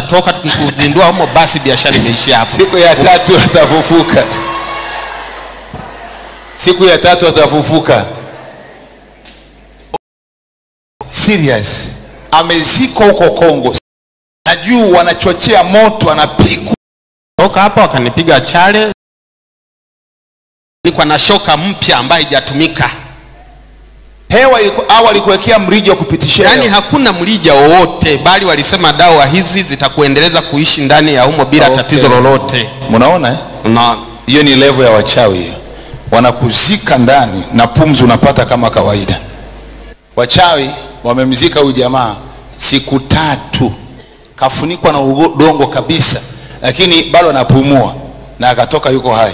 tutatoka tukikuzindua humo, basi biashara imeishia hapo. Siku ya tatu atafufuka, siku ya tatu atafufuka. Serious, amezikwa huko Kongo, na juu wanachochea moto, anapikwa toka hapo, wakanipiga chale, nilikuwa na shoka mpya ambayo haijatumika hewa au alikuwekea mrija wa kupitishia yani hakuna mrija wowote bali walisema dawa hizi zitakuendeleza kuishi ndani ya humo bila okay. tatizo lolote mnaona eh? hiyo ni levo ya wachawi hiyo wanakuzika ndani na pumzi unapata kama kawaida wachawi wamemzika huyu jamaa siku tatu kafunikwa na udongo kabisa lakini bado anapumua na akatoka yuko hai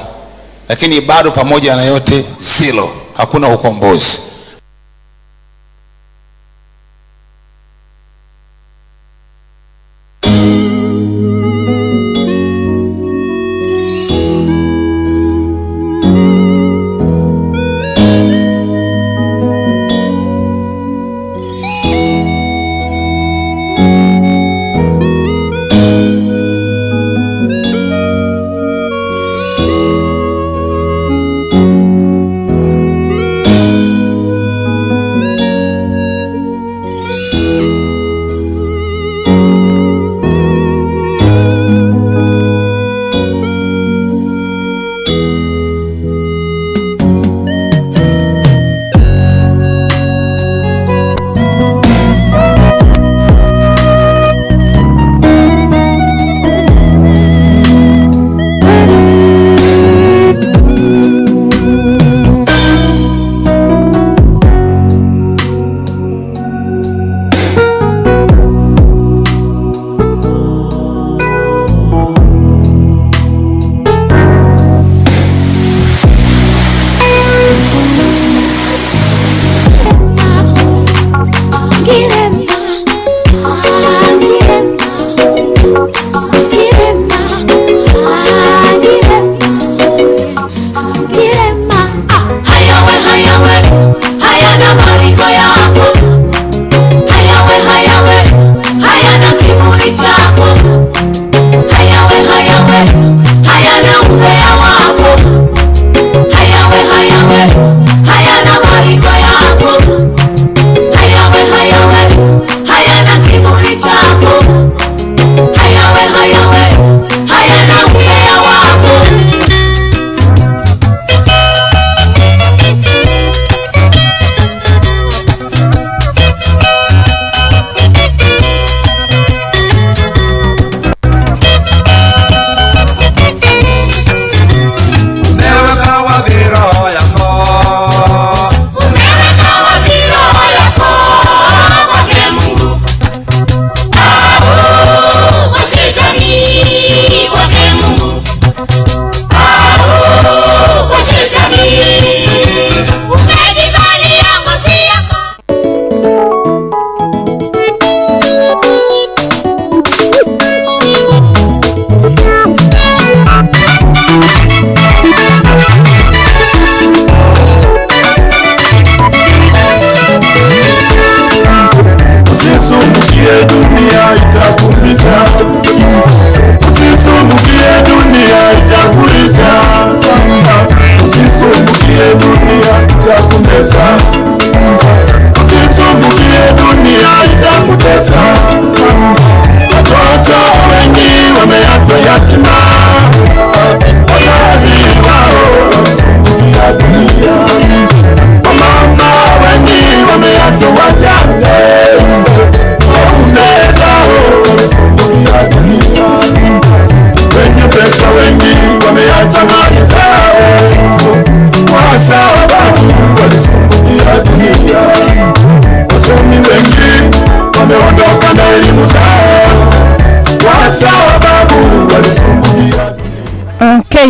lakini bado pamoja na yote silo hakuna ukombozi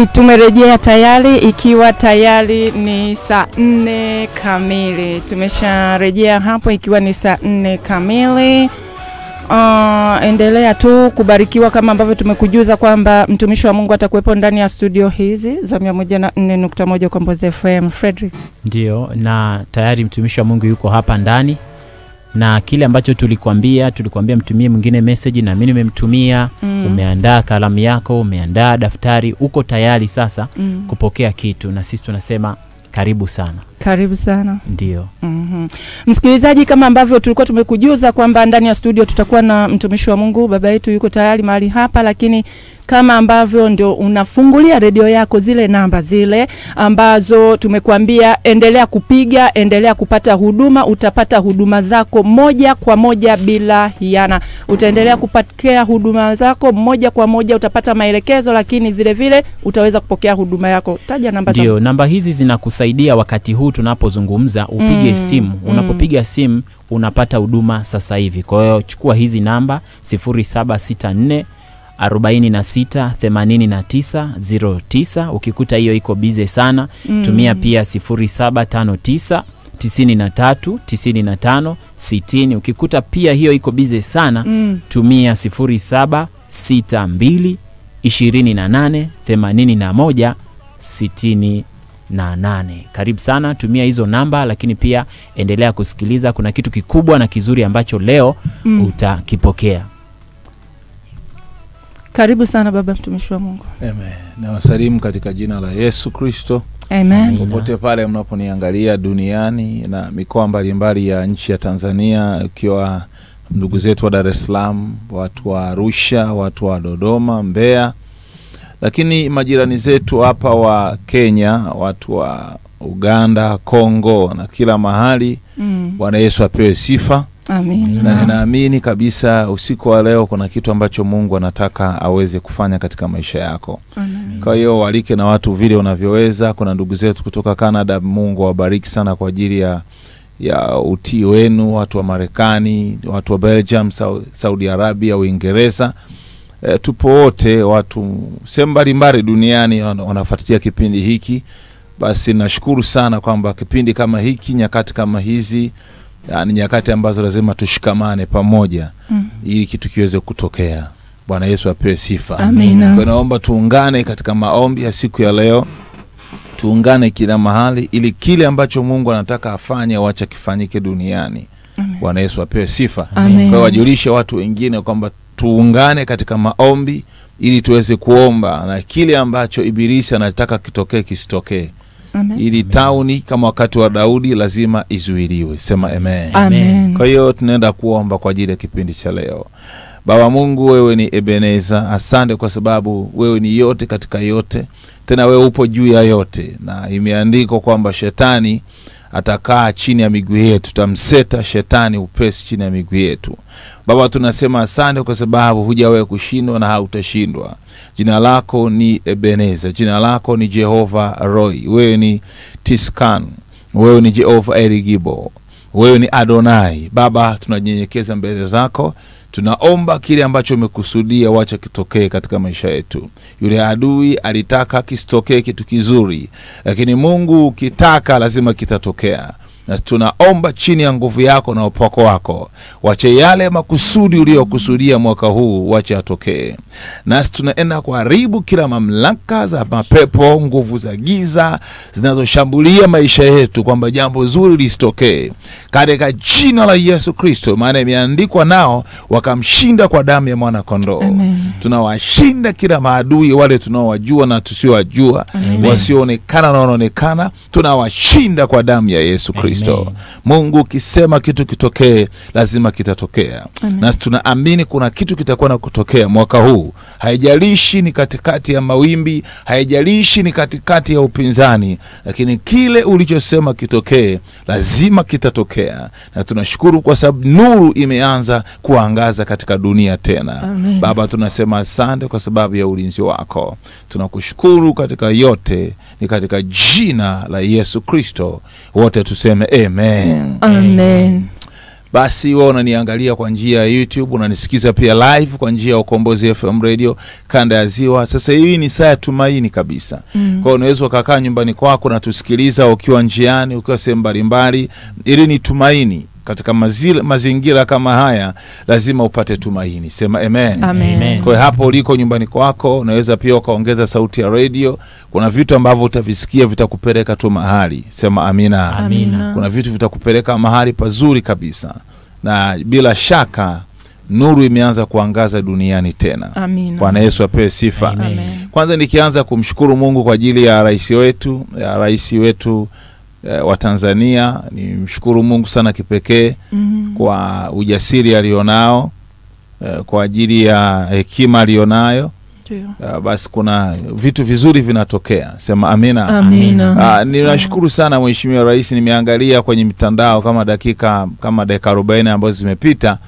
tumerejea tayari, ikiwa tayari ni saa nne kamili. Tumesharejea hapo ikiwa ni saa nne kamili. Uh, endelea tu kubarikiwa kama ambavyo tumekujuza kwamba mtumishi wa Mungu atakuwepo ndani ya studio hizi za 104.1 Kombozi FM Frederick. Ndio, na tayari mtumishi wa Mungu yuko hapa ndani na kile ambacho tulikwambia, tulikwambia mtumie mwingine message na mimi nimemtumia. Mm. Umeandaa kalamu yako, umeandaa daftari, uko tayari sasa mm. kupokea kitu, na sisi tunasema karibu sana. Karibu sana. Ndio. mm -hmm. Msikilizaji, kama ambavyo tulikuwa tumekujuza kwamba ndani ya studio tutakuwa na mtumishi wa Mungu, baba yetu yuko tayari mahali hapa, lakini kama ambavyo ndio unafungulia redio yako, zile namba zile ambazo tumekuambia, endelea kupiga, endelea kupata huduma. Utapata huduma zako moja kwa moja bila hiana, utaendelea kupokea huduma zako moja kwa moja, utapata maelekezo, lakini vilevile vile, utaweza kupokea huduma yako. Taja namba. Ndio, namba hizi zinakusaidia wakati huu huu tunapozungumza upige mm. simu. Mm. Unapopiga simu unapata huduma sasa hivi. Kwa hiyo chukua hizi namba 0764 46 89 09. Ukikuta hiyo iko bize sana mm. tumia pia 0759 93 95 60. Ukikuta pia hiyo iko bize sana mm. tumia 0762 28 81 na nane. Karibu sana, tumia hizo namba, lakini pia endelea kusikiliza. Kuna kitu kikubwa na kizuri ambacho leo mm. utakipokea. Karibu sana baba mtumishi wa Mungu. Amen. Nawasalimu katika jina la Yesu Kristo. Amen. Popote pale mnaponiangalia duniani na mikoa mbalimbali ya nchi ya Tanzania, ukiwa ndugu zetu wa Dar es Salaam, watu wa Arusha, watu wa Dodoma, Mbeya lakini majirani zetu hapa wa Kenya, watu wa Uganda, Kongo na kila mahali mm. Bwana Yesu apewe sifa. Na ninaamini kabisa usiku wa leo kuna kitu ambacho Mungu anataka aweze kufanya katika maisha yako. Kwa hiyo walike na watu vile unavyoweza. Kuna ndugu zetu kutoka Canada, Mungu awabariki sana kwa ajili ya ya utii wenu, watu wa Marekani, watu wa Belgium, Saudi Arabia, Uingereza e, tupo wote watu sehemu mbalimbali duniani wanafuatilia kipindi hiki. Basi nashukuru sana kwamba kipindi kama hiki, nyakati kama hizi, ni nyakati ambazo lazima tushikamane pamoja mm. ili kitu kiweze kutokea. Bwana Yesu apewe sifa. naomba tuungane katika maombi ya siku ya leo, tuungane kila mahali ili kile ambacho Mungu anataka afanye wacha kifanyike duniani. Bwana Yesu apewe sifa. kwao wajulishe watu wengine kwamba tuungane katika maombi ili tuweze kuomba na kile ambacho Ibilisi anataka kitokee kisitokee. Ili tauni kama wakati wa Daudi lazima izuiliwe. Sema amen. Amen. Kwa hiyo tunaenda kuomba kwa ajili ya kipindi cha leo. Baba Mungu, wewe ni Ebeneza. Asante kwa sababu wewe ni yote katika yote, tena wewe upo juu ya yote, na imeandikwa kwamba shetani atakaa chini ya miguu yetu, tamseta shetani upesi chini ya miguu yetu. Baba, tunasema asante kwa sababu hujawahi kushindwa na hautashindwa. Jina lako ni Ebeneza, jina lako ni Jehova Roy, wewe ni Tiskan, wewe ni Jehova Erigibo, wewe ni Adonai. Baba, tunanyenyekeza mbele zako Tunaomba kile ambacho umekusudia, wacha kitokee katika maisha yetu. Yule adui alitaka kisitokee kitu kizuri, lakini Mungu ukitaka lazima kitatokea na tunaomba chini ya nguvu yako na upako wako, wache yale makusudi uliyokusudia mwaka huu, wache atokee. Nasi tunaenda kuharibu kila mamlaka za mapepo, nguvu za giza zinazoshambulia maisha yetu, kwamba jambo zuri lisitokee katika jina la Yesu Kristo, maana imeandikwa, nao wakamshinda kwa damu ya mwana kondoo. Tunawashinda kila maadui, wale tunaowajua na tusiowajua, wasioonekana na wanaonekana, tunawashinda kwa damu ya Yesu Kristo. Kristo. Mungu ukisema kitu kitokee, lazima kitatokea. Na tunaamini kuna kitu kitakuwa na kutokea mwaka huu, haijalishi ni katikati ya mawimbi, haijalishi ni katikati ya upinzani, lakini kile ulichosema kitokee, lazima kitatokea. Na tunashukuru kwa sababu nuru imeanza kuangaza katika dunia tena. Amen. Baba, tunasema asante kwa sababu ya ulinzi wako, tunakushukuru katika yote, ni katika jina la Yesu Kristo wote tuseme tuseme amen, amen. Basi wewe unaniangalia kwa njia ya YouTube, unanisikiza pia live kwa njia ya Ukombozi FM Radio kanda ya Ziwa. Sasa hii ni saa ya tumaini kabisa. Mm. Kwa unaweza ukakaa nyumbani kwako na tusikiliza ukiwa njiani, ukiwa sehemu mbalimbali, ili ni tumaini katika mazil, mazingira kama haya lazima upate tumaini. Sema amen, amen. Kwa hapo uliko nyumbani kwako, unaweza pia ukaongeza sauti ya radio Kuna vitu ambavyo utavisikia vitakupeleka tu mahali. Sema amina, amina. Kuna vitu vitakupeleka mahali pazuri kabisa, na bila shaka nuru imeanza kuangaza duniani tena. Amina. Bwana Yesu apewe sifa. Amen. Kwanza nikianza kumshukuru Mungu kwa ajili ya rais wetu, ya rais wetu eh, wa Tanzania. Nimshukuru Mungu sana kipekee mm -hmm. kwa ujasiri alionao eh, kwa ajili ya hekima alionayo Uh, basi kuna vitu vizuri vinatokea, sema amina, amina. Uh, ninashukuru sana Mheshimiwa Rais, nimeangalia kwenye mitandao kama dakika kama dakika arobaini ambazo zimepita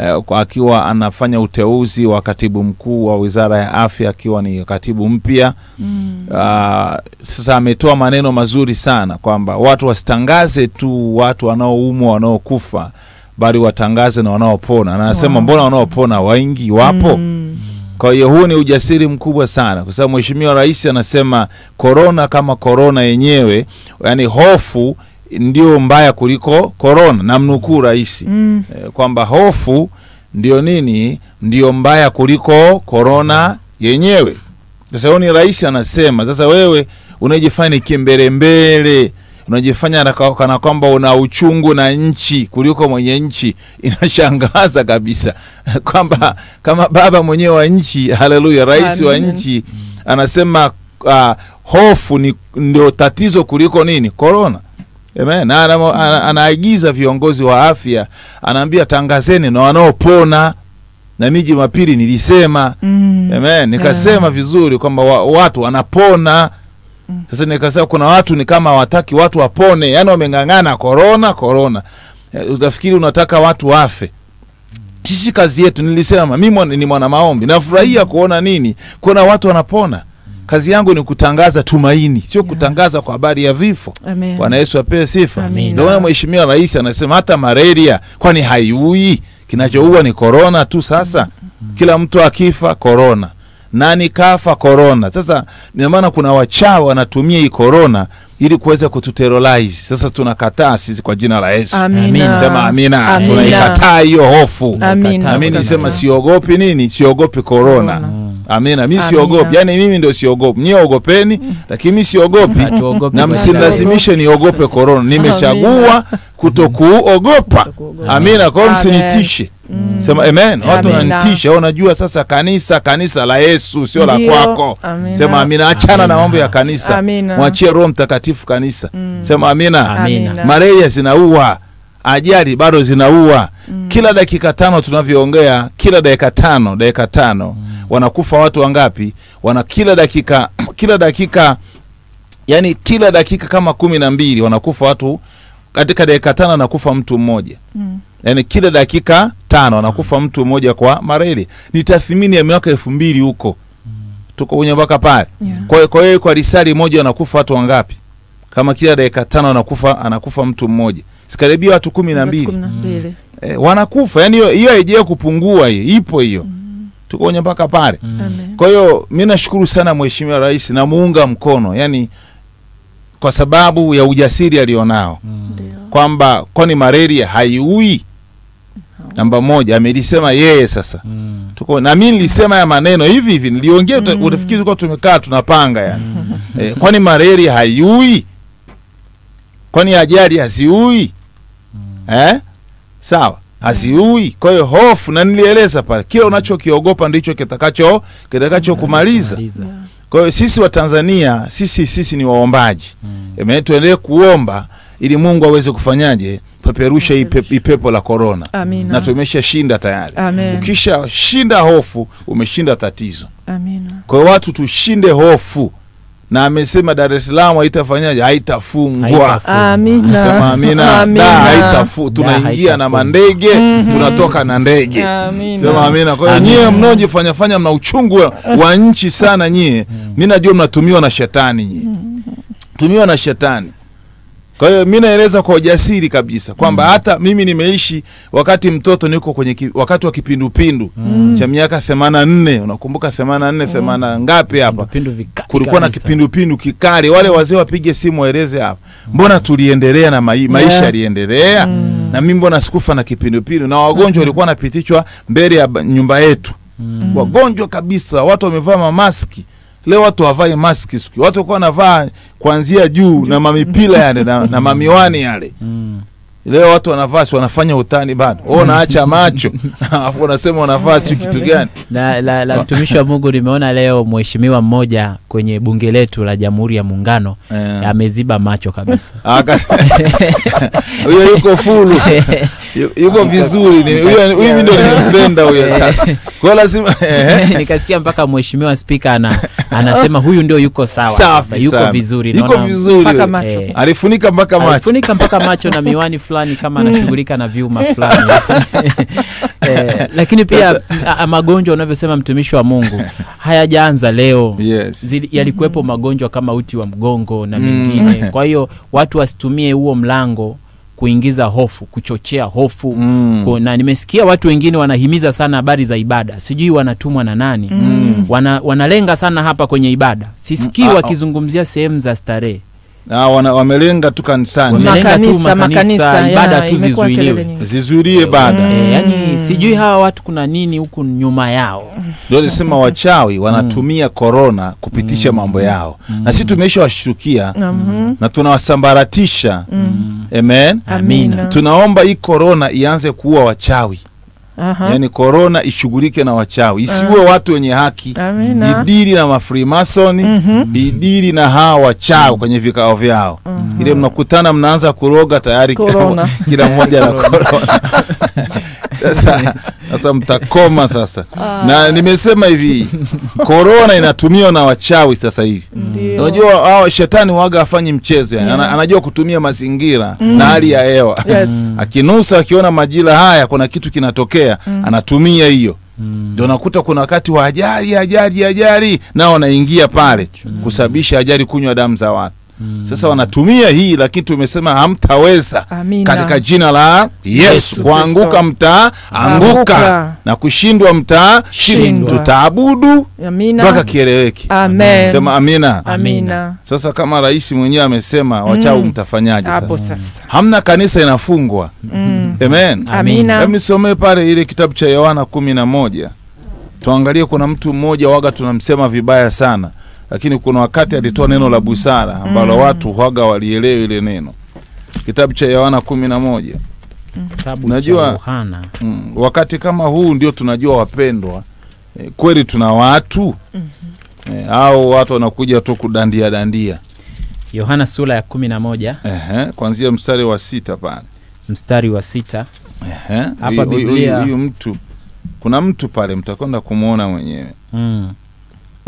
eh, akiwa anafanya uteuzi wa katibu mkuu wa wizara ya afya akiwa ni katibu mpya mm. Aa, ah, sasa ametoa maneno mazuri sana kwamba watu wasitangaze tu watu wanaoumwa wanaokufa, bali watangaze na wanaopona, na anasema wow. Mbona wanaopona wengi wapo mm. Kwa hiyo huu ni ujasiri mkubwa sana, kwa sababu mheshimiwa rais anasema korona kama korona yenyewe, yani hofu ndio mbaya kuliko korona, namnukuu rais mm. e, kwamba hofu ndio nini, ndio mbaya kuliko korona yenyewe. Sasa huyo ni rais anasema. Sasa wewe unajifanya kimbelembele, unajifanya kana kwamba una uchungu na nchi kuliko mwenye nchi. Inashangaza kabisa kwamba kama baba mwenyewe wa nchi, haleluya, rais wa nchi anasema uh, hofu ni ndio tatizo kuliko nini, korona. Amen. ana, anaagiza viongozi wa afya, anaambia tangazeni na wanaopona na miji mapili nilisema mm. Amen. Nikasema yeah. vizuri kwamba wa, watu wanapona mm. Sasa nikasema kuna watu ni kama wataki watu wapone, yani wameng'ang'ana korona korona, eh, utafikiri unataka watu wafe sisi kazi yetu, nilisema mimi ni mwana maombi, nafurahia kuona nini, kuna watu wanapona kazi yangu ni kutangaza tumaini, sio yeah. kutangaza kwa habari ya vifo. Bwana Yesu apewe sifa. Ndio mheshimiwa rais anasema hata malaria kwani haiui? Kinachoua ni korona tu. Sasa mm -hmm. kila mtu akifa korona, nani kafa korona. Sasa ndio maana kuna wachawa wanatumia hii korona ili kuweza kututerolize. Sasa tunakataa sisi kwa jina la Yesu. Amina. Sema amina. Amina. Tunaikataa hiyo hofu. Amina. Sema siogopi nini? Siogopi korona. Amina, mi siogopi, yani mimi ndo siogopi, nyie ogopeni, lakini mi siogopi na msinilazimishe niogope korona. Nimechagua kutokuogopa. Amina, kwao msinitishe. Mm. Sema amen. Watu wananitisha, unajua sasa kanisa, kanisa la Yesu sio la kwako. Amina. Sema amina, achana amina na mambo ya kanisa, mwachie Roho Mtakatifu kanisa. Mm. Sema amina, amina. Malaria zinaua ajali bado zinaua mm. Kila dakika tano tunavyoongea, kila dakika tano dakika tano mm. wanakufa watu wangapi? Wana kila dakika kila dakika yani kila dakika kama kumi na mbili wanakufa watu katika dakika tano anakufa mtu mmoja mm. Yani kila dakika tano anakufa mm. mtu mmoja kwa mareli. Ni tathmini ya miaka elfu mbili huko mm. tuko kwenye mpaka pale yeah. Kwa hiyo kwa, risali moja anakufa watu wangapi? Kama kila dakika tano anakufa anakufa mtu mmoja mm sikaribia watu kumi na mbili e, wanakufa yani, hiyo haijawe kupungua, hiyo ipo hiyo mm. tuko mpaka pale mm. mm. kwa hiyo mi nashukuru sana Mheshimiwa Rais namuunga mkono yani kwa sababu ya ujasiri alionao mm. kwamba kwani malaria haiui namba moja amelisema yeye sasa mm. tuko na mi nilisema ya maneno hivi hivi niliongea mm. utafikiri tuko tumekaa tunapanga yani mm. e, kwani malaria haiui kwani ajali haziui mm eh? sawa haziui kwa hiyo hofu na nilieleza pale kila unachokiogopa ndicho kitakacho kitakachokumaliza mm. kwa hiyo sisi watanzania sisi sisi ni waombaji mm. tuendelee kuomba ili mungu aweze kufanyaje peperusha hii pepo la korona na tumesha shinda tayari ukisha shinda hofu umeshinda tatizo Amina. kwa hiyo watu tushinde hofu na amesema Dar es Salaam haitafanyaje? Haitafungwa. Amina, amina. amina. Da haitafu tunaingia na mandege mm -hmm. tunatoka na ndege. Sema amina. Kwa hiyo nyie mnaojifanyafanya mna uchungu wa nchi sana nyie, mhm. mi najua mnatumiwa na shetani nyie, mhm. tumiwa na shetani kwa hiyo mimi naeleza kwa ujasiri kabisa kwamba mm. hata mimi nimeishi wakati mtoto niko kwenye ki, wakati wa kipindupindu mm. cha miaka 84 unakumbuka 84 mm. 80 ngapi hapa kulikuwa na kipindupindu kikali wale mm. wazee wapige simu waeleze hapa mm. mbona tuliendelea na mai, yeah. maisha yaliendelea mm. na mimi mbona sikufa na kipindupindu na wagonjwa mm. walikuwa mm. wanapitishwa mbele ya nyumba yetu mm. wagonjwa kabisa watu wamevaa mamaski leo watu wavae maski siku watu wakuwa wanavaa kuanzia juu na mamipila yale na, na mamiwani yale mm. Leo watu wanavaa wanafanya utani bado, wao naacha macho alafu wanasema wanavaa si kitu gani? La, la, la mtumishi wa Mungu, nimeona leo mheshimiwa mmoja kwenye bunge letu la Jamhuri ya Muungano yeah. ameziba macho kabisa ah, huyo yuko fulu yuko vizuri, mimi ndio nimempenda huyo. Sasa kwa lazima nikasikia mpaka mheshimiwa spika ana anasema huyu ndio yuko sawa sasa, yuko vizuri, naona mpaka macho eh. alifunika mpaka macho alifunika mpaka macho na miwani fulani fulani kama mm. anashughulika na vyuma fulani eh, lakini pia magonjwa unavyosema mtumishi wa Mungu hayajaanza leo yes. Yalikuwepo magonjwa kama uti wa mgongo na mm. mengine mm. Kwa hiyo watu wasitumie huo mlango kuingiza hofu, kuchochea hofu mm. Na nimesikia watu wengine wanahimiza sana habari za ibada, sijui wanatumwa na nani mm. Wana, wanalenga sana hapa kwenye ibada, sisikii mm. wakizungumzia sehemu za starehe na wana, wamelenga tu kanisani makanisa ibada tu zizuiliwe zizuilie bada mm. E, yani sijui hawa watu kuna nini huku nyuma yao ndio lisema wachawi wanatumia korona kupitisha mm. mambo yao mm. na sisi tumeisha washukia mm. mm. na tunawasambaratisha mm. amen Amina. tunaomba hii korona ianze kuua wachawi Aha. Yani korona ishughulike na wachawi, isiwe ah. watu wenye haki. Amina. na mafrimasoni mm -hmm. Didiri na hawa wachawi mm. kwenye vikao vyao mm -hmm. Ile mnakutana mnaanza kuroga tayari, kila mmoja na korona sasa, sasa mtakoma sasa. Ah. Na nimesema hivi korona inatumiwa na wachawi sasa hivi. Unajua hawa shetani waga afanyi mchezo yani. Ana, anajua kutumia mazingira na mm. hali ya hewa yes. Akinusa akiona majira haya kuna kitu kinatokea mm. anatumia hiyo mm. ndio mm. Nakuta kuna wakati wa ajali ajali ajali, nao wanaingia pale kusababisha ajali, kunywa damu za watu mm. Sasa wanatumia hii, lakini tumesema hamtaweza katika jina la Yesu, Yesu kuanguka mtaanguka na kushindwa mtashindwa, tutaabudu mpaka kieleweki. Sema amina. Amina. Sasa kama rais mwenyewe amesema wachau, mm. mtafanyaje sasa? Hamna kanisa inafungwa mm. Amen. Amina. Hebu nisomee pale ile kitabu cha Yohana kumi na moja tuangalie, kuna mtu mmoja waga tunamsema vibaya sana lakini kuna wakati alitoa neno la busara ambalo mm. watu haga walielewe ile neno kitabu cha yohana kumi na moja unajua mm, wakati kama huu ndio tunajua wapendwa e, kweli tuna watu mm -hmm. e, eh, au watu wanakuja tu kudandia dandia yohana sura ya kumi na moja kwanzia mstari wa sita pale mstari wa sita hapa biblia huyu mtu kuna mtu pale mtakwenda kumwona mwenyewe mm.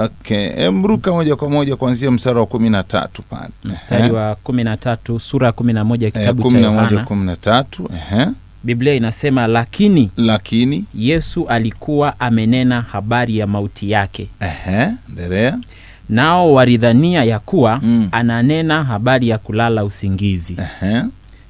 Okay, mruka moja kwa moja kuanzia msara wa eh, kumi na tatu pale mstari wa kumi na tatu sura ya kumi na moja kitabu na moja kumi na tatu Biblia inasema lakini, lakini Yesu alikuwa amenena habari ya mauti yake. Ehe, endelea. Nao waridhania ya kuwa mm, ananena habari ya kulala usingizi. Ehe.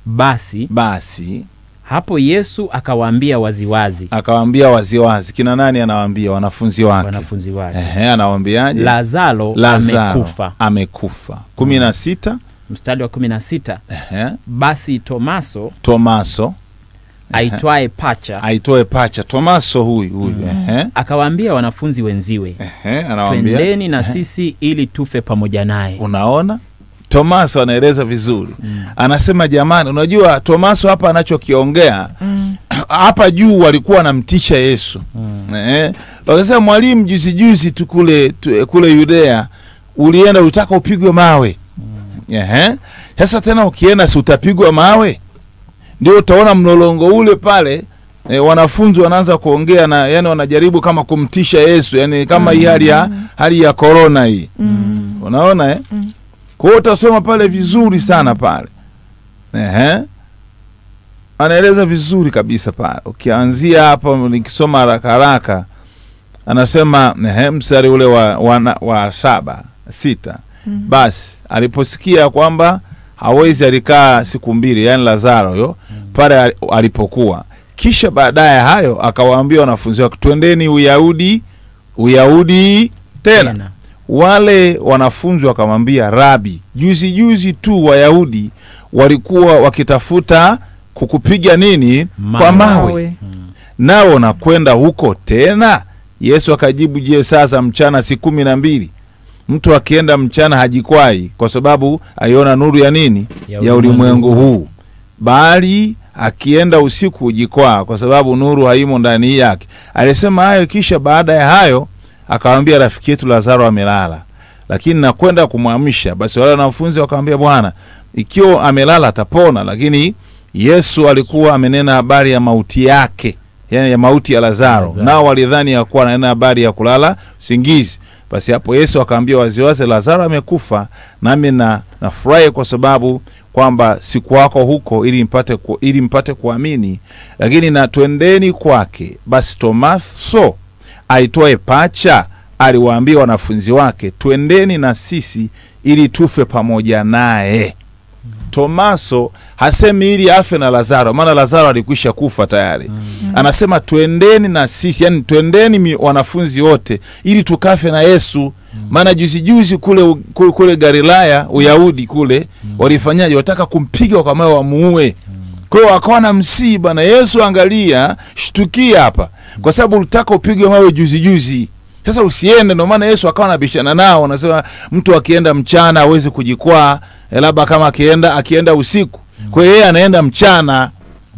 Basi, basi hapo Yesu akawaambia waziwazi, akawaambia waziwazi. Kina nani anawaambia? Wanafunzi wake, wanafunzi wake. Ehe, anawaambiaje? Lazaro, amekufa, amekufa. kumi na sita mstari wa kumi na sita basi Tomaso, Tomaso aitwaye pacha, aitoe pacha, Tomaso huyu huyu mm. akawaambia wanafunzi wenziwe, twendeni na sisi ili tufe pamoja naye. Unaona Tomaso anaeleza vizuri mm. Anasema jamani, unajua Tomaso hapa anachokiongea hapa mm. juu walikuwa wanamtisha Yesu mm. eh, wakasema mwalimu, juzi juzi tu kule tu, kule Yudea ulienda utaka upigwe mawe mm. eh, sasa tena ukienda si utapigwa mawe? Ndio utaona mlolongo ule pale E, wanafunzi wanaanza kuongea na yani wanajaribu kama kumtisha Yesu yani kama mm. hii hali ya hali ya korona hii mm. unaona eh? mm. Kwa hiyo utasoma pale vizuri sana pale. Ehe. Anaeleza vizuri kabisa pale. Ukianzia hapa nikisoma haraka haraka anasema ehe, mstari ule wa, wa, wa saba sita mm -hmm. Basi aliposikia kwamba hawezi alikaa siku mbili, yani Lazaro yo mm -hmm. pale alipokuwa kisha baadaye hayo akawaambia wanafunzi wake, twendeni Uyahudi Uyahudi tena, tena wale wanafunzi wakamwambia Rabi, juzi juzi tu Wayahudi walikuwa wakitafuta kukupiga nini mawe, kwa mawe hmm. nao nakwenda huko tena? Yesu akajibu, je, sasa mchana si kumi na mbili? Mtu akienda mchana hajikwai, kwa sababu aiona nuru ya nini ya, ya ulimwengu huu, bali akienda usiku hujikwaa, kwa sababu nuru haimo ndani yake. Alisema hayo, kisha baada ya hayo akawambia rafiki yetu Lazaro amelala, lakini nakwenda kumwamsha. Basi wale wanafunzi wakamwambia, Bwana, ikiwa amelala atapona. Lakini Yesu alikuwa amenena habari ya mauti yake, yani ya mauti ya Lazaro, Lazaro. Nao walidhani ya kuwa ananena habari ya kulala singizi. Basi hapo Yesu akaambia waziwazi, Lazaro amekufa, nami na nafurahi kwa sababu kwamba sikuwako huko ili mpate, ku, ili mpate kuamini. Lakini na twendeni kwake. Basi Tomaso aitoe Pacha aliwaambia wanafunzi wake, twendeni na sisi ili tufe pamoja naye. Tomaso hasemi ili afe na Lazaro, maana Lazaro alikwisha kufa tayari. Mm. Anasema twendeni na sisi, yani twendeni wanafunzi wote ili tukafe na Yesu mm. maana juzi juzijuzi kule, kule, kule Galilaya Uyahudi kule mm. walifanyaje? Wataka kumpiga kwa mayo wamuue. mm kwao akawa na msiba na Yesu, angalia, shtukia hapa, kwa sababu ulitaka upigwe mawe juzi juzi sasa usiende. Ndio maana Yesu akawa anabishana nao, anasema mtu akienda mchana hawezi kujikwaa, eh, labda kama akienda akienda usiku. Kwa hiyo yeye anaenda mchana,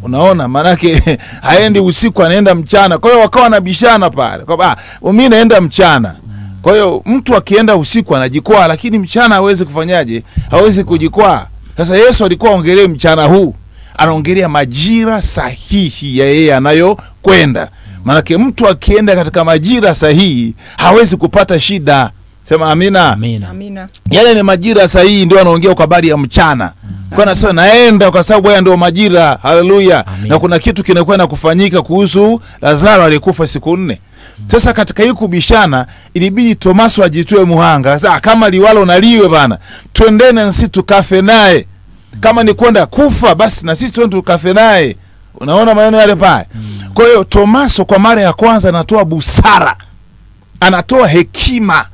unaona, maanake haendi usiku, anaenda mchana. Kwa hiyo wakawa anabishana pale kwamba ah, mimi naenda mchana, kwa hiyo mtu akienda usiku anajikwaa, lakini mchana hawezi kufanyaje? Hawezi kujikwaa. Sasa Yesu alikuwa ongelee mchana huu anaongelea majira sahihi ya yeye anayokwenda. Maanake mtu akienda katika majira sahihi hawezi kupata shida. Sema amina, amina. amina. Yale ni majira sahihi, ndio anaongea kwa habari ya mchana mm. kwa nasema naenda kwa sababu haya ndio majira. Haleluya! na kuna kitu kinakuwa na kufanyika kuhusu Lazaro aliyekufa siku nne. Mm. Sasa katika hii kubishana ilibidi Tomaso ajitoe muhanga. Sasa kama liwalo na liwe bana, twendene nsi tukafe naye kama ni kwenda kufa basi na sisi tuende tukafe naye. Unaona maneno yale pale. Mm. Kwa hiyo Tomaso kwa mara ya kwanza anatoa busara, anatoa hekima.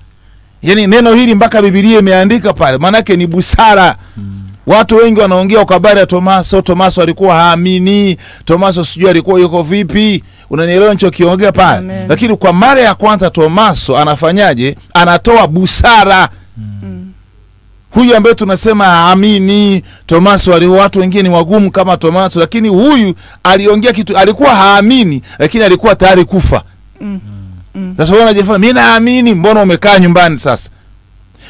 Yani neno hili mpaka Bibilia imeandika pale, maanake ni busara mm. Watu wengi wanaongea kwa habari ya Tomaso. Tomaso alikuwa haamini, Tomaso sijui alikuwa yuko vipi, unanielewa nichokiongea pale? Lakini kwa mara ya kwanza Tomaso anafanyaje? Anatoa busara mm huyu ambaye tunasema haamini Tomaso, ali watu wengine ni wagumu kama Tomaso, lakini huyu aliongea kitu, alikuwa haamini, lakini alikuwa tayari kufa. mm. Mm. Sasa wewe unajifa, mimi naamini, mbona umekaa nyumbani sasa?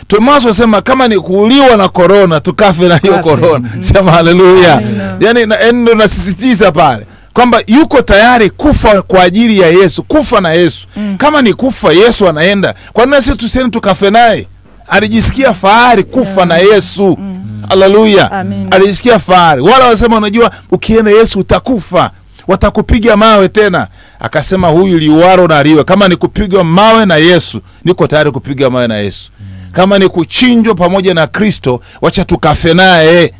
Tomaso asema kama ni kuuliwa na korona tukafe na hiyo korona. mm. Sema haleluya! Yani yaani ndo nasisitiza pale kwamba yuko tayari kufa kwa ajili ya Yesu, kufa na Yesu. mm. Kama ni kufa Yesu anaenda, kwa nini sisi tusiende tukafe naye? Mm alijisikia fahari kufa yeah. na Yesu mm. haleluya alijisikia fahari. Wala wasema unajua, ukienda Yesu utakufa, watakupiga mawe tena. Akasema huyu liwaro na liwe, kama ni kupigwa mawe na Yesu niko tayari kupiga mawe na Yesu mm. kama ni kuchinjwa pamoja na Kristo, wacha tukafe naye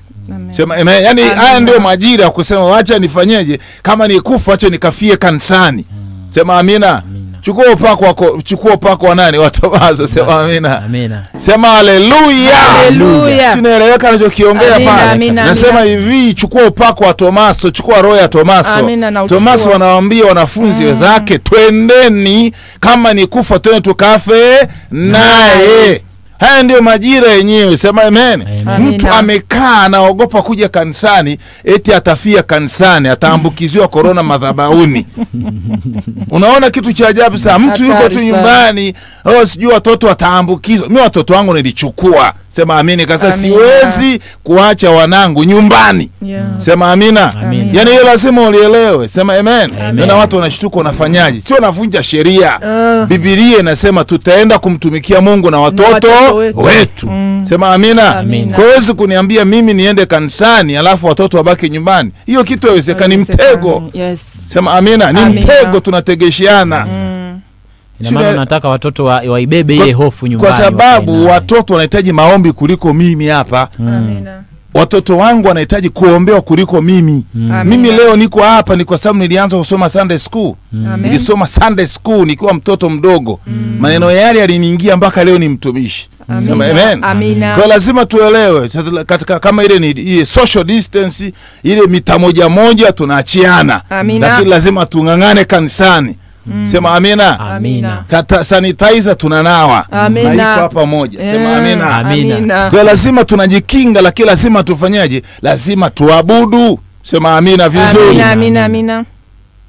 Sema, yani haya ndio majira ya kusema wacha nifanyeje, kama ni kufa wacha nikafie kanisani. Hmm. Sema amina, amina chukua upako wako, chukua upako wa nani? Wa Sema amina, Sema aleluya Sinaeleweka anachokiongea pale. Nasema hivi, chukua upako wa Tomaso, chukua roho ya Tomaso. Tomaso wanawambia wanafunzi mm. wenzake, twendeni, kama ni kufa twende tukafe naye Haya ndio majira yenyewe, sema amen. Mtu amekaa anaogopa kuja kanisani, eti atafia kanisani, ataambukiziwa korona madhabauni. Unaona kitu cha ajabu saa Mtu yuko tu nyumbani, oh, sijui watoto wataambukizwa. Mi watoto wangu nilichukua, sema amini. Kasa siwezi kuacha wanangu nyumbani, yeah. Sema amina, amina. Yani hiyo lazima ulielewe, sema amen. Amen. watu wanashtuka, wanafanyaji Sio wanavunja sheria. Uh, oh. Bibilia inasema tutaenda kumtumikia Mungu na watoto na wetu, wetu. Mm. Sema amina, amina. Kwa kuniambia mimi niende kanisani alafu watoto wabaki nyumbani, hiyo kitu ni mtego. Yes. Sema amina, ni amina. Mtego tunategesheana mm. nataka watoto wa, waibebe ile hofu nyumbani, kwa sababu watoto wanahitaji maombi kuliko mimi hapa mm watoto wangu wanahitaji kuombewa kuliko mimi mm. Mimi leo niko hapa ni kwa sababu nilianza kusoma Sunday school mm. Nilisoma Sunday school nikiwa mtoto mdogo mm. Maneno yale yaliniingia mpaka leo ni mtumishi. Kwa lazima tuelewe katika kama ile ni ile social distance ile mita moja moja tunaachiana, lakini lazima tung'ang'ane kanisani mm. Sema amina, amina. Kata sanitizer tunanawa naikwa pamoja yeah. Sema amina, amina. Kwa lazima tunajikinga, lakini lazima tufanyaje? Lazima tuabudu. Sema amina vizuri, amina, amina, amina.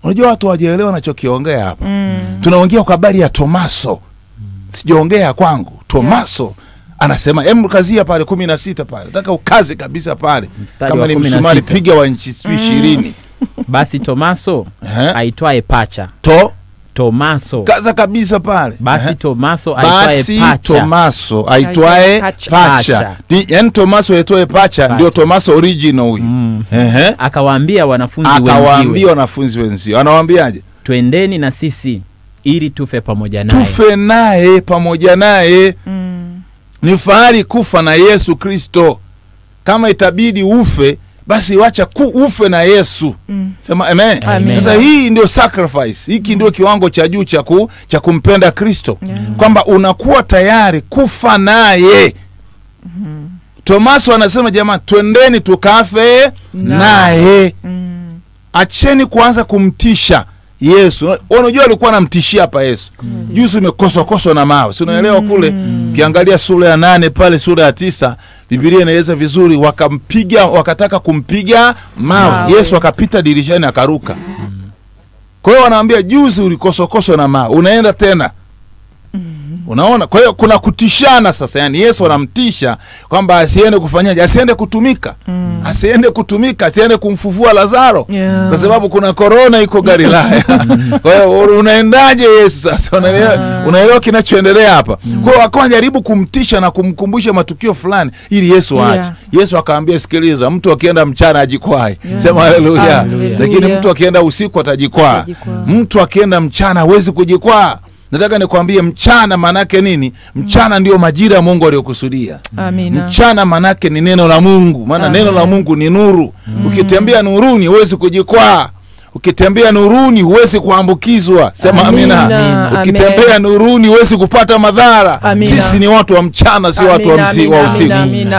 Unajua watu wajaelewa wanachokiongea hapa mm. Tunaongea kwa habari ya Tomaso mm. Sijaongea kwangu Tomaso yes. Anasema em kazia pale kumi na sita pale nataka ukaze kabisa pale, kama ni msumari piga wa nchi mm. ishirini mm. Basi Tomaso eh? aitwaye pacha to Tomaso kaza kabisa pale. Basi Tomaso aitwae Pacha, Tomaso aitwae Pacha, yaani Tomaso aitwae Pacha ndio Tomaso original huyu. mm. eh. akawaambia wanafunzi wenziwe, akawaambia wanafunzi wenziwe, anawaambiaje? Twendeni na sisi ili tufe pamoja naye, tufe naye pamoja naye. mm. Ni fahari kufa na Yesu Kristo, kama itabidi ufe basi wacha kuufe na Yesu mm. Sema amen. Sasa hii ndio sacrifice, hiki ndio kiwango cha juu cha ku, cha kumpenda Kristo mm. kwamba unakuwa tayari kufa naye mm. Tomaso anasema jamaa, twendeni tukafe naye mm. Acheni kuanza kumtisha Yesu. Unajua alikuwa anamtishia hapa Yesu mm. Juzi umekoswakoswa na mawe, si unaelewa? Mm. Kule ukiangalia mm. sura ya nane pale sura ya tisa Biblia inaeleza vizuri, wakampiga, wakataka kumpiga mawe. Yesu akapita dirishani akaruka. Kwa hiyo wanaambia, juzi ulikosokoswa na mawe, unaenda tena Unaona, kwa hiyo kuna kutishana sasa. Yani Yesu anamtisha kwamba asiende kufanyaje, asiende kutumika mm. asiende kutumika, asiende kumfufua Lazaro yeah. kwa sababu kuna korona iko Galilaya kwa hiyo unaendaje Yesu sasa? Unaelewa, unaelewa kinachoendelea hapa mm. kwa hiyo wakawa wanajaribu kumtisha na kumkumbusha matukio fulani ili Yesu aache yeah. Yesu akaambia, sikiliza, mtu akienda mchana ajikwae yeah. sema haleluya, lakini mtu akienda usiku atajikwaa, mtu akienda mchana hawezi kujikwaa nataka nikwambie mchana maanake nini? Mchana ndio majira ya Mungu aliyokusudia. Mchana maanake ni neno la Mungu, maana neno la Mungu ni nuru. mm. Ukitembea nuruni huwezi kujikwaa ukitembea nuruni huwezi kuambukizwa. Sema amina, amina. Ukitembea nuruni huwezi kupata madhara. Sisi ni watu wa mchana, sio watu wa msi, wa usiku.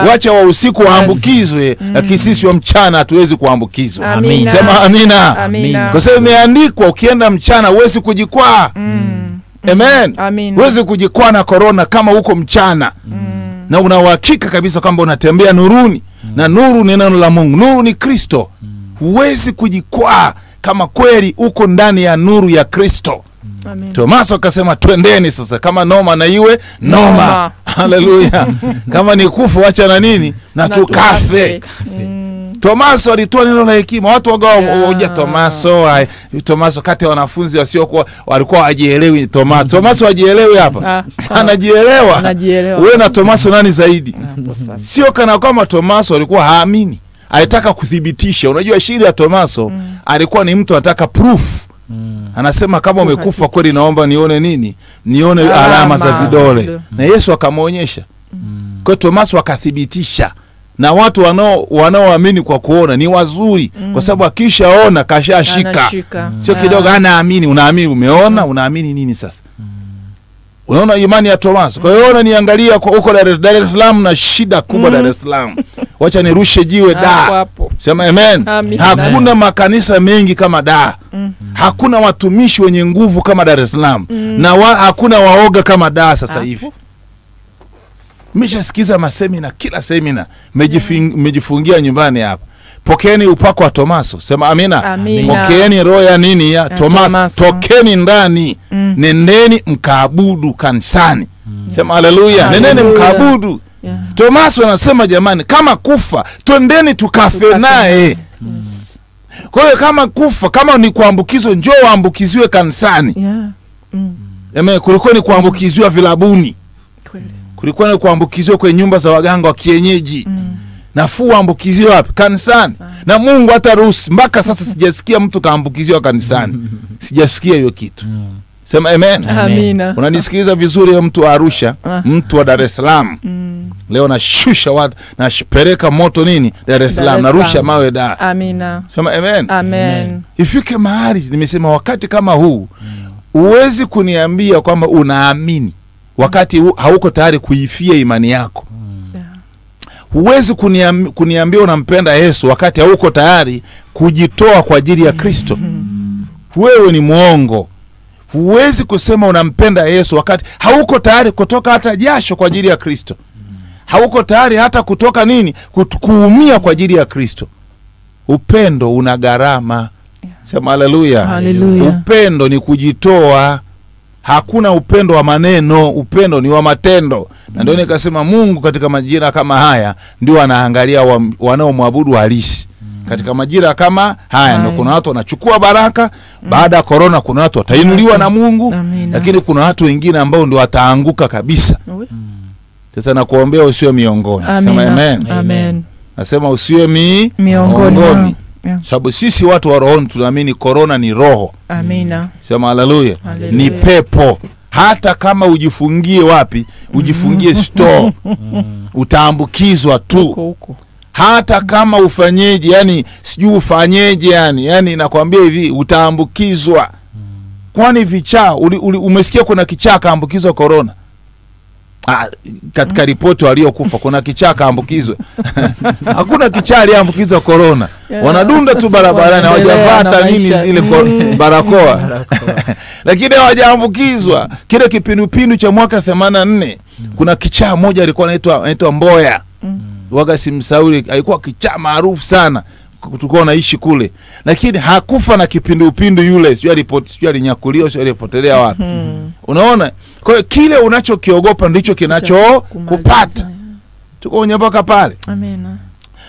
Wacha wa usiku waambukizwe, mm. lakini sisi wa mchana hatuwezi kuambukizwa. Amina. Sema amina, amina. Kwa sababu imeandikwa ukienda mchana huwezi kujikwaa. Mm. Mm-hmm. Amen. Amen. Huwezi kujikwaa na korona kama huko mchana mm. na unauhakika kabisa kwamba unatembea nuruni mm. na nuru ni neno la Mungu, nuru ni Kristo. Mm. Huwezi mm. kujikwaa kama kweli huko ndani ya nuru ya Kristo. Mm. Amen. Tomaso akasema twendeni sasa, kama noma na iwe noma. Haleluya! kama ni kufu wacha na nini na tukafe. Mm. Tomaso alitoa neno la hekima. Watu wagawa hoja Tomaso, Tomaso kati ya wanafunzi wasiokuwa walikuwa hajielewi Tomaso. Mm-hmm. Tomaso hajielewi hapa. Ah, anajielewa. Ah, anajielewa. Wewe na Tomaso nani zaidi? Ah, Sio kana kwamba Tomaso alikuwa haamini. Alitaka kuthibitisha. Unajua shida ya Tomaso mm. alikuwa ni mtu anataka proof. Mm. Anasema kama umekufa kweli, naomba nione nini? Nione alama za vidole. Mm. Na Yesu akamwonyesha. Mm. Kwa Tomaso akathibitisha na watu wanaoamini kwa kuona ni wazuri mm. kwa sababu akishaona kashashika, sio kidogo, anaamini. Unaamini, umeona, unaamini nini sasa? Mm. Unaona imani ya Thomas. Kwa hiyo ona, niangalia huko Dar es Salaam na shida kubwa mm. Dar es mm. Salaam, wacha nirushe jiwe ah, da. Sema amen. Hakuna makanisa mengi kama da mm. hakuna watumishi wenye nguvu kama Dar es Salaam mm. na wa, hakuna waoga kama da sasa hivi. Mmeshasikiza masemina kila semina, mmejifungia mm. nyumbani hapa. Pokeeni upako wa Tomaso, sema amina, amina. Pokeeni roho ya nini ya Tomaso, tokeni ndani mm. nendeni mkaabudu kanisani mm. sema haleluya, nendeni mkaabudu yeah. Tomaso anasema jamani, kama kufa twendeni tukafe, tukafe naye mm. Kwa hiyo kama kufa, kama ni kuambukizwa, njoo waambukiziwe kanisani yeah. mm. Kulikuwa ni kuambukiziwa vilabuni kulikuwa na kuambukizwa kwenye nyumba za waganga wa kienyeji mm. nafuu ambukiziwa wapi kanisani na mungu hata ruhusi mpaka sasa sijasikia mtu kaambukiziwa kanisani mm. sijasikia hiyo kitu mm. sema amen, amen. unanisikiliza vizuri yo mtu wa arusha ah. mtu wa dar es salaam mm. leo nashusha watu nashpereka moto nini dar es salaam narusha mawe da Amina. sema amen, amen. ifike mahali nimesema wakati kama huu mm. uwezi kuniambia kwamba unaamini wakati hauko tayari kuifia imani yako. Huwezi kuniam, kuniambia unampenda Yesu wakati hauko tayari kujitoa kwa ajili ya Kristo. Wewe ni mwongo. Huwezi kusema unampenda Yesu wakati hauko tayari kutoka hata jasho kwa ajili ya Kristo. Hauko tayari hata kutoka nini, kuumia kwa ajili ya Kristo. Upendo una gharama. Sema haleluya! Upendo ni kujitoa hakuna upendo wa maneno, upendo ni wa matendo. Na ndio mm. nikasema Mungu katika majira kama haya ndio anaangalia wa, wanaomwabudu halisi mm. katika majira kama haya ndio kuna watu wanachukua baraka mm. Baada ya korona, kuna watu watainuliwa na Mungu Amina. Lakini kuna watu wengine ambao ndio wataanguka kabisa. Mm. Sasa nakuombea usiwe miongoni, sema amen. Amen. Nasema usiwe mi miongoni yeah. sababu sisi watu wa rohoni tunaamini korona ni roho amina mm. sema haleluya ni pepo hata kama ujifungie wapi ujifungie mm. store mm. utaambukizwa tu uko, uko hata kama ufanyeje yani sijui ufanyeje yani yani nakwambia hivi utaambukizwa kwani vichaa umesikia kuna kichaa kaambukizwa korona Ah, katika ripoti waliokufa kuna kichaa kaambukizwe? Hakuna kichaa aliyeambukizwa korona, yeah. wanadunda tu barabarani, hawajapata nini zile mm. barakoa lakini hawajaambukizwa. Kile kipindupindu cha mwaka themani nne mm. kuna kichaa moja alikuwa anaitwa mboya Mboya mm. waga, simsauri, alikuwa kichaa maarufu sana tulikuwa naishi kule, lakini hakufa na kipindupindu yule, sijui alipoti, sijui alinyakuliwa, sijui alipotelea wapi. Mm-hmm. Unaona kwa hiyo kile unachokiogopa ndicho kinachokupata. Tuko mpaka pale.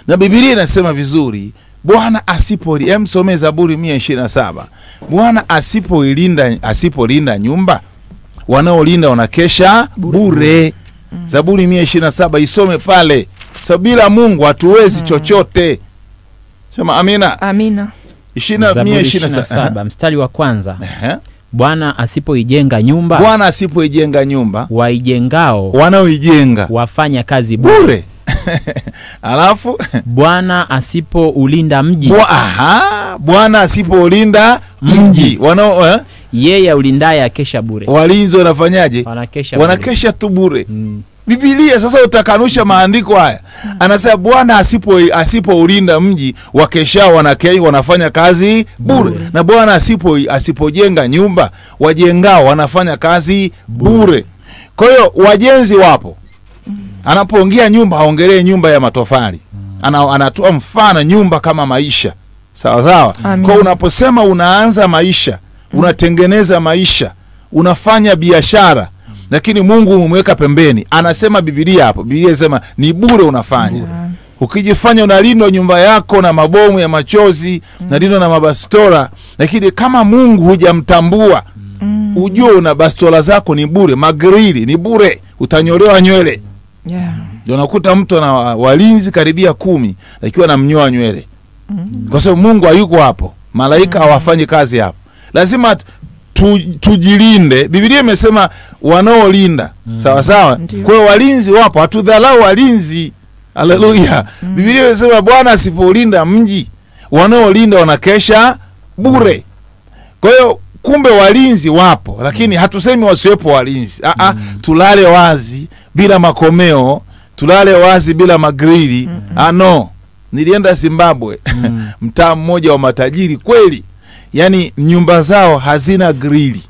Na bibilia inasema vizuri, Bwana asipo msomee Zaburi mia ishirini na saba. Bwana asipoilinda asipolinda nyumba, wanaolinda wanakesha bure, bure. Mm. Zaburi mia ishirini na saba isome pale, so bila Mungu hatuwezi mm. chochote. Sema amina, amina. Zaburi ishirini na saba mstari wa kwanza. Bwana asipoijenga nyumba, Bwana asipoijenga nyumba, waijengao wanaoijenga wafanya kazi bure. Alafu Bwana asipoulinda mji, aha, Bwana asipoulinda mji wanao eh? Yeye aulindaye akesha bure. Walinzi wanafanyaje? Wanakesha, wanakesha tu bure mm. Biblia sasa utakanusha maandiko haya. Anasema Bwana asipo asipoulinda mji wakesha wanakei wanafanya kazi bure, na Bwana asipo asipojenga nyumba wajengao wanafanya kazi bure. Kwa hiyo wajenzi wapo. Anapoongea nyumba haongelee nyumba ya matofali, ana, anatoa mfano nyumba kama maisha. Sawa sawa. Kwa unaposema unaanza maisha, unatengeneza maisha, unafanya biashara lakini Mungu umemweka pembeni. Anasema Biblia hapo, Biblia inasema ni bure unafanya yeah. Mm. Ukijifanya unalindwa nyumba yako na mabomu ya machozi mm. nalindwa na mabastola, lakini kama Mungu hujamtambua mm. ujue una bastola zako ni bure, magrili ni bure, utanyolewa nywele yeah. Unakuta mtu ana walinzi karibia kumi akiwa namnyoa nywele mm. kwa sababu Mungu hayuko hapo, malaika mm. hawafanyi mm. kazi hapo, lazima tu, tujilinde. bibilia imesema wanaolinda mm. sawa sawa. Kwa hiyo walinzi wapo, hatudharau walinzi. Haleluya mm. bibilia imesema Bwana asipolinda mji, wanaolinda wanakesha bure. Mm. Kwa hiyo kumbe walinzi wapo, lakini mm. hatusemi wasiwepo walinzi a ah, a, ah, mm. tulale wazi bila makomeo, tulale wazi bila magrili mm -mm. ano ah, Nilienda Zimbabwe mm. mtaa mmoja wa matajiri kweli yani nyumba zao hazina grili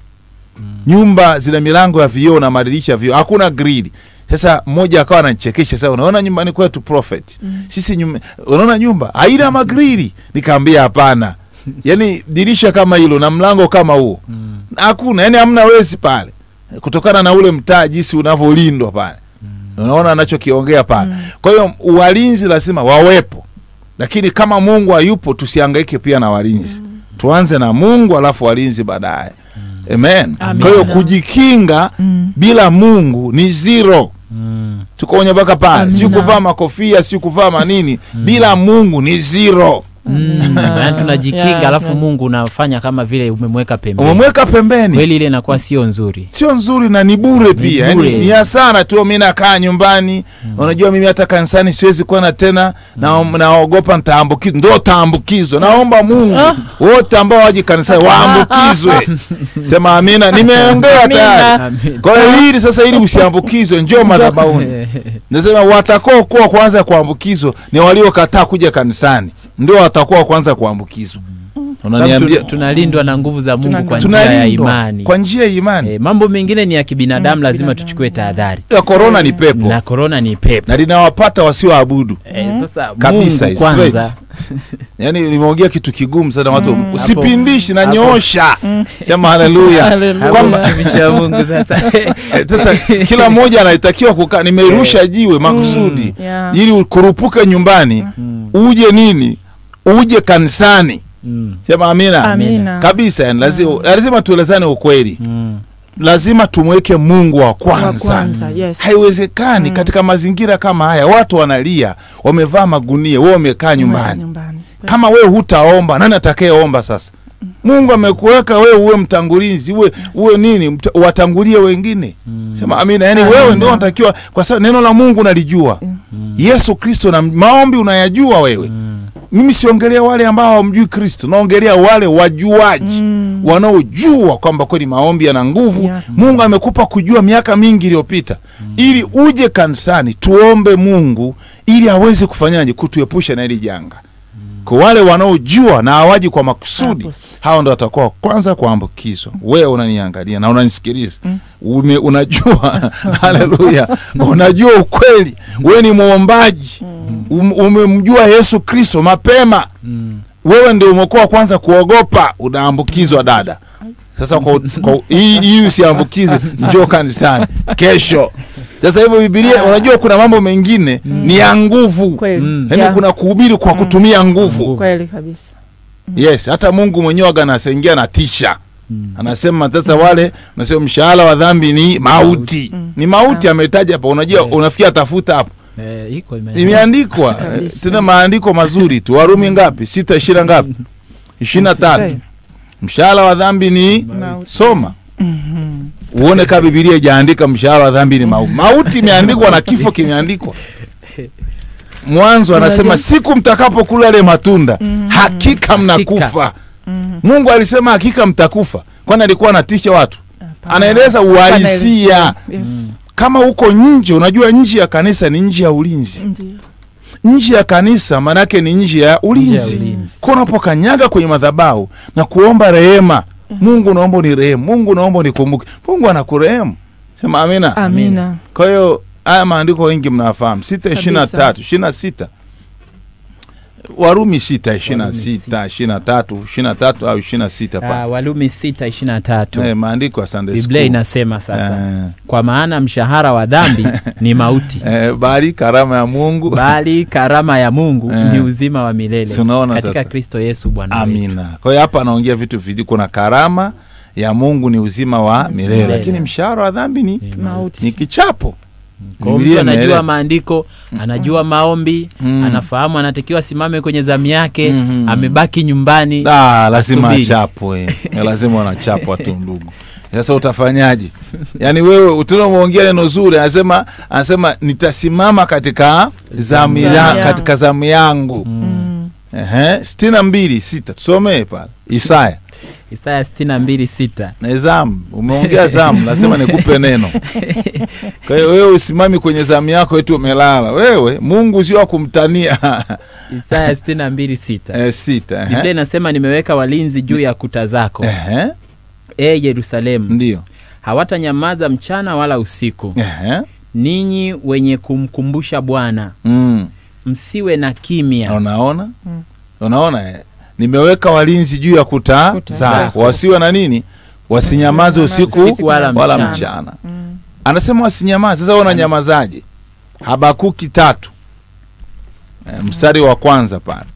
mm. nyumba zina milango ya vioo na madirisha vioo hakuna grili sasa mmoja akawa anachekesha sasa unaona nyumbani kwetu prophet mm. sisi nyumba, unaona nyumba haina mm. magrili nikaambia hapana yani dirisha kama hilo na mlango kama huo mm. hakuna mm. yani hamna wezi pale kutokana na ule mtaa jinsi unavyolindwa pale mm. unaona anachokiongea pale mm. kwa hiyo walinzi lazima wawepo lakini kama mungu hayupo tusiangaike pia na walinzi mm tuanze na Mungu alafu walinzi baadaye. Mm. Amen. Kwa hiyo mm. kujikinga mm. bila Mungu ni zero. Mm. Tukaonye mpaka pale, si kuvaa makofia, si kuvaa manini mm. bila Mungu ni zero. Mm, yaani tunajikinga yeah, alafu yeah. Mungu unafanya kama vile umemweka pembeni, umemweka pembeni kweli, ile inakuwa sio nzuri, sio nzuri na ni bure pia, yaani ni hasara tu. Mimi nakaa nyumbani mm. Unajua, mimi hata kanisani siwezi kwenda tena mm. Naogopa na nitaambukizwa, ndo taambukizwa. Naomba Mungu ah. wote ambao waje kanisani waambukizwe. Ah, ah, ah. Sema amina, nimeongea tayari. Kwa hiyo hili sasa, ili usiambukizwe, njoo madhabahuni. Nasema watakao kuwa kwanza kuambukizwa ni waliokataa kuja kanisani ndio atakuwa kwanza kuambukizwa. Mm. tunalindwa na nguvu za Mungu kwa njia ya imani, kwa njia ya imani. E, mambo mengine ni ya kibinadamu, mm, lazima tuchukue tahadhari. Korona ni pepo na korona ni pepo na linawapata wasioabudu e, sasa kabisa kwanza Yaani nimeongea kitu kigumu sana watu, mm. usipindishi na nyoosha, sema haleluya, Mungu sasa. Eh, sasa kila mmoja anatakiwa kukaa, nimerusha jiwe makusudi ili kurupuke nyumbani uje nini uje kanisani mm. sema amina, amina. kabisa yani lazima, mm. lazima tuelezane ukweli mm lazima tumweke Mungu wa kwanza, wa kwanza yes. Haiwezekani mm. katika mazingira kama haya, watu wanalia, wamevaa magunia, wewe wamekaa nyumbani. Kama we hutaomba, nani atakayeomba sasa? Mm. Mungu amekuweka wewe uwe mtangulizi, uwe, uwe nini, watangulie wengine mm. Sema amina. Yani wewe ndio unatakiwa, kwa sababu neno la Mungu unalijua mm. Yesu Kristo na maombi unayajua wewe mm mimi siongelea wale ambao hawamjui Kristo, naongelea wale wajuaji mm. wanaojua kwamba kweli maombi yana nguvu yeah. Mungu amekupa kujua miaka mingi iliyopita mm. ili uje kanisani tuombe Mungu ili aweze kufanyaje kutuepusha na hili janga mm. kwa wale wanaojua na hawaji kwa makusudi hawa ndo watakuwa kwanza kuambukizwa. Wewe unaniangalia na unanisikiliza mm. unajua haleluya unajua ukweli, wewe ni mwombaji mm um, umemjua Yesu Kristo mapema mm. wewe ndio umekuwa kwanza kuogopa, unaambukizwa dada. Sasa hii hii usiambukize, njoo kanisani kesho. Sasa hivyo bibilia unajua kuna mambo mengine mm. ni ya nguvu yaani mm. yaani yeah. kuna kuhubiri kwa mm. kutumia nguvu mm. kweli kabisa mm. yes, hata Mungu mwenyewe aga anasengia na tisha Mm. Anasema sasa wale nasema mshahara wa dhambi ni mauti. Mm. Ni mauti ah. ametaja hapa Unajua yeah. Unafikia tafuta hapo. Eh, imeandikwa eh, tena maandiko mazuri tu. Warumi ngapi? sita ishirini ngapi? ishiri na tatu. Mshahara wa dhambi ni soma mhm. uone kaa Bibilia ijaandika mshahara wa dhambi ni mauti. Mauti imeandikwa na kifo kimeandikwa. Mwanzo anasema siku mtakapokula yale matunda mhm. hakika mnakufa. Mhm. Mungu alisema hakika mtakufa, kwani alikuwa anatisha watu? Anaeleza uhalisia. yes kama uko nje, unajua nje ya kanisa ni nje ya ulinzi. Nje ya kanisa maanake ni nje ya ulinzi. Kwa unapokanyaga kwenye madhabahu na kuomba rehema, mm. Mungu naomba ni rehemu, Mungu naomba nikumbuke, Mungu anakurehemu. Sema amina, amina. Kwa hiyo haya maandiko wengi mnafahamu, sita ishirini na tatu ishirini na sita Warumi sita ishirini na sita ishirini na tatu ishirini na tatu au ishirini na sita pa ah, Warumi sita ishirini na tatu eh, maandiko ya Sunday School. Biblia inasema sasa eh, kwa maana mshahara wa dhambi ni mauti eh, bali karama ya Mungu bali karama ya Mungu eh, ni uzima wa milele katika Kristo Yesu Bwana wetu. Amina. Kwa hiyo hapa anaongea vitu vidi, kuna karama ya Mungu ni uzima wa milele, milele. Lakini mshahara wa dhambi ni, ni, ni kichapo kwa mtu anajua maandiko anajua maombi mm. anafahamu anatakiwa asimame kwenye zamu yake mm-hmm. amebaki nyumbani da, lazima achapwe eh, lazima anachapwa tu ndugu sasa utafanyaje yaani wewe tena umeongea neno zuri anasema anasema nitasimama katika zamu ya, katika zamu yangu mm. uh-huh. sitini mbili sita tusomee pale isaya Isaya 62:6. Na umeongea zamu, nasema nikupe neno. Kwa hiyo wewe usimami kwenye zamu yako eti umelala. Wewe Mungu sio kumtania. Isaya 62:6. Eh, 6. Biblia inasema nimeweka walinzi juu ya kuta zako. Eh. Ee Yerusalemu. Ndio. Hawatanyamaza mchana wala usiku. Eh. Ninyi wenye kumkumbusha Bwana. Mm. Msiwe na kimya. Unaona? Mm. Unaona Mm nimeweka walinzi juu ya kuta zako wasiwe na nini wasinyamaze usiku, wala mchana, wala mchana. Mm. anasema wasinyamaze sasa wananyamazaje habakuki tatu e, mstari wa kwanza pale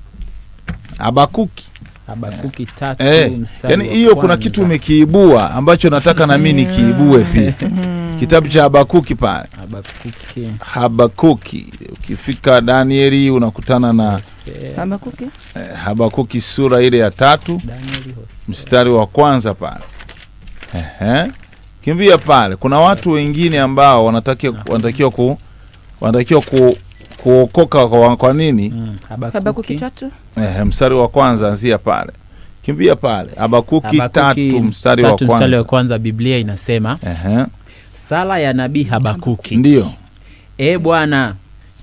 habakuki Habakuki eh. tatu, e, eh, yani hiyo kuna kitu umekiibua ambacho nataka nami nikiibue pia mm kitabu cha Habakuki pale Habakuki. Habakuki ukifika Danieli unakutana na Habakuki. Eh, Habakuki sura ile ya tatu mstari wa kwanza pale eh. kimbia pale. Kuna watu wengine ambao wanatakiwa ah. wanatakiwa ku, wanatakiwa ku, kuokoka kwa, kwa nini mm, mstari wa kwanza anzia pale kimbia pale Habakuki, Habakuki tatu mstari wa kwanza. kwanza Biblia inasema uh-huh sala ya nabii Habakuki. Ndio. E Bwana,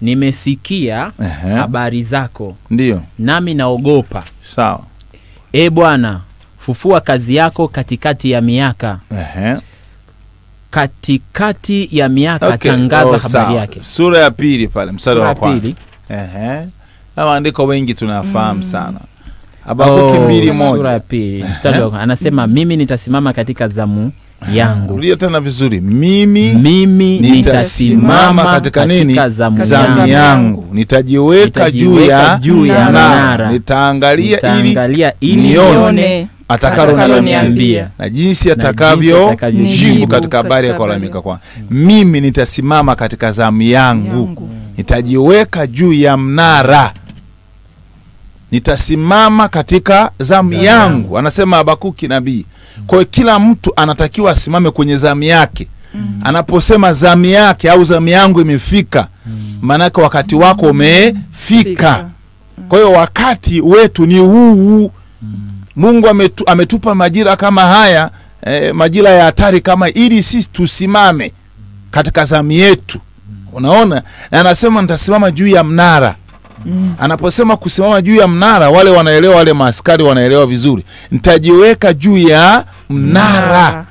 nimesikia habari zako, ndio nami naogopa. Sawa. E Bwana, fufua kazi yako katikati ya miaka Ehe. katikati ya miaka okay. tangaza oh, habari yake. Sura ya pili pale mstari wa kwanza. Ehe. Maandiko wengi tunafahamu mm. sana Habakuki oh, mbili moja. Sura ya pili mstari wa anasema mimi nitasimama katika zamu yangu. Rudia tena vizuri, mimi, mimi nitasimama katika nini, zamu yangu, nitajiweka juu ya mnara, nitaangalia ili nione niambia na jinsi atakavyo katika habari ya kulalamika kwa mimi. Nitasimama katika zamu yangu, nitajiweka juu ya mnara nitasimama katika zamu yangu, anasema Habakuki nabii. kwao kila mtu anatakiwa asimame kwenye zamu yake. Mm. Anaposema zamu yake au zamu yangu imefika, mm. maanake wakati wako umefika. Mm. Kwa hiyo wakati wetu ni huu. Mm. Mungu ametu, ametupa majira kama haya eh, majira ya hatari kama ili sisi tusimame katika zamu yetu. Unaona, na anasema nitasimama juu ya mnara Mm. Anaposema kusimama juu ya mnara, wale wanaelewa, wale maaskari wanaelewa vizuri, nitajiweka juu ya mnara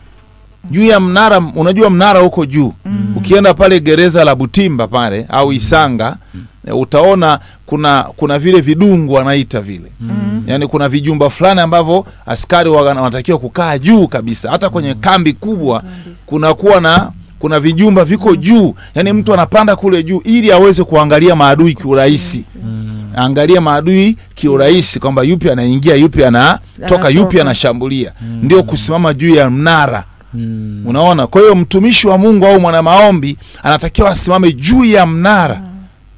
juu ya mnara. Unajua mnara huko juu mm. Ukienda pale gereza la Butimba pale au mm. Isanga mm. Utaona kuna kuna vile vidungu wanaita vile mm. yaani kuna vijumba fulani ambavyo askari wanatakiwa kukaa juu kabisa. Hata kwenye mm. kambi kubwa kunakuwa na kuna vijumba viko mm. juu, yani mtu anapanda kule juu ili aweze kuangalia maadui kiurahisi mm. Angalia maadui kiurahisi kwamba yupi anaingia, yupi anatoka, yupi anashambulia mm. Ndio kusimama juu ya mnara mm. Unaona, kwa hiyo mtumishi wa Mungu au mwana maombi anatakiwa asimame juu ya mnara mm.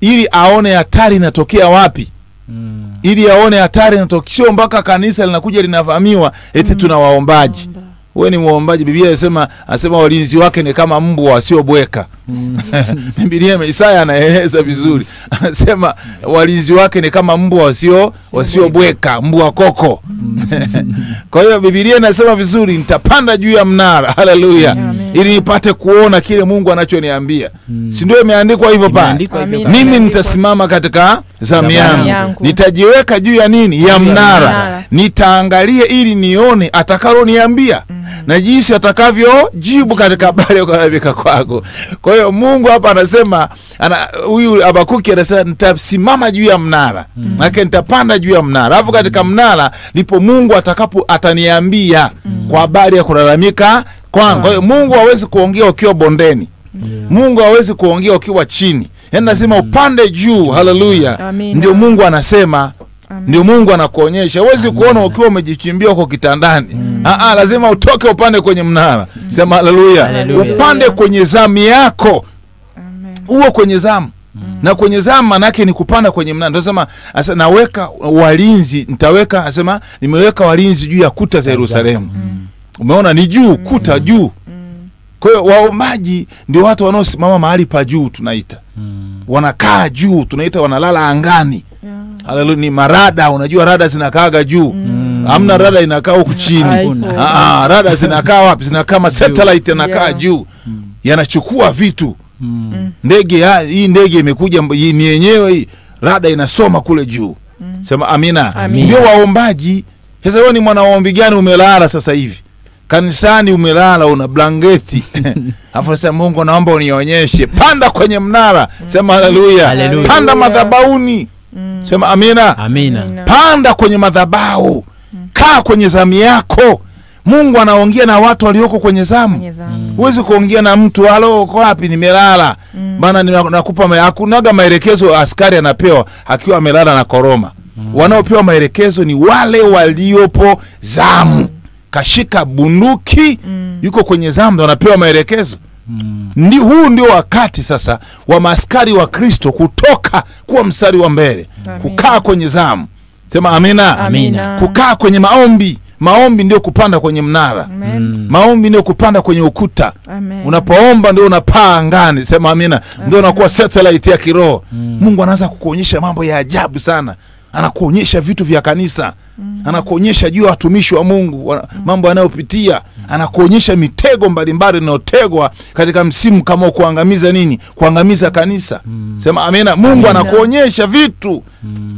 ili aone hatari inatokea wapi mm. ili aone hatari inatokea, sio mpaka kanisa linakuja linavamiwa eti mm. tuna waombaji mm we ni mwombaji. Biblia asema asema walinzi wake ni kama mbwa wasiobweka. Mm. Biblia Isaya anaeleza vizuri, anasema walinzi wake ni kama mbwa wasio wasiobweka, mbwa koko. Mm. Kwa hiyo bibilia inasema vizuri, nitapanda juu ya mnara, haleluya, ili nipate kuona kile Mungu anachoniambia. Mm. Si ndio imeandikwa hivyo pale? Mimi nitasimama katika zamu yangu, nitajiweka juu ya nini, ya mnara, nitaangalie ili nione atakaloniambia mm -hmm. na jinsi atakavyojibu katika habari ya kuharibika kwako. Kwa hiyo Mungu hapa anasema ana, huyu ana, Habakuki anasema nitasimama juu ya mnara mm -hmm. nitapanda juu ya mnara, alafu katika mm. mnara ndipo Mungu atakapo ataniambia mm -hmm. kwa habari ya kulalamika kwangu. Kwa hiyo Mungu hawezi kuongea ukiwa bondeni. Yeah. Mungu hawezi kuongea ukiwa chini yani lazima upande juu. Haleluya, ndio Mungu anasema ndio Mungu anakuonyesha. wezi kuona ukiwa umejichimbia huko kitandani mm. Ah, ah, lazima utoke upande kwenye mnara mm. Sema haleluya, upande kwenye zamu yako huo kwenye zamu mm. na kwenye zamu manake ni kupanda kwenye mnara. Ndio naweka walinzi ntaweka asema nimeweka walinzi juu ya kuta za Yerusalemu mm. Umeona ni juu kuta mm. juu kwa hiyo waombaji ndio watu wanaosimama mahali pa juu tunaita mm. wanakaa juu tunaita wanalala angani yeah. Hmm. Haleluya, ni marada. Unajua rada zinakaaga juu mm. Amna rada inakaa huku chini, ah, ah, rada zinakaa wapi? Zinakaa ma satellite yanakaa yeah. juu mm. yanachukua vitu mm. ndege hii ndege imekuja ni yenyewe hii rada inasoma kule juu mm. Sema amina, amina. Ndio waombaji sasa. Wewe ni mwanaombi gani umelala sasa hivi? kanisani umelala una blangeti alafu nasema mungu naomba unionyeshe panda kwenye mnara sema haleluya panda madhabauni mm. sema amina. amina panda kwenye madhabau mm. kaa kwenye zamu yako mungu anaongea na watu walioko kwenye zamu mm. huwezi mm. kuongea na mtu alo wapi nimelala mm. nakupa ma, maelekezo askari anapewa akiwa amelala na koroma mm. wanaopewa maelekezo ni wale waliopo zamu kashika bunduki mm. yuko kwenye zamu anapewa maelekezo mm. Ndi, huu ndio wakati sasa wa maaskari wa Kristo kutoka kuwa mstari wa mbele amina. Kukaa kwenye zamu, sema amina, amina. Kukaa kwenye maombi maombi ndio kupanda kwenye mnara Amen. Mm. Maombi ndio kupanda kwenye ukuta Amen. Unapoomba ndio unapaa angani, sema amina, ndio unakuwa satelit ya kiroho mm. Mungu anaanza kukuonyesha mambo ya ajabu sana anakuonyesha vitu vya kanisa mm. anakuonyesha juu ya watumishi wa Mungu wa, mm. mambo yanayopitia mm. anakuonyesha mitego mbalimbali inayotegwa katika msimu kama kuangamiza nini, kuangamiza kanisa mm. sema amena. Mungu amena. anakuonyesha vitu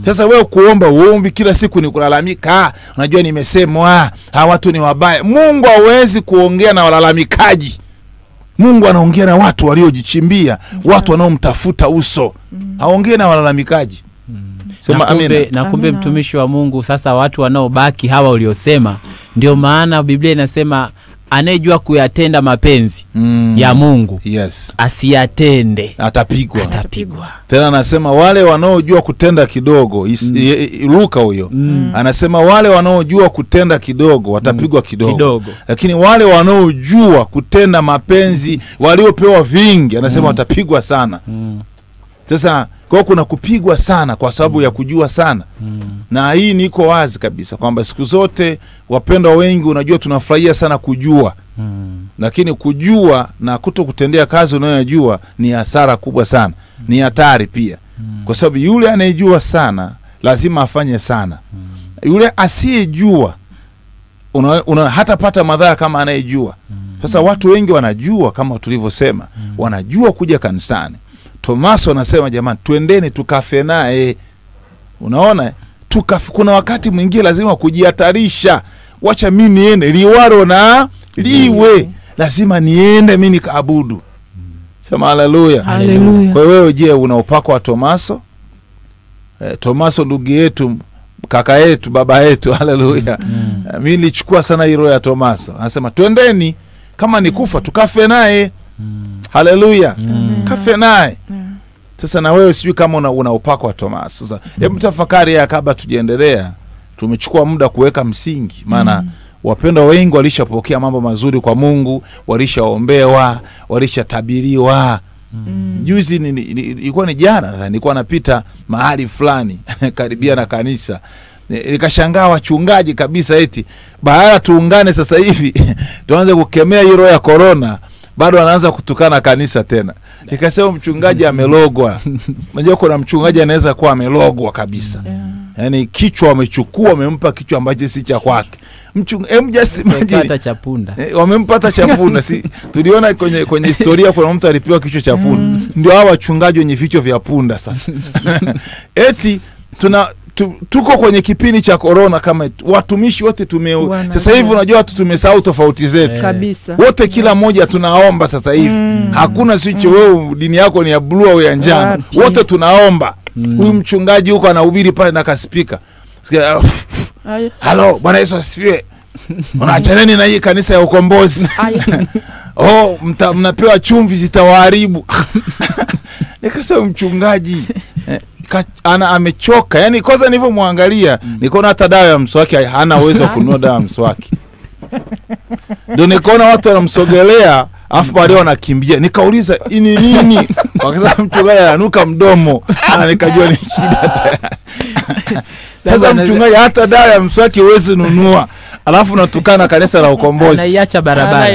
sasa mm. wewe kuomba uombi kila siku ni kulalamika, unajua nimesemwa, hawa watu ni wabaya. Mungu hawezi kuongea na walalamikaji. Mungu anaongea na watu waliojichimbia, watu wanaomtafuta uso. Haongee na walalamikaji. Sema na kumbe, na kumbe mtumishi wa Mungu, sasa watu wanaobaki hawa uliosema, ndio maana Biblia inasema anayejua kuyatenda mapenzi mm. ya Mungu yes. asiyatende atapigwa. Atapigwa. Tena anasema wale wanaojua kutenda kidogo is, mm. y, Luka huyo mm. anasema wale wanaojua kutenda kidogo watapigwa mm. kidogo. kidogo, lakini wale wanaojua kutenda mapenzi waliopewa vingi anasema mm. watapigwa sana mm. Sasa kwao kuna kupigwa sana kwa sababu ya kujua sana mm. na hii niko wazi kabisa kwamba siku zote wapendwa wengi, unajua tunafurahia sana kujua mm. lakini kujua na kuto kutendea kazi unayojua ni hasara kubwa sana mm. ni hatari pia mm. kwa sababu yule anayejua sana lazima afanye sana mm. yule asiyejua una, una, hatapata madhara kama anayejua mm. Sasa watu wengi wanajua kama tulivyosema mm. wanajua kuja kanisani Tomaso anasema jamani, twendeni tukafe naye. Unaona, tukafe. Kuna wakati mwingine lazima kujihatarisha, wacha mi niende liwaro na liwe, lazima niende mi nikaabudu. Sema haleluya, haleluya. Kwa wewe, je, una upako wa Tomaso? Eh, Tomaso ndugu yetu kaka yetu baba yetu, haleluya. Mm. Mi nilichukua sana hii roho ya Tomaso, anasema twendeni, kama ni kufa tukafe naye mm. haleluya mm. kafe naye mm. sasa na wewe sijui kama una, una upako wa tomas sasa hebu mm. tafakari ya kabla tujaendelea tumechukua muda kuweka msingi maana mm wapendwa wengi walishapokea mambo mazuri kwa mungu walishaombewa walishatabiriwa mm. juzi ilikuwa ni, ni jana nilikuwa napita mahali fulani karibia na kanisa nikashangaa wachungaji kabisa eti baada tuungane sasa hivi tuanze kukemea hii roho ya korona bado anaanza kutukana kanisa tena. Nikasema mchungaji amelogwa. najua kuna mchungaji anaweza kuwa amelogwa kabisa yani Yaani kichwa wamechukua, wamempa kichwa ambacho si cha kwake. Eh, wamempata chapunda, si tuliona kwenye, kwenye historia kuna mtu alipewa kichwa cha punda mm. Ndio hawa wachungaji wenye vichwa vya punda sasa eti tuna tu, tuko kwenye kipindi cha korona kama watumishi wote tume sasa hivi, unajua watu tumesahau tofauti zetu yeah. wote kila mmoja tunaomba sasa hivi mm. hakuna sicho mm. wewe dini yako ni ya blue au ya njano, wote tunaomba mm. huyu mm. mchungaji huko anahubiri pale na kaspika, ah, halo Bwana Yesu asifiwe, unaachaneni na hii kanisa ya ukombozi oh, mta, mnapewa chumvi zitawaharibu nikasema mchungaji eh, ana amechoka yani kwanza nilivyomwangalia mm. nikaona hata dawa ya mswaki hana uwezo wa kunua dawa ya mswaki ndio nikaona watu wanamsogelea afu baadaye wanakimbia nikauliza ini nini wakasema mchungaji ananuka mdomo nikajua ni shida sasa mchungaji hata dawa ya mswaki uwezi nunua alafu unatukana kanisa la ukombozi anaiacha barabara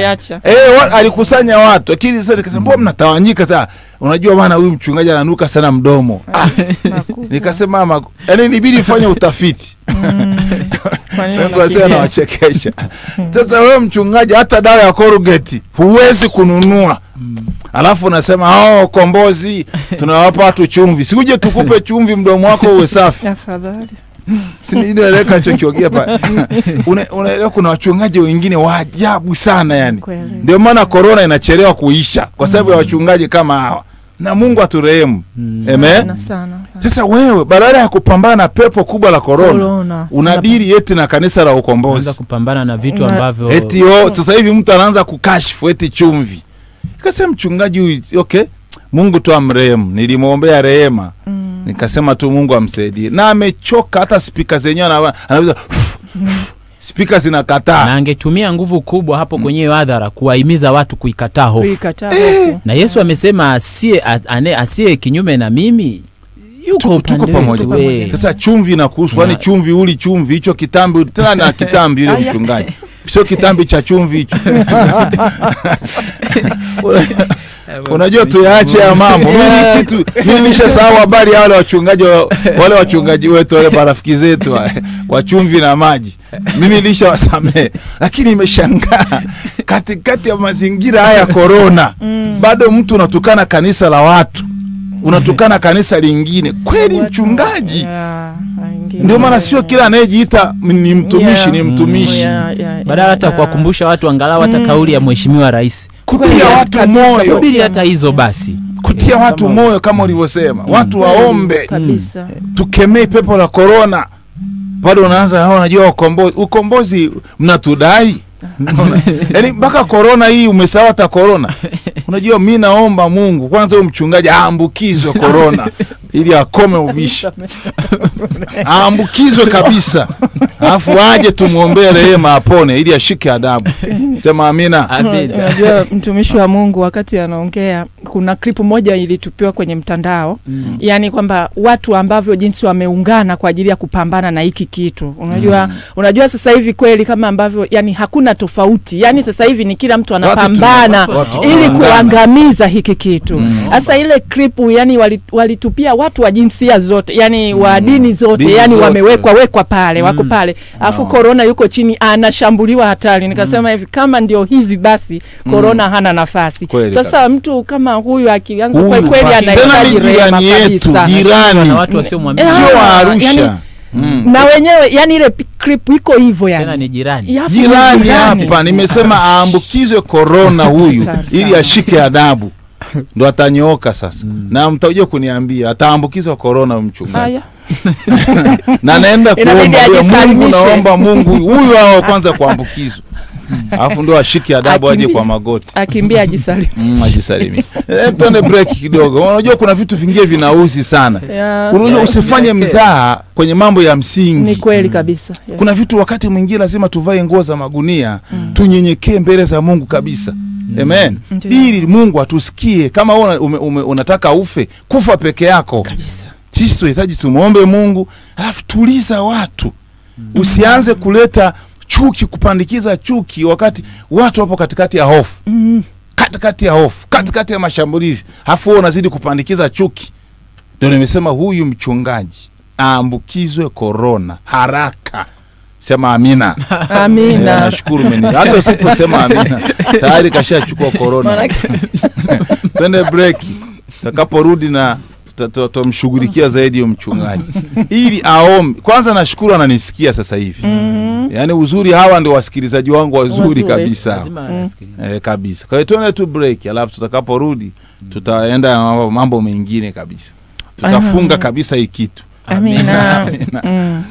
eh wa, alikusanya watu lakini sasa nikasema mbona mnatawanyika sasa unajua bwana huyu mchungaji ananuka sana mdomo ah, ah nikasema yani nibidi fanye utafiti mm. wengi wachekesha. sasa wewe mchungaji hata dawa ya Colgate huwezi kununua mm. alafu unasema oh, kombozi tunawapa watu chumvi sikuje tukupe chumvi mdomo wako uwe safi Tafadhali sinaeleweka pa unaelewa, kuna wachungaji wengine waajabu sana yani, ndio maana korona inachelewa kuisha kwa sababu ya mm. wachungaji kama hawa na Mungu aturehemu. Mm. Sasa wewe badala ya kupambana na pepo kubwa la korona unadiri eti na kanisa la ukombozi. Unaanza sasa hivi mtu anaanza kukashfu eti chumvi. Ikasema mchungaji huyu okay, Mungu tu amrehemu, nilimwombea rehema mm. nikasema tu Mungu amsaidie, na amechoka. Hata spika zenyewe anaweza spika zinakataa, na angetumia nguvu kubwa hapo mm. kwenye hadhara kuwahimiza watu kuikataa hofu kuikata eh. na Yesu mm. amesema asiye kinyume na mimi tuko eh. pamoja. Sasa chumvi yaani na kwani chumvi uli chumvi hicho kitambi tena na kitambi ule mchungaji sio kitambi cha chumvi unajua tuyaache ya mambo mimi kitu mimi sahau habari ya wale wachungaji wale wachungaji wetu wale marafiki zetu wa chumvi na maji mimi wasamehe lakini imeshangaa katikati ya mazingira haya ya korona mm. bado mtu unatukana kanisa la watu unatukana kanisa lingine kweli, mchungaji? ndio maana sio kila anayejiita ni mtumishi ni mtumishi yeah, yeah, yeah, badala hata yeah, kuwakumbusha watu angalau hata mm. kauli ya mheshimiwa rais kutia watu moyo, hata hizo basi kutia mm. watu moyo kama ulivyosema mm. watu waombe kabisa, tukemee pepo la korona bado unaanza hao, unajua ukombozi, ukombozi mnatudai yaani mpaka korona hii umesahau hata korona unajua mi naomba mungu kwanza huyu mchungaji aambukizwe korona ili akome ubishi aambukizwe kabisa alafu aje tumwombee rehema apone ili ashike adabu. Sema amina. Unajua mtumishi wa Mungu wakati anaongea, kuna klipu moja ilitupiwa kwenye mtandao mm. Yaani kwamba watu ambavyo jinsi wameungana kwa ajili ya kupambana na hiki kitu unajua, mm. unajua sasa hivi kweli kama ambavyo yani hakuna tofauti yani sasa hivi ni kila mtu anapambana ili kuangamiza hiki kitu sasa mm. ile klipu yani walitupia wali watu wa jinsia zote yani mm. wa dini zote dini yani wamewekwa wekwa pale mm. wako pale pale alafu no. korona yuko chini anashambuliwa hatari, nikasema mm. hivi kama ndio hivi basi korona mm. hana nafasi kweli. Sasa mtu kama huyu akianza kwa kweli anahitaji jirani na watu wasiomwamini, eh, sio ah, Arusha yani, Mm. Na wenyewe yani ile clip iko hivyo yani. Tena ni jirani. Yafu jirani hapa nimesema ah. aambukizwe corona huyu ili ashike adabu Ndo atanyooka sasa. Mm. Na mtakuja kuniambia ataambukizwa corona mchungaji. na naenda kuomba Mungu, naomba Mungu huyu hao kwanza kuambukizwa alafu ndo ashike adabu aje kwa magoti akimbia ajisalimie mm, ajisalimie e, eh, tuende break kidogo. Unajua kuna vitu vingine vinauzi sana yeah, unajua yeah, usifanye yeah, mzaha kwenye mambo ya msingi. Ni kweli mm. kabisa yes. Kuna vitu wakati mwingine lazima tuvae nguo za magunia mm. tunyenyekee mbele za Mungu kabisa mm. Amen, ili Mungu atusikie. Kama wewe unataka ufe, kufa peke yako kabisa sisi tunahitaji tumwombe Mungu, alafu tuliza watu mm. Usianze kuleta chuki, kupandikiza chuki wakati watu wapo katikati ya hofu mm. katikati ya hofu, katikati ya mashambulizi, afu unazidi kupandikiza chuki. Ndio nimesema huyu mchungaji aambukizwe korona haraka. Sema amina, amina. Eh, nashukuru mimi, hata usiposema amina tayari kashachukua corona. Twende break. takaporudi na tutamshughulikia zaidi mchungaji ili aombe kwanza. Nashukuru ananisikia sasa hivi mm -hmm. uzuri hawa ndio wasikilizaji wangu wazuri, wazuri kabisa mm -hmm. kabisa. Kwa hiyo tuende tu break, alafu tutakaporudi tutaenda mambo, mambo mengine kabisa, tutafunga kabisa hii kitu. Amina. Amina. Mm.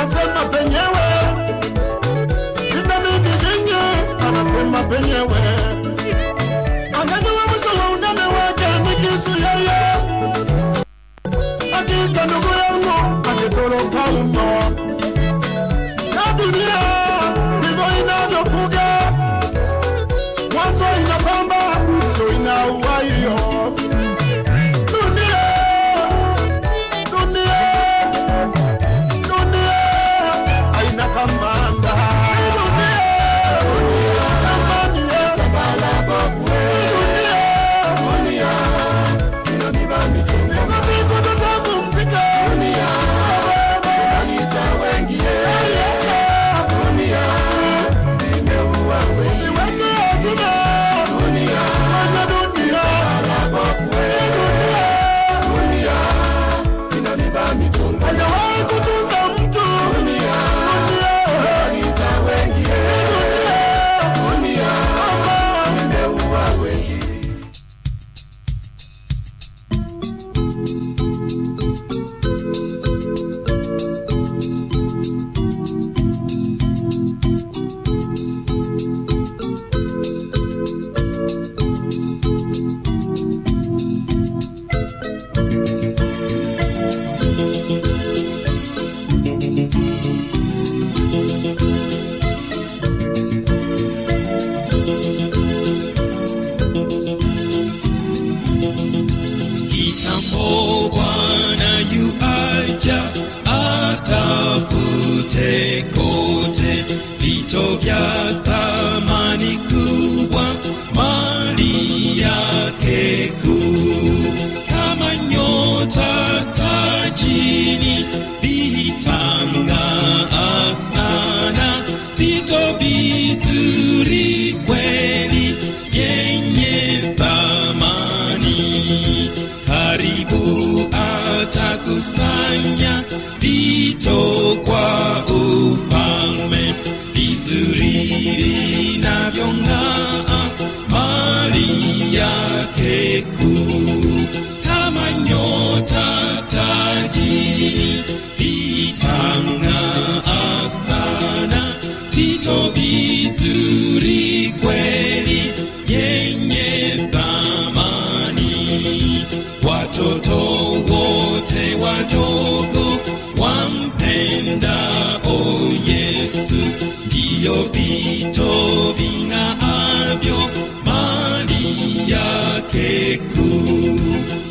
anasema penyewe, vitamini vingi anasema penyewe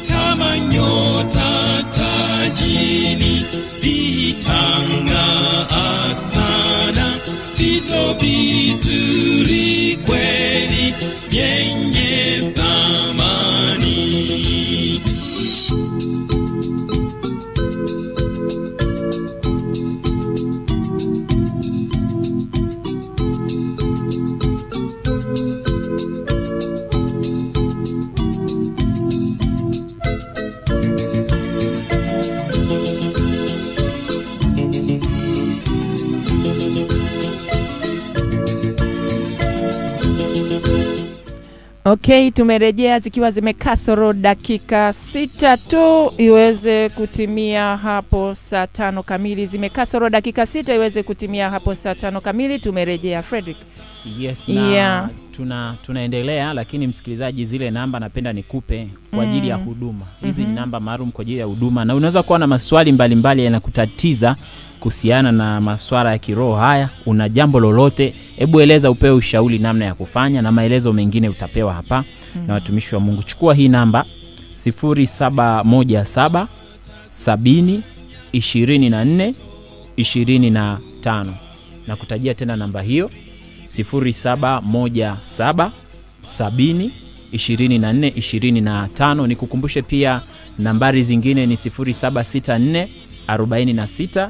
kama nyota tajiri vitang'aa sana, vito vizuri kweli vyenye Okay, tumerejea zikiwa zimekasoro dakika sita tu iweze kutimia hapo saa tano kamili, zimekasoro dakika sita iweze kutimia hapo saa tano kamili. Tumerejea Frederick. Yes, na yeah. tuna, tunaendelea lakini msikilizaji, zile namba napenda nikupe kwa ajili mm. ya huduma hizi mm -hmm. ni mm-hmm. namba maalum kwa ajili ya huduma, na unaweza kuwa na maswali mbalimbali yanakutatiza mbali kuhusiana na masuala ya kiroho haya, una jambo lolote, hebu eleza, upewe ushauri namna ya kufanya, na maelezo mengine utapewa hapa mm. na watumishi wa Mungu. Chukua hii namba 0717 70 24 25. Na kutajia tena namba hiyo 0717 Nikukumbushe pia nambari zingine ni 0764 46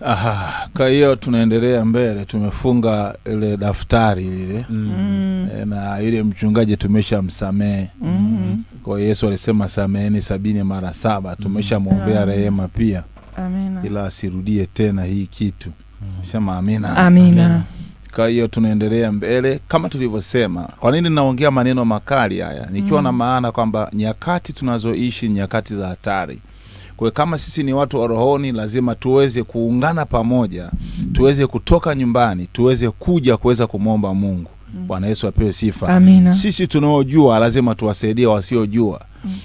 Aha, kwa hiyo tunaendelea mbele, tumefunga ile daftari lile mm. mm. Eh, na yule mchungaji tumeshamsamehe mm. kwa Yesu alisema sameheni sabini mara saba, mm. tumeshamwombea rehema pia amina. ila asirudie tena hii kitu mm. sema amina, amina. amina kwa hiyo tunaendelea mbele kama tulivyosema. Kwa nini naongea maneno makali haya? Nikiwa mm. na maana kwamba nyakati tunazoishi nyakati za hatari kwa kama sisi ni watu wa rohoni, lazima tuweze kuungana pamoja, tuweze kutoka nyumbani, tuweze kuja kuweza kumwomba Mungu. Bwana Yesu apewe sifa. Amina. Sisi tunaojua lazima tuwasaidie wasiojua.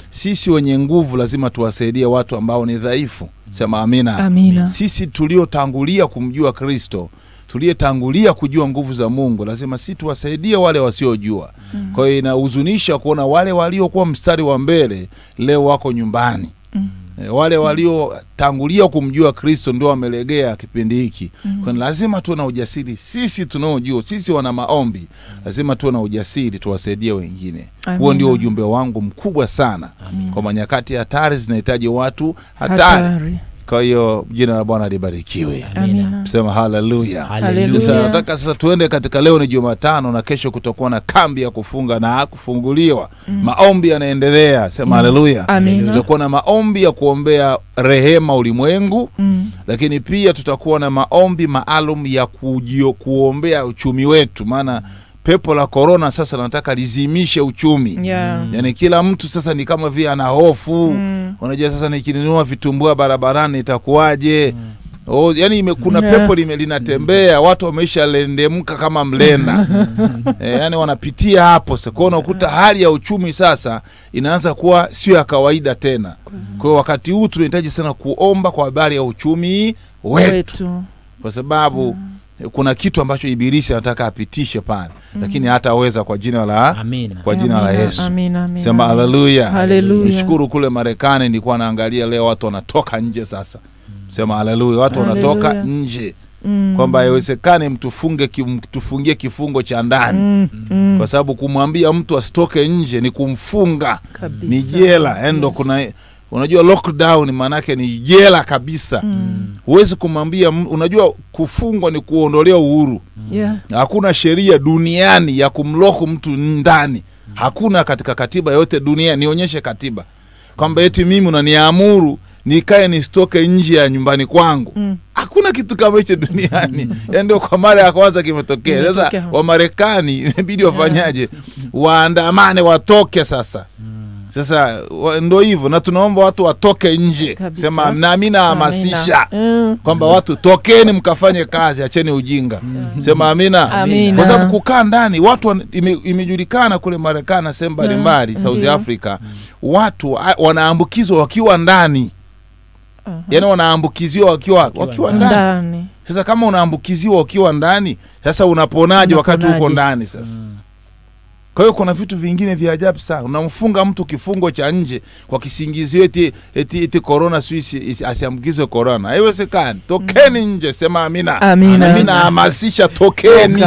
Sisi wenye nguvu lazima tuwasaidie watu ambao ni dhaifu. Sema amina. Amina. Sisi tuliotangulia kumjua Kristo tuliyetangulia kujua nguvu za Mungu lazima si tuwasaidie wale wasiojua. Mm. Kwa hiyo inahuzunisha kuona wale waliokuwa mstari wa mbele leo wako nyumbani. Mm. Eh, wale waliotangulia kumjua Kristo ndio wamelegea kipindi hiki mm -hmm. Lazima tuwe na ujasiri sisi tunaojua sisi wana maombi, mhm. lazima tuwe na ujasiri tuwasaidie wengine. Huo ndio ujumbe wangu mkubwa sana, kwa nyakati hatari zinahitaji watu hatari, hatari. Kwa hiyo jina la Bwana libarikiwe, Sema haleluya, Sasa nataka sasa tuende katika, leo ni Jumatano na kesho kutakuwa na kambi ya kufunga na kufunguliwa mm. Maombi yanaendelea, sema mm. haleluya, Tutakuwa na maombi ya kuombea rehema ulimwengu mm. Lakini pia tutakuwa na maombi maalum ya kujio, kuombea uchumi wetu maana pepo la korona sasa nataka lizimishe uchumi yeah. Mm. Yani kila mtu sasa ni kama vile ana hofu mm. Unajua sasa nikinunua vitumbua barabarani itakuwaje? mm. Oh, yani ime, kuna yeah. pepo lime, linatembea watu wameisha lendemka kama mlenda e, yani wanapitia hapo sasa kwao, unakuta hali ya uchumi sasa inaanza kuwa sio ya kawaida tena. Mm. Kwa hiyo wakati huu tunahitaji sana kuomba kwa habari ya uchumi wetu, wetu. kwa sababu mm kuna kitu ambacho ibilisi anataka apitishe pale mm. lakini hataweza kwa jina la amina. kwa jina amina, la Yesu amina, amina, sema haleluya nishukuru kule Marekani nilikuwa naangalia leo watu wanatoka nje sasa mm. sema haleluya watu wanatoka nje mm. kwamba haiwezekani mtufunge mtufungie kifungo cha ndani mm. mm. kwa sababu kumwambia mtu asitoke nje ni kumfunga ni jela endo yes. kuna Unajua lockdown maanake ni jela kabisa mm. kumwambia, unajua kufungwa ni kuondolea uhuru mm. yeah. Hakuna sheria duniani ya kumloku mtu ndani mm. Hakuna katika katiba yote dunia. Nionyeshe katiba kwamba eti mimi unaniamuru nikae nisitoke nje ya nyumbani kwangu mm. Hakuna kitu kama hicho duniani mm. Yaani ndio kwa mara ya kwanza kimetokea. Sasa Wamarekani inabidi wafanyaje? Waandamane, watoke sasa mm. Sasa ndo hivyo, na tunaomba watu watoke nje Kabisa. Sema nami nahamasisha kwamba mm. watu tokeni mkafanye kazi, acheni ujinga mm. Sema amina, amina. Kwa sababu kukaa ndani watu imejulikana kule Marekani na sehemu mbalimbali mm. South Africa mm. watu wanaambukizwa wakiwa ndani uh -huh. Yaani wanaambukiziwa wakiwa, wakiwa, wakiwa ndani, ndani. Sasa kama unaambukiziwa wakiwa ndani, sasa unaponaje, unaponaje wakati uko ndani sasa mm. Kwa hiyo kuna vitu vingine vya ajabu sana. Unamfunga mtu kifungo cha nje kwa kisingizio eti eti, eti corona sui asiambukizwe corona, haiwezekani. Tokeni mm. nje, sema amina. Amina, mimi nahamasisha tokeni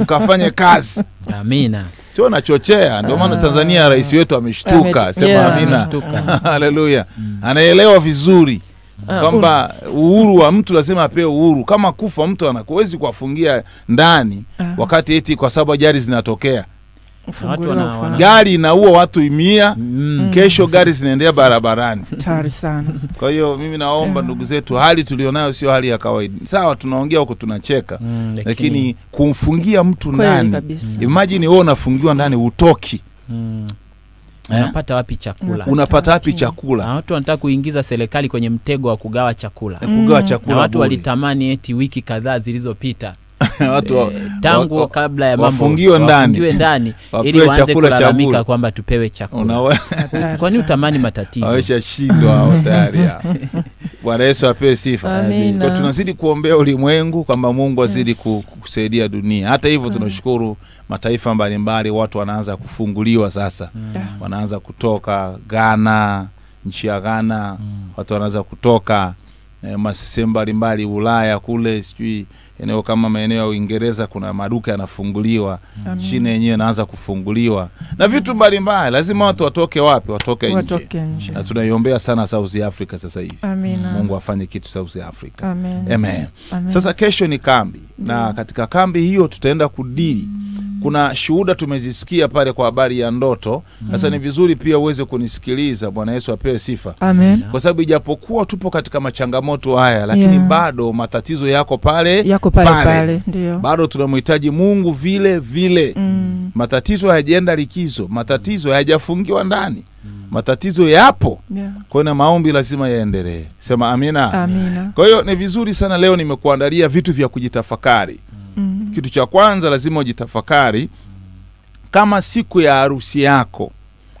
mkafanye kazi. Amina sio nachochea. Ndio maana ah. Tanzania rais wetu ameshtuka, sema amina. Haleluya, anaelewa vizuri ah, kwamba uhuru wa mtu lazima apewe uhuru. Kama kufa mtu anakuwezi kuwafungia ndani ah. wakati eti kwa sababu ajali zinatokea Gari inaua watu mia mm. Kesho gari zinaendea barabarani sana. Kwa hiyo mimi naomba ndugu yeah. zetu, hali tulionayo sio hali ya kawaida. Sawa, tunaongea huko tunacheka mm, lakini, lakini kumfungia mtu ndani mm. imajini wee unafungiwa ndani utoki mm. Eh? Unapata wapi chakula? Unapata wapi chakula? Na watu wanataka kuingiza serikali kwenye mtego wa kugawa chakula, kugawa mm. chakula. Na watu walitamani eti wiki kadhaa zilizopita watu eh, wa, tangu wa, kabla ya mambo wafungiwe ndani, ndani ili waanze kulalamika kwamba tupewe chakula. Kwani utamani matatizo? Wameshashindwa hao tayari. Bwana Yesu apewe sifa. Kwa Tunazidi kuombea ulimwengu kwamba Mungu azidi yes, kusaidia dunia. Hata hivyo tunashukuru mataifa mbalimbali, watu wanaanza kufunguliwa sasa, mm, wanaanza kutoka Ghana, nchi ya Ghana mm, watu wanaanza kutoka eh, mbalimbali Ulaya kule sijui eneo kama maeneo ya Uingereza kuna maduka yanafunguliwa, China yenyewe inaanza kufunguliwa na vitu mbalimbali. Lazima watu watoke wapi? Watoke, watoke nje, na tunaiombea sana South Africa sasa hivi. Amina. Mungu afanye kitu South Africa. Amen. Amen. Amen. Sasa kesho ni kambi na katika kambi hiyo tutaenda kudili kuna shuhuda tumezisikia pale kwa habari ya ndoto. Sasa mm. ni vizuri pia uweze kunisikiliza. Bwana Yesu apewe sifa, amen. Kwa sababu ijapokuwa tupo katika machangamoto haya, lakini yeah. bado matatizo yako pale yako pale pale, pale. bado tunamhitaji Mungu vile vile mm. matatizo hayajaenda likizo, matatizo hayajafungiwa ndani matatizo yapo yeah. Kwa na maombi lazima yaendelee. Sema amina, amina. Kwa hiyo ni vizuri sana leo nimekuandalia vitu vya kujitafakari mm. kitu cha kwanza lazima ujitafakari kama siku ya harusi yako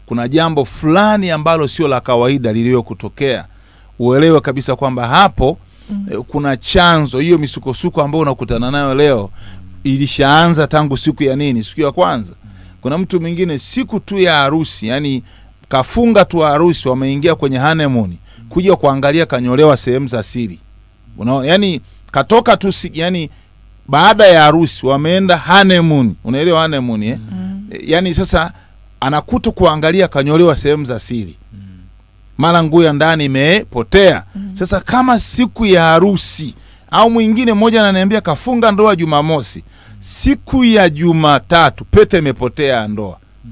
kuna jambo fulani ambalo sio la kawaida liliyokutokea uelewe kabisa kwamba hapo mm. hmm kuna chanzo hiyo misukosuko ambayo unakutana nayo leo ilishaanza tangu siku ya nini siku ya kwanza kuna mtu mwingine siku tu ya harusi yani kafunga tu harusi wameingia kwenye honeymoon kuja kuangalia kanyolewa sehemu za siri unaona yani katoka tu yani baada ya harusi wameenda honeymoon, unaelewa honeymoon eh? mm. Yani sasa anakutu kuangalia kanyolewa sehemu za siri mm. mara nguo ya ndani imepotea mm. Sasa kama siku ya harusi au mwingine mmoja ananiambia kafunga ndoa Jumamosi, siku ya Jumatatu pete imepotea ndoa mm.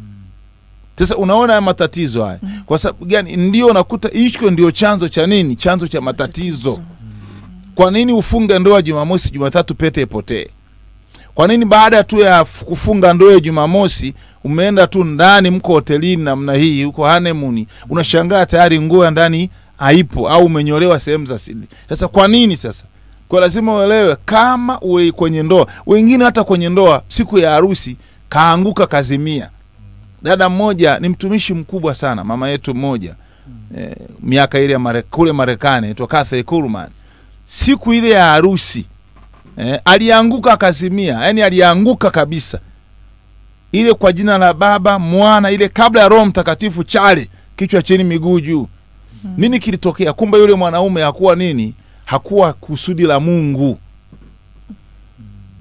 sasa unaona matatizo haya mm. Kwa sababu gani? Ndio nakuta hicho ndio chanzo cha nini, chanzo cha matatizo. Kwa nini ufunge ndoa Jumamosi, Jumatatu pete ipotee? Kwa nini baada tu ya kufunga ndoa ya Jumamosi umeenda tu ndani, mko hotelini namna hii, uko honeymoon, unashangaa tayari nguo ya ndani haipo au umenyolewa sehemu za siri. Sasa kwa nini sasa? Kwa lazima uelewe kama uwe kwenye ndoa. Wengine hata kwenye ndoa siku ya harusi kaanguka kazimia. Dada mmoja ni mtumishi mkubwa sana, mama yetu mmoja eh, miaka ile ya mare, kule Marekani, aitwa Catherine Kuhlman siku ile ya harusi eh, alianguka akazimia, yani alianguka kabisa ile kwa jina la Baba, Mwana, ile kabla ya Roho Mtakatifu, chale kichwa chini, miguu juu. Hmm. Nini kilitokea? Kumbe yule mwanaume hakuwa nini, hakuwa kusudi la Mungu.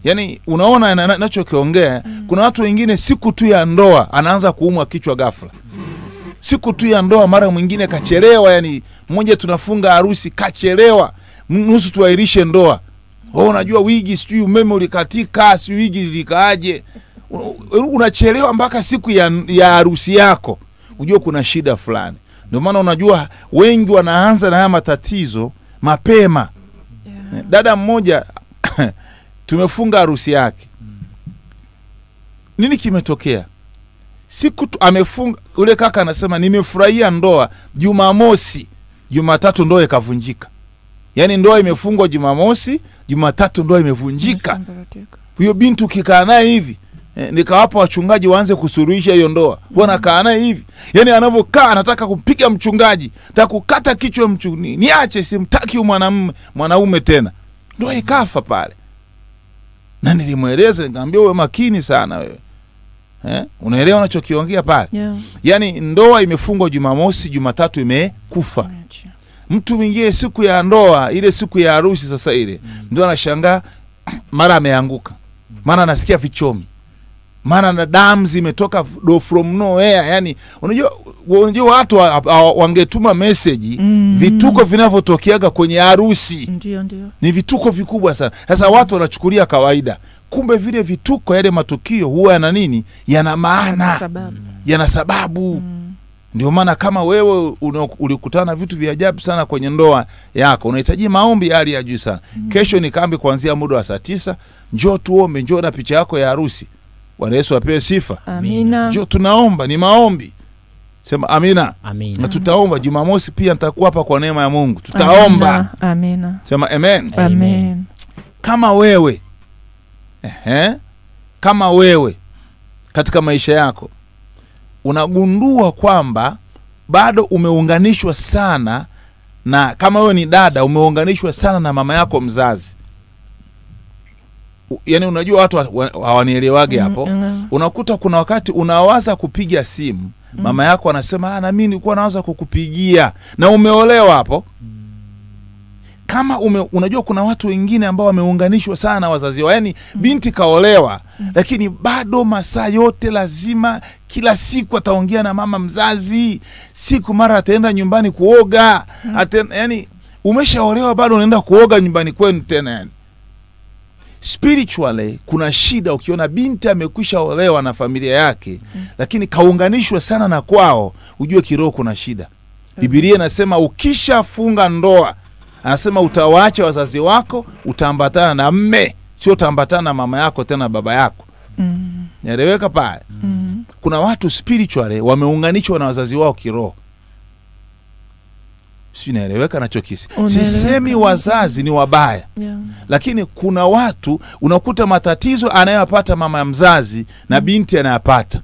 Yaani unaona nachokiongea. Hmm. Kuna watu wengine siku tu ya ndoa anaanza kuumwa kichwa ghafla, siku tu ya ndoa, mara mwingine kachelewa. Yani mmoja tunafunga harusi, kachelewa nusu tuairishe ndoa oh, unajua wigi sijui umeme ulikatika si wigi lilikaaje unachelewa mpaka siku ya harusi ya yako ujua kuna shida fulani ndio maana unajua wengi wanaanza na haya matatizo mapema yeah. dada mmoja tumefunga harusi yake nini kimetokea siku tu, amefunga ule kaka anasema nimefurahia ndoa jumamosi jumatatu ndoa ikavunjika yani ndoa imefungwa Jumamosi, Jumatatu ndoa imevunjika. Huyo bintu kikaa naye hivi e, nikawapa wachungaji waanze kusuruhisha hiyo ndoa. Bwana mm. kaa naye hivi, yaani anavyokaa anataka kumpiga mchungaji, taka kichwa mchu niache, ni simtaki mwanaume mwanaume tena. Ndoa ikafa pale, na nilimweleza nikamwambia, uwe makini sana wewe Eh, unaelewa unachokiongea pale yeah. Yaani ndoa imefungwa Jumamosi, Jumatatu imekufa. yeah mtu mwingine siku ya ndoa ile siku ya harusi sasa ile mm. ndio anashangaa mara ameanguka maana anasikia vichomi maana na damu zimetoka do from nowhere yani unajua unajua watu wa, wa, wangetuma meseji mm. vituko vinavyotokeaga kwenye harusi ni vituko vikubwa sana sasa watu wanachukulia kawaida kumbe vile vituko yale matukio huwa yana nini yana maana yana sababu, yana sababu. Mm ndio maana kama wewe ulikutana vitu vya ajabu sana kwenye ndoa yako, unahitaji maombi hali ya juu sana. Mm. Kesho ni kambi kuanzia muda wa saa tisa. Njoo tuombe, njoo na picha yako ya harusi. Bwana Yesu apewe sifa. Amina. Njoo tunaomba, ni maombi. Sema amina. Amina. Na tutaomba Jumamosi pia nitakuwa hapa kwa neema ya Mungu. Tutaomba. Amina. Amina. Sema amen. Amen. Kama wewe ehe, kama wewe katika maisha yako unagundua kwamba bado umeunganishwa sana na kama wewe ni dada umeunganishwa sana na mama yako mzazi yaani unajua watu hawanielewage mm-hmm. hapo mm, mm. unakuta kuna wakati unawaza kupiga simu mm-hmm. mama yako anasema ah, nami nilikuwa nawaza kukupigia na umeolewa hapo mm kama ume, unajua kuna watu wengine ambao wameunganishwa sana wazazi wao, yaani binti kaolewa mm. lakini bado masaa yote lazima kila siku ataongea na mama mzazi, siku mara ataenda nyumbani kuoga mm. Aten, yani umeshaolewa bado unaenda kuoga nyumbani kwenu tena yani spiritually kuna shida. Ukiona binti amekwisha olewa na familia yake mm. lakini kaunganishwa sana na kwao, ujue kiroho kuna shida. Bibilia inasema ukishafunga ndoa mm anasema utawaacha wazazi wako, utaambatana na mme, sio utaambatana na mama yako tena baba yako. mm. Nyeleweka pale. mm. Kuna watu spiritually eh, wameunganishwa na wazazi wao kiroho sinaeleweka nachokisi. Sisemi wazazi ni wabaya, yeah. Lakini kuna watu unakuta matatizo anayopata mama ya mzazi na mm. binti anayapata,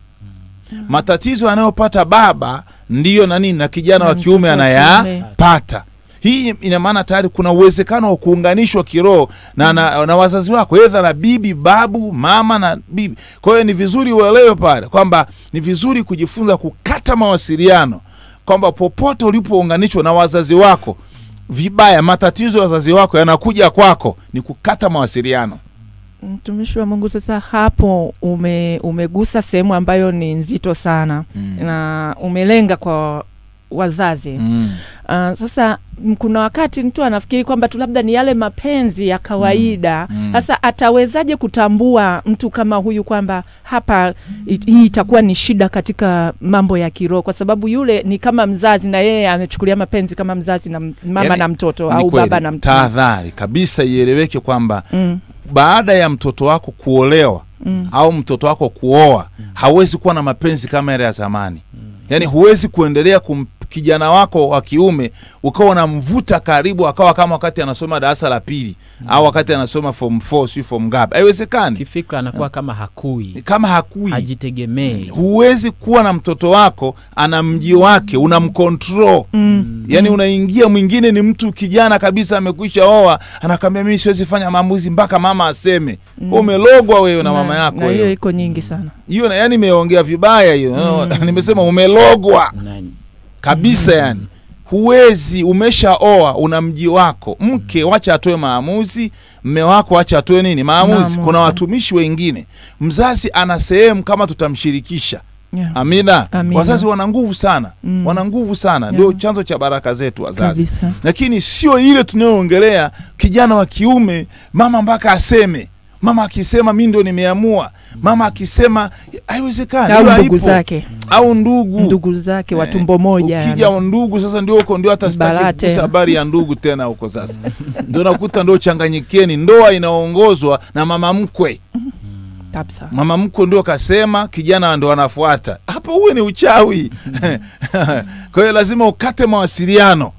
mm. Matatizo anayopata baba ndiyo nanini na kijana wa mm. kiume anayapata. Hii ina maana tayari kuna uwezekano wa kuunganishwa kiroho na, na, na wazazi wako edha na bibi babu mama na bibi. Kwa hiyo ni vizuri uelewe pale kwamba ni vizuri kujifunza kukata mawasiliano kwamba popote ulipounganishwa na wazazi wako vibaya, matatizo ya wazazi wako yanakuja kwako, ni kukata mawasiliano. Mtumishi wa Mungu, sasa hapo ume, umegusa sehemu ambayo ni nzito sana mm. na umelenga kwa wazazi mm. Uh, sasa kuna wakati mtu anafikiri kwamba tu labda ni yale mapenzi ya kawaida sasa mm. mm. atawezaje kutambua mtu kama huyu kwamba hapa it, hii itakuwa ni shida katika mambo ya kiroho kwa sababu yule ni kama mzazi na yeye anachukulia mapenzi kama mzazi na mama yani, na mtoto au kweli, baba na mtoto tahadhari kabisa ieleweke kwamba mm. baada ya mtoto wako kuolewa mm. au mtoto wako kuoa mm. hawezi kuwa na mapenzi kama yale ya zamani mm. yani huwezi kuendelea kum kijana wako wa kiume ukawa unamvuta karibu, akawa kama wakati anasoma darasa la pili mm. au wakati anasoma form 4 si form ngapi, haiwezekani. Kifikra anakuwa eh. kama hakui, kama hakui, hajitegemei. Mm. Huwezi kuwa na mtoto wako ana mji wake, unamcontrol mm. mm. yani unaingia. Mwingine ni mtu kijana kabisa, amekwisha oa, anakwambia mimi siwezi fanya maamuzi mpaka mama aseme. mm. Umelogwa wewe na, na mama yako, hiyo iko nyingi mm. sana hiyo, yani imeongea vibaya hiyo. mm. nimesema umelogwa Nani kabisa mm. Yani huwezi, umeshaoa, una mji wako, mke wacha atoe maamuzi, mme wako wacha atoe nini maamuzi. Maamuzi, kuna watumishi wengine, mzazi ana sehemu kama tutamshirikisha Yeah. Amina. Amina. Wazazi wana nguvu sana mm. Wana nguvu sana ndio, Chanzo cha baraka zetu wazazi kabisa. Lakini sio ile tunayoongelea kijana wa kiume, mama mpaka aseme mama akisema mi ndo nimeamua, mama akisema haiwezekani, au ndugu zake au ndugu ndugu zake wa tumbo eh, moja. Ukija ndugu sasa, ndio huko ndio hata sitaki habari ya ndugu tena huko sasa, ndio nakuta ndio changanyikeni. Ndoa inaongozwa na mama mkwe kabisa. Mama mkwe ndio kasema, kijana ndo anafuata hapo. Huwe ni uchawi. Kwa hiyo lazima ukate mawasiliano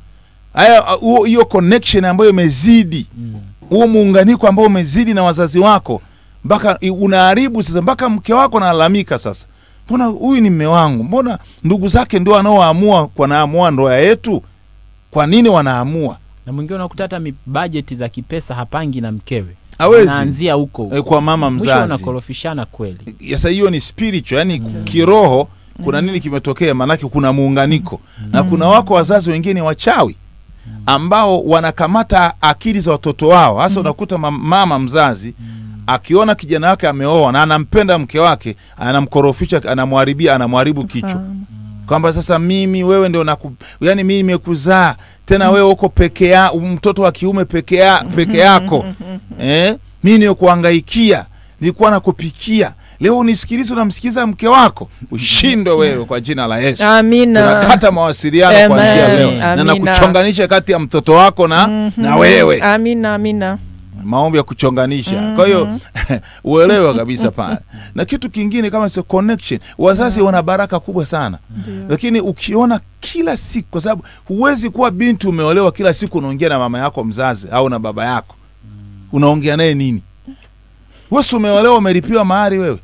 haya, hiyo connection ambayo imezidi mm huo muunganiko ambao umezidi na wazazi wako mpaka unaharibu sasa, mpaka mke wako analalamika sasa, mbona huyu ni mme wangu, mbona ndugu zake ndio wanaoamua wanaamua ndoa yetu, kwa nini wanaamua? Na mwingine unakuta hata bajeti za kipesa hapangi na mkewe anaanzia huko e, kwa mama mzazi, unakorofishana kweli. Sasa hiyo ni spiritual, yani mm. kiroho kuna mm. nini kimetokea, maanake kuna muunganiko mm. na kuna wako wazazi wengine wachawi Mm. ambao wanakamata akili za watoto wao hasa. mm. Unakuta mama mzazi mm. akiona kijana wake ameoa na anampenda mke wake, anamkorofisha, anamharibia, anamharibu kichwa kwamba sasa mimi wewe ndio naku, yani mimi nimekuzaa tena mm. wewe uko peke mtoto wa kiume peke yako eh, mimi nikuangaikia, nilikuwa nakupikia leo unisikilize, unamsikiliza mke wako, ushindwe mm-hmm. wewe kwa jina la Yesu. Amina. Tunakata mawasiliano kuanzia leo na nakuchonganisha kati ya mtoto wako na, mm -hmm. na wewe. Amina, amina maombi ya kuchonganisha. mm -hmm. Kwa hiyo mm-hmm. uelewa kabisa pale. Na kitu kingine kama sio connection, wazazi yeah. wana baraka kubwa sana yeah. Lakini ukiona kila siku, kwa sababu huwezi kuwa binti umeolewa, kila siku unaongea na mama yako mzazi au na baba yako, mm. unaongea naye nini? wewe umeolewa umelipiwa mahari wewe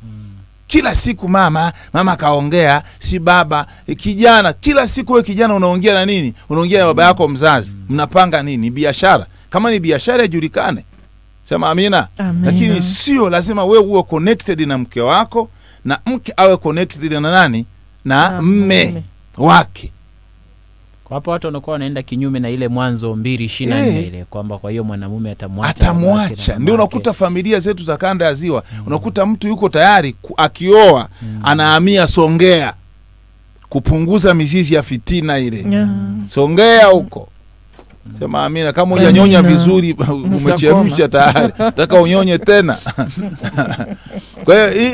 kila siku mama mama kaongea si baba eh, kijana kila siku wewe kijana unaongea na nini unaongea na baba yako mzazi mm. mnapanga nini biashara kama ni biashara ijulikane sema amina, lakini sio lazima wewe uwe connected na mke wako na mke awe connected na nani na, mme wake kwa hapo watu wanakuwa wanaenda kinyume na ile Mwanzo mbili ishirini na nne eh. ile kwamba kwa hiyo mwanamume atamwacha, atamwacha. Ndio unakuta familia zetu za kanda ya Ziwa mm. unakuta mtu yuko tayari akioa mm. anahamia Songea kupunguza mizizi ya fitina ile mm. Songea huko Sema amina. Kama ujanyonya vizuri, umechemsha tayari, taka unyonye tena. Kwa hiyo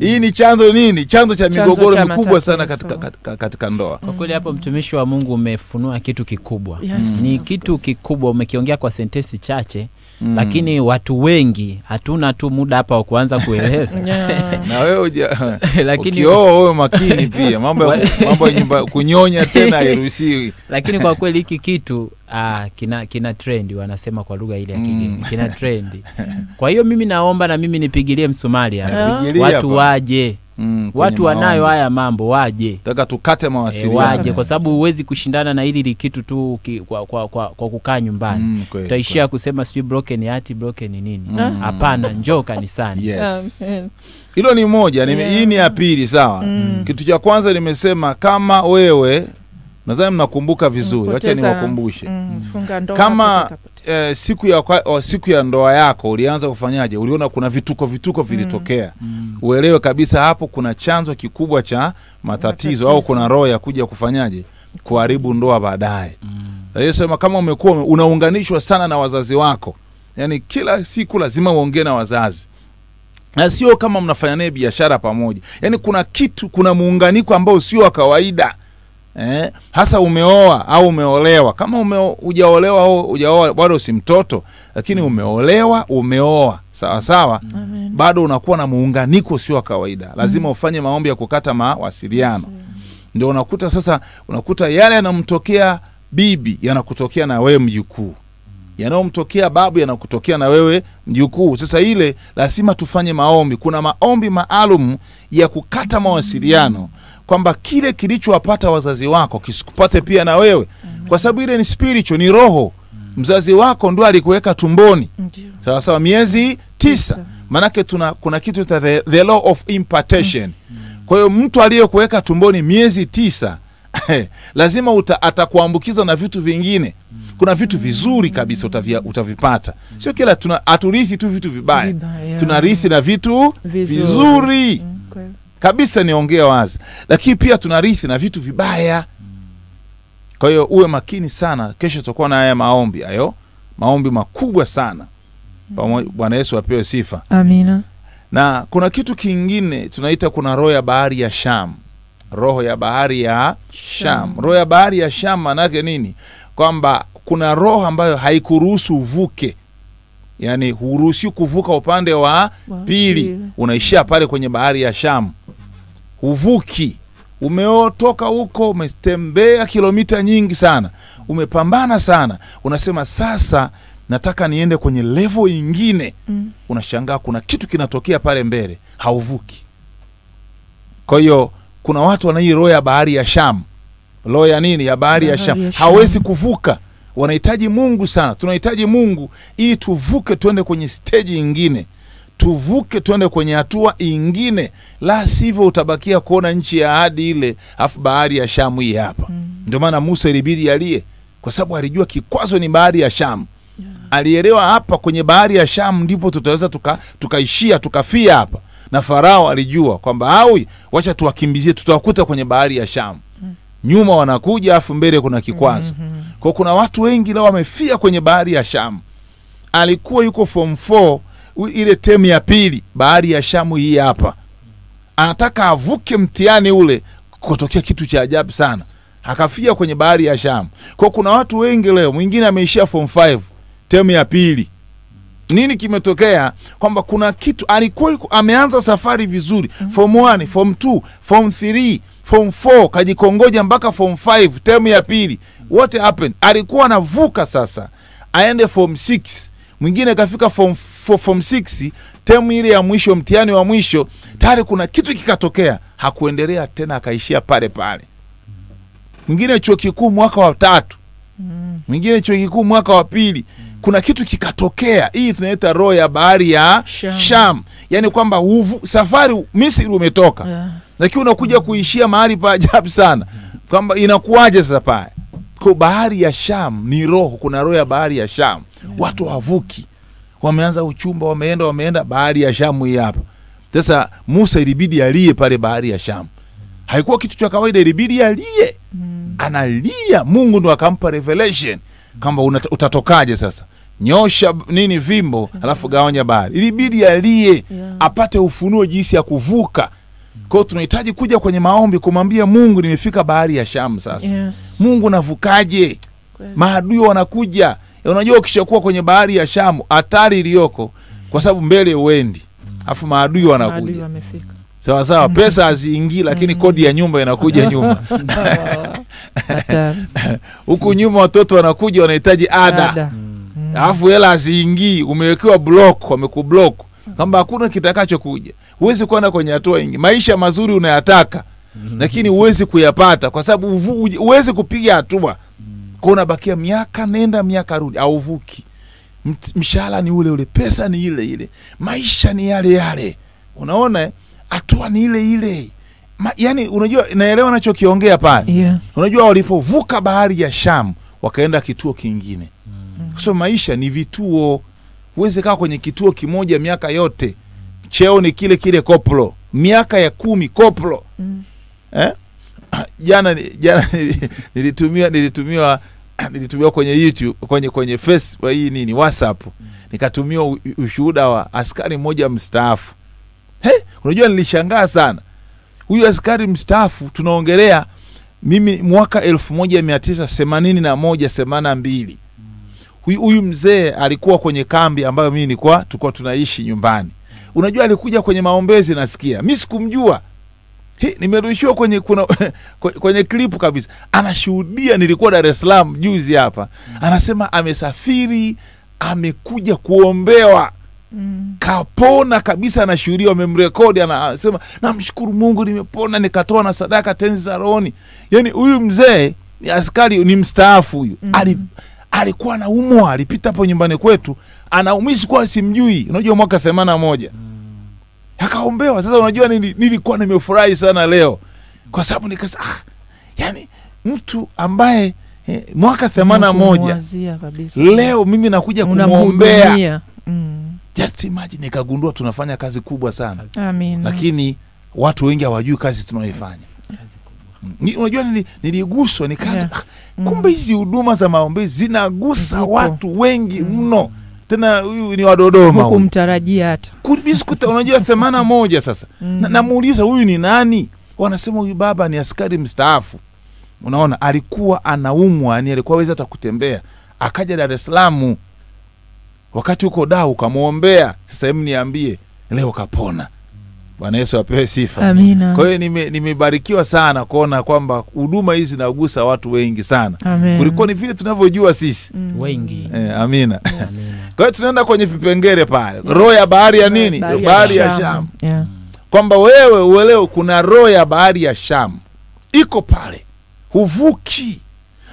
hii ni chanzo nini, chanzo cha migogoro mikubwa sana katika, katika, katika ndoa. Kwa kweli hapo, mtumishi wa Mungu, umefunua kitu kikubwa yes, ni kitu kikubwa umekiongea kwa sentesi chache mm. lakini watu wengi hatuna tu muda hapa wa kuanza kueleza na wewe lakini ukioo wewe makini pia mambo mambo nyumba kunyonya tena hairuhusiwi lakini kwa kweli hiki kitu Aa, ah, kina kina trendi wanasema kwa lugha ile ya mm. kigeni mm. kina trendi kwa hiyo mimi naomba na mimi nipigilie msumari hapa watu waje mm, watu wanayo haya mambo waje, taka tukate mawasiliano e, waje kwa sababu huwezi kushindana na hili kitu tu ki, kwa, kwa, kwa, kwa kukaa nyumbani mm, tutaishia kusema sijui broken heart broken nini. Mm. Hapana mm. njoo kanisani yes. Hilo ni moja yeah. Hii ni ya pili sawa. mm. Kitu cha kwanza nimesema kama wewe nadhani mnakumbuka vizuri, mm, wacha niwakumbushe mm, kama eh, siku ya o, oh, siku ya ndoa yako ulianza kufanyaje? Uliona kuna vituko vituko vilitokea, mm. mm. uelewe kabisa hapo kuna chanzo kikubwa cha matatizo, matatizo. au kuna roho ya kuja kufanyaje kuharibu ndoa baadaye. Mm. Sema kama umekuwa unaunganishwa sana na wazazi wako, yani kila siku lazima uongee na wazazi na sio kama mnafanya naye biashara pamoja, yani kuna kitu, kuna muunganiko ambao sio wa kawaida. mm eh, hasa umeoa au umeolewa. Kama ume, ujaolewa au ujaoa bado si mtoto, lakini umeolewa umeoa, sawa sawa, Amen. bado unakuwa na muunganiko sio wa kawaida, mm. lazima mm. ufanye maombi ya kukata mawasiliano mm. ndio unakuta sasa, unakuta yale yanamtokea bibi yanakutokea na wewe mjukuu yanayomtokea babu yanakutokea na wewe mjukuu. Sasa ile lazima tufanye maombi. Kuna maombi maalum ya kukata mawasiliano mm kwamba kile kilichowapata wazazi wako kisikupate pia na wewe, kwa sababu ile ni spiritual, ni roho. Mzazi wako ndo alikuweka tumboni, sawa sawa, miezi tisa. Maanake tuna kuna kitu cha the, the law of impartation. Kwa hiyo mtu aliyekuweka tumboni miezi tisa lazima uta, atakuambukiza na vitu vingine. Kuna vitu vizuri kabisa utavia, utavipata. Sio kila haturithi tu vitu vibaya, tunarithi na vitu vizuri, vizuri. Mm, kabisa, niongea wazi, lakini pia tunarithi na vitu vibaya. Kwa hiyo uwe makini sana. Kesho tutakuwa na haya maombi hayo, maombi makubwa sana. Bwana Yesu apewe sifa, amina. Na kuna kitu kingine tunaita, kuna roho ya bahari ya sham roho ya bahari ya sham Roho ya bahari ya sham manake nini? Kwamba kuna roho ambayo haikuruhusu uvuke yani huruhusiwi kuvuka upande wa pili, unaishia pale kwenye bahari ya Shamu, huvuki. Umeotoka huko, umetembea kilomita nyingi sana, umepambana sana, unasema sasa nataka niende kwenye levo ingine mm. Unashangaa kuna kitu kinatokea pale mbele, hauvuki. Kwa hiyo kuna watu wana hii roho ya bahari ya Shamu, roho ya nini? Ya bahari ya Shamu, hawezi kuvuka wanahitaji Mungu sana, tunahitaji Mungu ili tuvuke tuende kwenye steji ingine, tuvuke tuende kwenye hatua ingine, la sivyo utabakia kuona nchi ya ahadi ile, afu bahari ya Shamu hii hapa mm. Ndio maana Musa ilibidi aliye kwa sababu alijua kikwazo ni bahari ya Shamu yeah. Alielewa hapa kwenye bahari ya Shamu ndipo tutaweza tukaishia tuka, tukafia hapa, na Farao alijua kwamba au wacha tuwakimbizie, tutawakuta kwenye bahari ya Shamu mm. Nyuma wanakuja afu mbele kuna kikwazo mm -hmm kwao. Kuna watu wengi leo wamefia kwenye bahari ya Shamu. Alikuwa yuko fom 4 ile temu ya pili, bahari ya Shamu hii hapa, anataka avuke mtiani ule, kutokea kitu cha ajabu sana, akafia kwenye bahari ya Shamu. Kwao kuna watu wengi leo, mwingine ameishia fom 5 temu ya pili nini kimetokea kwamba kuna kitu alikuwa ameanza safari vizuri mm -hmm. fom 1 fom 2 fom 3 4 kajikongoja mpaka fom 5 temu ya pili what happened alikuwa anavuka sasa aende fom 6 mwingine kafika fom for, 6 temu ile ya mwisho mtihani wa mwisho tayari kuna kitu kikatokea hakuendelea tena akaishia pale pale mwingine chuo kikuu mwaka wa tatu mm. mwingine chuo kikuu mwaka wa pili mm -hmm kuna kitu kikatokea, hii tunaita roho ya bahari ya Sham, Sham. Yani kwamba uvu, safari Misri umetoka lakini yeah. unakuja kuishia mahali pa ajabu sana kwamba inakuwaje sasa pale kwa bahari ya Sham ni roho, kuna roho ya bahari ya Sham yeah. Watu wavuki wameanza uchumba, wameenda wameenda, bahari ya Shamu hii hapa sasa. Musa ilibidi alie pale bahari ya Shamu, haikuwa kitu cha kawaida, ilibidi alie mm. Analia, Mungu ndo akampa revelation kwamba utatokaje sasa nyosha nini vimbo alafu gawanya bahari ilibidi alie yeah. apate ufunuo jinsi ya kuvuka kwao tunahitaji kuja kwenye maombi kumwambia mungu nimefika bahari ya shamu sasa yes. mungu navukaje maadui wanakuja eh, unajua ukishakuwa kwenye bahari ya shamu hatari iliyoko kwa sababu mbele uendi alafu maadui wanakuja maadui sawa sawa, mm -hmm. pesa haziingii, lakini mm -hmm. kodi ya nyumba inakuja nyuma huku nyuma watoto wanakuja wanahitaji ada, ada. Mm. mm. alafu hela haziingii, umewekewa blok, wamekublock kwamba hakuna kitakachokuja. Huwezi kwenda kwenye hatua ingi. Maisha mazuri unayataka mm -hmm. lakini huwezi kuyapata kwa sababu huwezi kupiga hatua mm. kwa, unabakia miaka nenda miaka rudi, auvuki. Mshahara ni ule ule, pesa ni ile ile, maisha ni yale yale, unaona eh? hatua ni ile ile Ma, yani unajua naelewa anachokiongea pale yeah. Unajua walipovuka bahari ya Sham wakaenda kituo kingine mm. So maisha ni vituo, huwezi kaa kwenye kituo kimoja miaka yote. Cheo ni kile kile, koplo miaka ya kumi koplo mm. eh? Jana jana nilitumiwa nilitumiwa nilitumiwa kwenye YouTube kwenye kwenye face hii nini WhatsApp, mm. nikatumiwa ushuhuda wa askari mmoja mstaafu He, unajua nilishangaa sana huyu askari mstaafu tunaongelea mimi mwaka elfu moja mia tisa themanini na moja themanini na mbili huyu mzee alikuwa kwenye kambi ambayo mii nikwa tukuwa tunaishi nyumbani unajua alikuja kwenye maombezi nasikia mi sikumjua nimerushiwa kwenye kuna, kwenye klipu kabisa anashuhudia nilikuwa dar es salaam juzi hapa anasema amesafiri amekuja kuombewa mm. kapona kabisa, anashuhudia wamemrekodi, anasema namshukuru Mungu nimepona, nikatoa na sadaka tenzi za rohoni. Yani huyu mzee ni askari, ni mstaafu huyu mm. Ali, alikuwa anaumwa, alipita hapo nyumbani kwetu anaumishi kuwa simjui, unajua mwaka themana moja mm. akaombewa. Sasa unajua nilikuwa nili, nimefurahi sana leo kwa sababu nikasa ah, yani mtu ambaye eh, mwaka themana moja leo mimi nakuja kumwombea mm just imagine ikagundua tunafanya kazi kubwa sana Amin. lakini watu wengi hawajui kazi tunaoifanya mm. unajua ni, niliguswa nikaza yeah. Ah, mm. kumbe hizi huduma za maombezi zinagusa Mbuko. watu wengi mm. mno mm. tena huyu ni wadodoma kumtarajia hata biskuta unajua themana moja sasa mm. namuuliza na huyu ni nani wanasema huyu baba ni askari mstaafu unaona alikuwa anaumwa yani alikuwa wezi hata kutembea akaja dar es salamu wakati uko dau ukamwombea. Sasa hebu niambie, leo kapona. Bwana Yesu apewe sifa. Kwa hiyo nime, nimebarikiwa sana kuona kwamba huduma hizi zinagusa watu wengi sana kulikuwa ni vile tunavyojua sisi mm. wengi e, amina. Yes. Kwa hiyo tunaenda kwenye vipengele pale yes. roho ya bahari ya nini? Bahari, ya, sham yeah. Mm. kwamba wewe uelewe kuna roho ya bahari ya Shamu iko pale, huvuki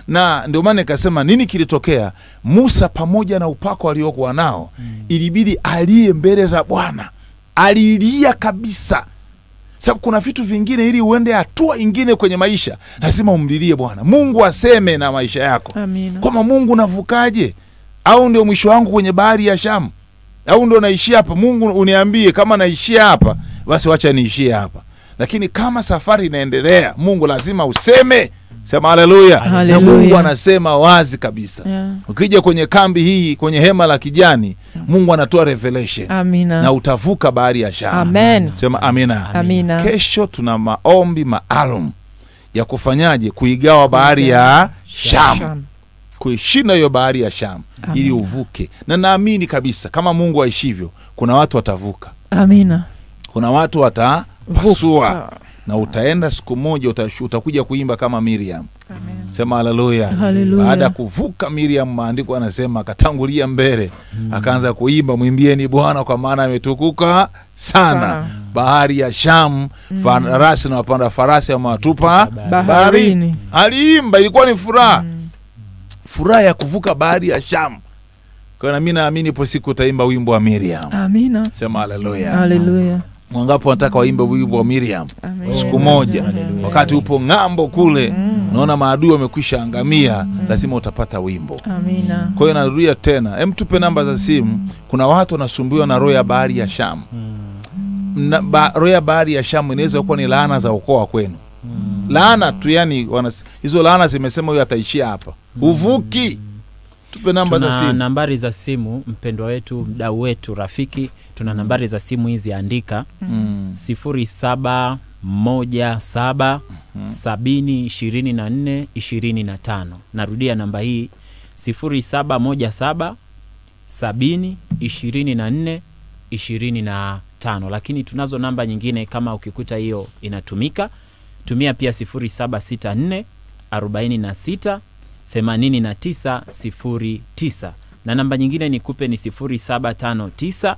na ndio maana nikasema nini kilitokea Musa pamoja na upako aliokuwa nao mm. ilibidi aliye mbele za Bwana alilia kabisa sababu kuna vitu vingine ili uende hatua ingine kwenye maisha lazima umlilie Bwana Mungu aseme na maisha yako Amina. kwamba Mungu navukaje au ndio mwisho wangu kwenye bahari ya Shamu au ndio naishia hapa Mungu uniambie kama naishia hapa basi wacha niishie hapa lakini kama safari inaendelea Mungu lazima useme Sema haleluya. Na Mungu anasema wazi kabisa yeah. Ukija kwenye kambi hii kwenye hema la kijani Mungu anatoa revelation amina. Na utavuka bahari ya Shamu Amen. Sema amina. Amina. Kesho tuna maombi maalum ya kufanyaje kuigawa bahari ya sham kuishinda hiyo bahari ya Shamu ili uvuke, na naamini kabisa kama Mungu aishivyo, kuna watu watavuka. Amina. Kuna watu watapasua na utaenda siku moja utakuja kuimba kama Miriam. Amen. Sema haleluya. Baada ya kuvuka Miriam, maandiko anasema akatangulia mbele hmm. akaanza kuimba, mwimbieni Bwana kwa maana ametukuka sana. sana. Bahari ya Shamu mm. farasi na wapanda farasi amewatupa baharini. Hmm. Aliimba, ilikuwa ni furaha mm. furaha ya kuvuka bahari ya Shamu. Kwa nami naamini ipo siku utaimba wimbo wa Miriam. Amina. Sema haleluya. Haleluya wangapo wanataka waimbe wimbo wa Miriam siku moja, wakati upo ng'ambo kule, unaona mm. maadui wamekwisha angamia, lazima utapata wimbo. Kwa hiyo narudia tena, hem, tupe namba za simu. Kuna watu wanasumbiwa na roho ya bahari ya Shamu. Mm. Roho ya bahari ya Shamu inaweza kuwa ni laana za ukoo kwenu, mm. laana tu, yani hizo laana zimesema huyo ataishia hapa, uvuki. Tupe namba za simu, nambari za simu, mpendwa wetu, mdau wetu, rafiki tuna nambari za simu hizi, andika mm. sifuri saba moja saba mm-hmm. sabini ishirini na nne ishirini na tano. Narudia namba hii sifuri saba moja saba sabini ishirini na nne ishirini na tano, lakini tunazo namba nyingine kama ukikuta hiyo inatumika, tumia pia sifuri saba sita nne arobaini na sita themanini na tisa sifuri tisa na namba nyingine nikupe ni sifuri saba tano tisa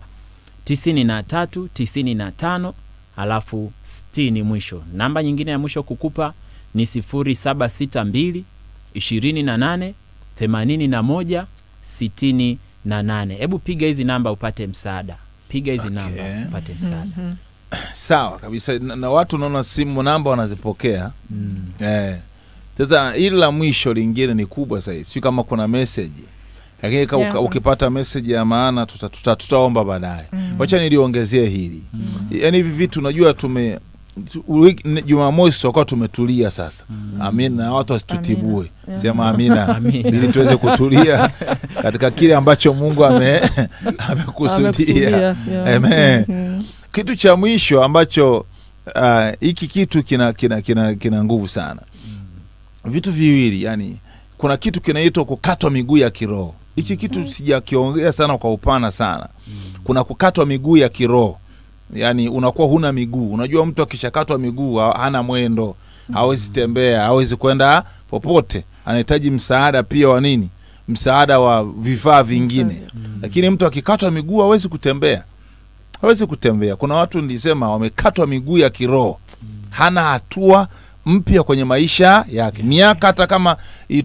tisini na tatu tisini na tano alafu sitini mwisho. Namba nyingine ya mwisho kukupa ni sifuri saba sita mbili ishirini na na nane themanini moja sitini na nane Hebu piga hizi namba upate msaada, piga hizi okay. namba upate msaada mm -hmm. Sawa kabisa na, na watu unaona simu namba wanazipokea mm. Eh, sasa hili la mwisho lingine ni kubwa sahii, sio kama kuna message lakini yeah. ukipata meseji ya maana tutaomba tuta, tuta baadaye mm. wacha niliongezea hili mm. yaani hivi vitu unajua tume Jumamosi wakawa tumetulia sasa mm. Amina, na watu wasitutibue, sema amina ili tuweze kutulia katika kile ambacho Mungu ame, amekusudia ame ame mm-hmm. Kitu cha mwisho ambacho uh, hiki uh, kitu kina, kina, kina, kina nguvu sana mm. Vitu viwili yani, kuna kitu kinaitwa kukatwa miguu ya kiroho hichi mm. kitu sijakiongea sana kwa upana sana mm. kuna kukatwa miguu ya kiroho yani unakuwa huna miguu unajua mtu akishakatwa miguu hana mwendo mm. hawezi tembea hawezi kwenda popote anahitaji msaada pia wa nini msaada wa vifaa vingine mm. lakini mtu akikatwa miguu hawezi kutembea hawezi kutembea kuna watu nilisema wamekatwa miguu ya kiroho hana hatua mpya kwenye maisha yake miaka hata kama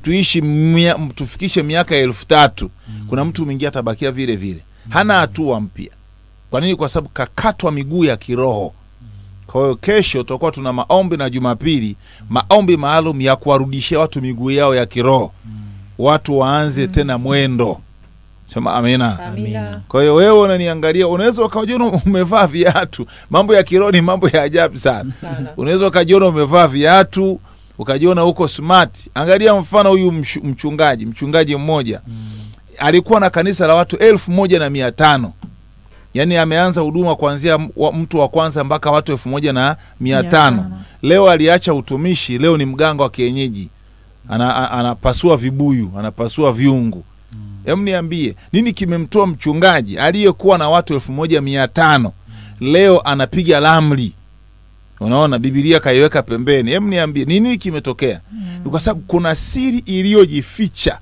tuishi mia, tufikishe miaka elfu tatu mm. kuna mtu mwingine atabakia vile vile mm. hana hatua mpya kwa nini kwa sababu kakatwa miguu ya kiroho mm. kwa hiyo kesho tutakuwa tuna maombi na jumapili mm. maombi maalum ya kuwarudishia watu miguu yao ya kiroho watu waanze tena mwendo sema amina, Kwa hiyo wewe unaniangalia, unaweza ukajiona umevaa viatu. Mambo ya kiroho ni mambo ya ajabu sana, Unaweza ukajiona umevaa viatu ukajiona uko smart. Angalia mfano huyu mchungaji, mchungaji mmoja mm. alikuwa na kanisa la watu elfu moja na mia tano yaani ameanza huduma kuanzia mtu wa kwanza mpaka watu elfu moja na mia tano leo aliacha utumishi leo ni mganga wa kienyeji anapasua ana, anapasua vibuyu anapasua viungu hem niambie nini kimemtoa mchungaji aliyekuwa na watu elfu moja mia tano leo anapiga lamri Unaona, Bibilia kaiweka pembeni. hem niambie nini kimetokea? mm. kwa sababu kuna siri iliyojificha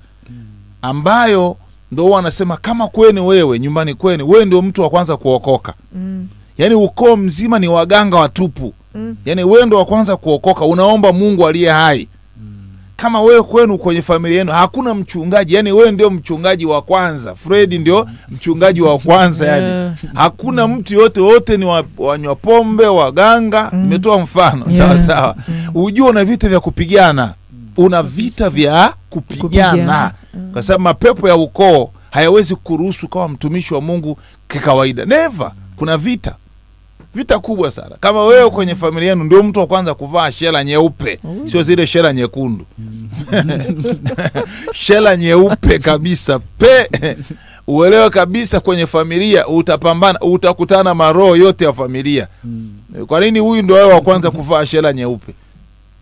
ambayo ndo anasema kama kwenu wewe nyumbani kwenu wewe ndio mtu wa kwanza kuokoka mm. Yaani ukoo mzima ni waganga watupu mm. Yaani wewe ndo wa kwanza kuokoka, unaomba Mungu aliye hai kama wewe kwenu kwenye familia yenu hakuna mchungaji, yani wewe ndio mchungaji wa kwanza, Fred ndio mchungaji wa kwanza yani hakuna mtu yote wote ni wanywa pombe, waganga. Mm. Nimetoa mm. mfano yeah. sawa sawa mm. Ujua una vita vya kupigana, una mm. vita vya kupigana, mm. kwa sababu mapepo ya ukoo hayawezi kuruhusu kama mtumishi wa Mungu kikawaida, neva Kuna vita vita kubwa sana. Kama wewe kwenye familia yenu ndio mtu wa kwanza kuvaa shela nyeupe, sio zile shela nyekundu shela nyeupe kabisa pe uelewe kabisa, kwenye familia utapambana, utakutana maroho yote ya familia. Hmm. Kwa nini huyu ndo wewe wa kwanza kuvaa shela nyeupe?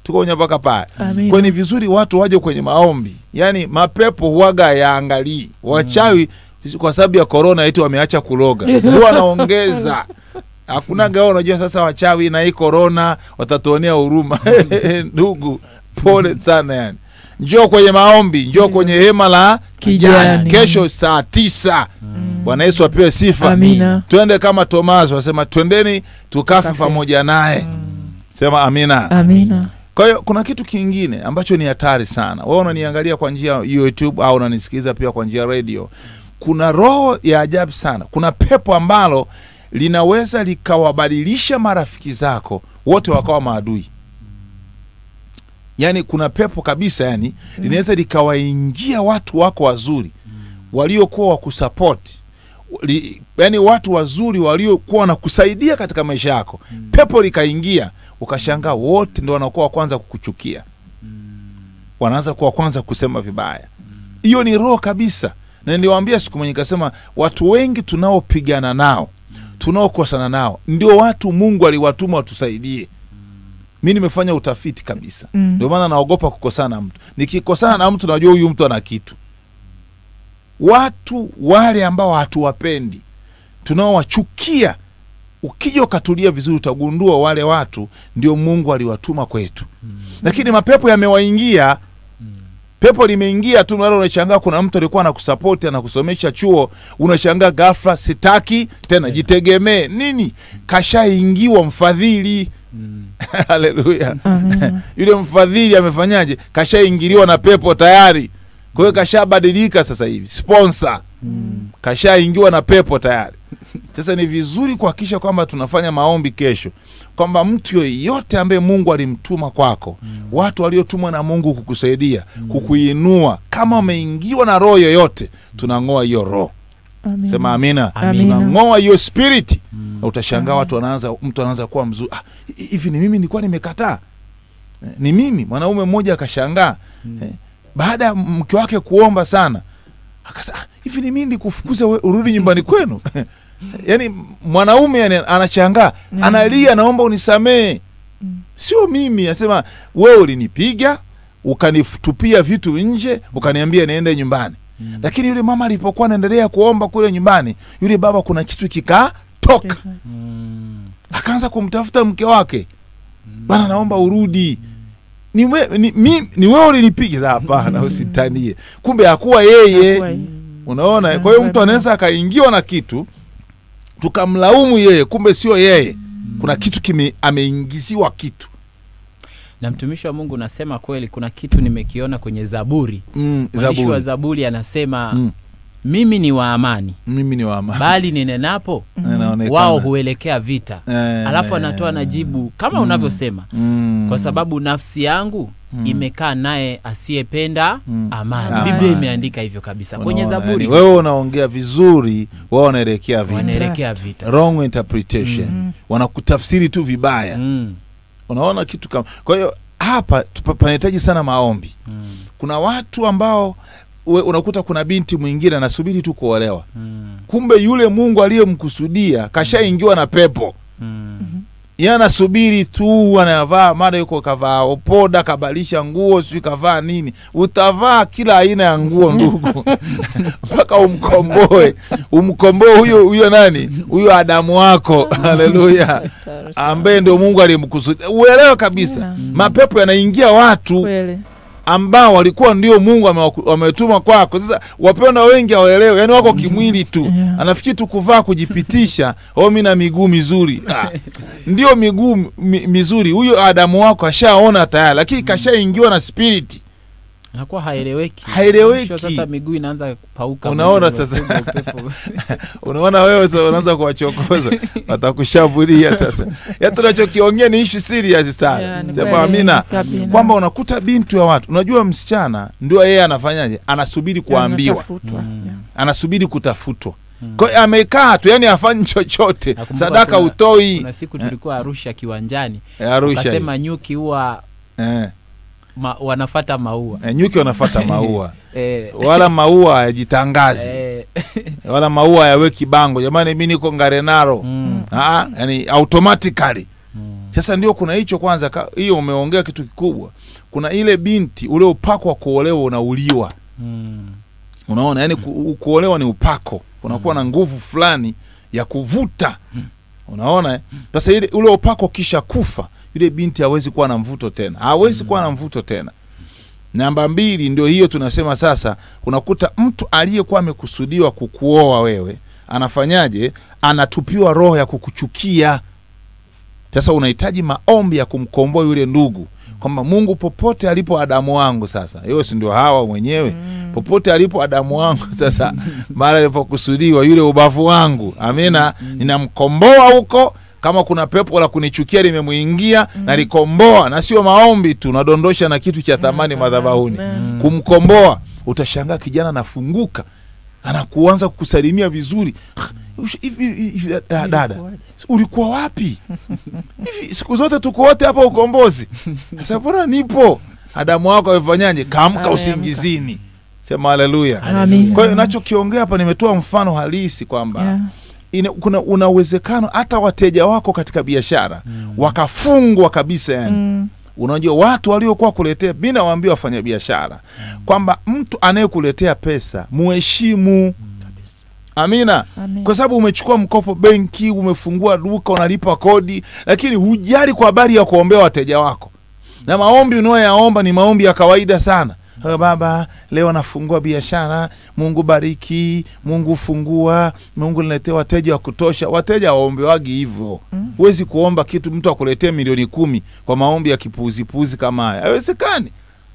tuko mpaka pale. Kwa vizuri watu waje kwenye maombi, yaani mapepo huwaga yaangalii wachawi. Hmm. Kwa sababu ya korona eti wameacha kuloga, huwa wanaongeza hakuna gao. Unajua sasa wachawi na hii korona watatuonea huruma mm. ndugu, pole sana yani. Njoo kwenye maombi, njoo mm. kwenye hema la kijani kesho saa tisa. Mm. Bwana Yesu apewe sifa, amina. Twende kama Tomaso asema, twendeni tukafe pamoja naye. mm. Sema amina, amina. Kwa hiyo kuna kitu kingine ambacho ni hatari sana. Wewe unaniangalia kwa njia YouTube au unanisikiliza pia kwa njia radio, kuna roho ya ajabu sana, kuna pepo ambalo linaweza likawabadilisha marafiki zako wote wakawa maadui. Yani kuna pepo kabisa, yani mm. linaweza likawaingia watu wako wazuri mm. waliokuwa wakusapoti li, yani watu wazuri waliokuwa wanakusaidia katika maisha yako mm. pepo likaingia, ukashangaa wote ndo wanakuwa wakwanza kukuchukia mm. wanaanza kuwa kwanza kusema vibaya. Hiyo mm. ni roho kabisa, na niliwaambia siku mwenye kasema watu wengi tunaopigana nao tunaokosana nao ndio watu Mungu aliwatuma watusaidie. Mi nimefanya utafiti kabisa, mm. ndio maana naogopa kukosana na mtu. Nikikosana na mtu najua huyu mtu ana kitu. Watu wale ambao hatuwapendi tunaowachukia, ukija ukatulia vizuri, utagundua wale watu ndio Mungu aliwatuma kwetu, mm. lakini mapepo yamewaingia pepo limeingia tu, nalo unashangaa kuna mtu alikuwa anakusapoti anakusomesha chuo, unashangaa ghafla, sitaki tena, eh. jitegemee nini, kashaingiwa mfadhili. Mm. Haleluya! yule mfadhili amefanyaje? Kashaingiliwa na pepo tayari, kwa hiyo kashabadilika sasa hivi sponsor. Mm. Kashaingiwa na pepo tayari. Sasa ni vizuri kuhakikisha kwamba tunafanya maombi kesho, kwamba mtu yoyote ambaye Mungu alimtuma kwako mm. watu waliotumwa na Mungu kukusaidia mm. kukuinua, kama umeingiwa na roho yoyote, tunang'oa hiyo roho. Sema amina, amina. Tunang'oa hiyo spiriti mm. utashangaa watu wanaanza, mtu anaanza kuwa mzuri. Ah, hivi Ah, ni mimi nilikuwa nimekataa, eh, ni mimi. Mwanaume mmoja akashangaa mm. eh, baada ya mke wake kuomba sana akasema ah, hivi, ni mimi nikufukuza urudi nyumbani kwenu yani mwanaume yani anashangaa mm. analia, naomba unisamee mm. sio mimi. asema wewe ulinipiga ukanitupia vitu nje ukaniambia niende nyumbani mm. Lakini yule mama alipokuwa anaendelea kuomba kule nyumbani, yule baba kuna kitu kikatoka mm. akaanza kumtafuta mke wake mm. Bana, naomba urudi mm ni wewe ni, mi, ni wewe ulinipiga. Hapana, mm. usitanie. Kumbe akuwa yeye, unaona. Kwa hiyo yaani mtu anaweza akaingiwa na kitu tukamlaumu yeye, kumbe sio yeye. Kuna kitu kime, ameingiziwa kitu na mtumishi wa Mungu, unasema kweli, kuna kitu nimekiona kwenye Zaburi. Mm, Zaburi. wa Zaburi anasema mm mimi ni wa amani, mimi ni wa amani, bali ninenapo mm. wao huelekea vita e, alafu anatoa na jibu kama mm. unavyosema mm. kwa sababu nafsi yangu mm. imekaa naye asiyependa mm. amani. amani. Biblia imeandika hivyo kabisa kwenye Zaburi. Yani, wewe unaongea vizuri, wao wanaelekea vita, wanaelekea vita, wrong interpretation mm. wanakutafsiri tu vibaya mm. unaona kitu kama kwa hiyo hapa panahitaji sana maombi mm. kuna watu ambao we, unakuta kuna binti mwingine anasubiri tu kuolewa mm. kumbe yule Mungu aliyemkusudia kashaingiwa na pepo mm. yeye anasubiri tu, anavaa mara yuko kavaa opoda kabalisha nguo, sijui kavaa nini. Utavaa kila aina ya nguo ndugu, mpaka umkomboe, umkomboe huyo huyo nani, huyo Adamu wako haleluya, ambaye ndio Mungu aliyemkusudia uelewa kabisa, mapepo yanaingia watu Kwele ambao walikuwa ndio Mungu ametuma kwako. Sasa wapendwa wengi hawaelewi, yani wako kimwili tu, anafikiri tu kuvaa kujipitisha, oh, mimi na miguu mizuri. Ah, ndio miguu mizuri, huyo Adamu wako ashaona tayari, lakini kashaingiwa na spiriti inakuwa haeleweki haeleweki sasa miguu inaanza kupauka unaona sasa unaona wewe so unaanza kuwachokoza watakushambulia sasa ya tunachokiongea ni ishu serious sana yeah, sema amina kwamba unakuta bintu ya watu unajua msichana ndio yeye anafanyaje anasubiri kuambiwa mm. anasubiri kutafutwa Mm. Kwa amekaa tu yani afanye chochote, sadaka utoi. na siku tulikuwa eh. Arusha kiwanjani, eh, Arusha akasema nyuki huwa eh ma, wanafata maua e, nyuki wanafata eh. maua e, wala maua hayajitangazi e, wala maua hayaweki bango, jamani, mi niko Ngarenaro mm. Ah, ah, yani automatically mm. Sasa ndio kuna hicho kwanza, hiyo umeongea kitu kikubwa. Kuna ile binti ule upako wa kuolewa unauliwa mm. Unaona, yani ku, kuolewa ni upako, unakuwa mm. na nguvu fulani ya kuvuta mm. Unaona sasa, ile ule upako kisha kufa yule binti hawezi kuwa na mvuto tena, hawezi kuwa na mvuto tena. Namba mbili, ndio hiyo tunasema sasa, unakuta mtu aliyekuwa amekusudiwa kukuoa wewe anafanyaje? Anatupiwa roho ya kukuchukia. Sasa unahitaji maombi ya kumkomboa yule ndugu, kwamba Mungu, popote alipo Adamu wangu sasa, hiyo si ndio Hawa mwenyewe mm. popote alipo Adamu wangu sasa, mara alipokusudiwa yule ubavu wangu, amina, ninamkomboa huko kama kuna pepo la kunichukia limemwingia mm. na likomboa, na sio maombi tu, nadondosha na kitu cha thamani mm. madhabahuni mm. kumkomboa. Utashangaa kijana anafunguka, anakuanza kukusalimia vizuri hivi dada, ulikuwa wapi? hivi siku zote tuko wote hapa ukombozi, sasa bora nipo. Adamu wako amefanyaje? Kaamka usingizini. Sema haleluya. Kwa hiyo nachokiongea hapa, nimetoa mfano halisi kwamba yeah kuna una uwezekano hata wateja wako katika biashara mm. wakafungwa kabisa yani mm. Unajua watu waliokuwa kuletea, mi nawaambia wafanya biashara mm. kwamba mtu anayekuletea pesa muheshimu mm. Amina, Amina. Kwa sababu umechukua mkopo benki, umefungua duka, unalipa kodi, lakini hujali kwa habari ya kuombea wateja wako, na maombi unayoyaomba ni maombi ya kawaida sana. He, baba leo nafungua biashara, Mungu bariki, Mungu fungua, Mungu niletee wateja wa kutosha. Wateja waombewagi hivyo, mm. huwezi mm. kuomba kitu mtu akuletee milioni kumi kwa maombi ya kipuuzipuuzi kama haya, haiwezekani.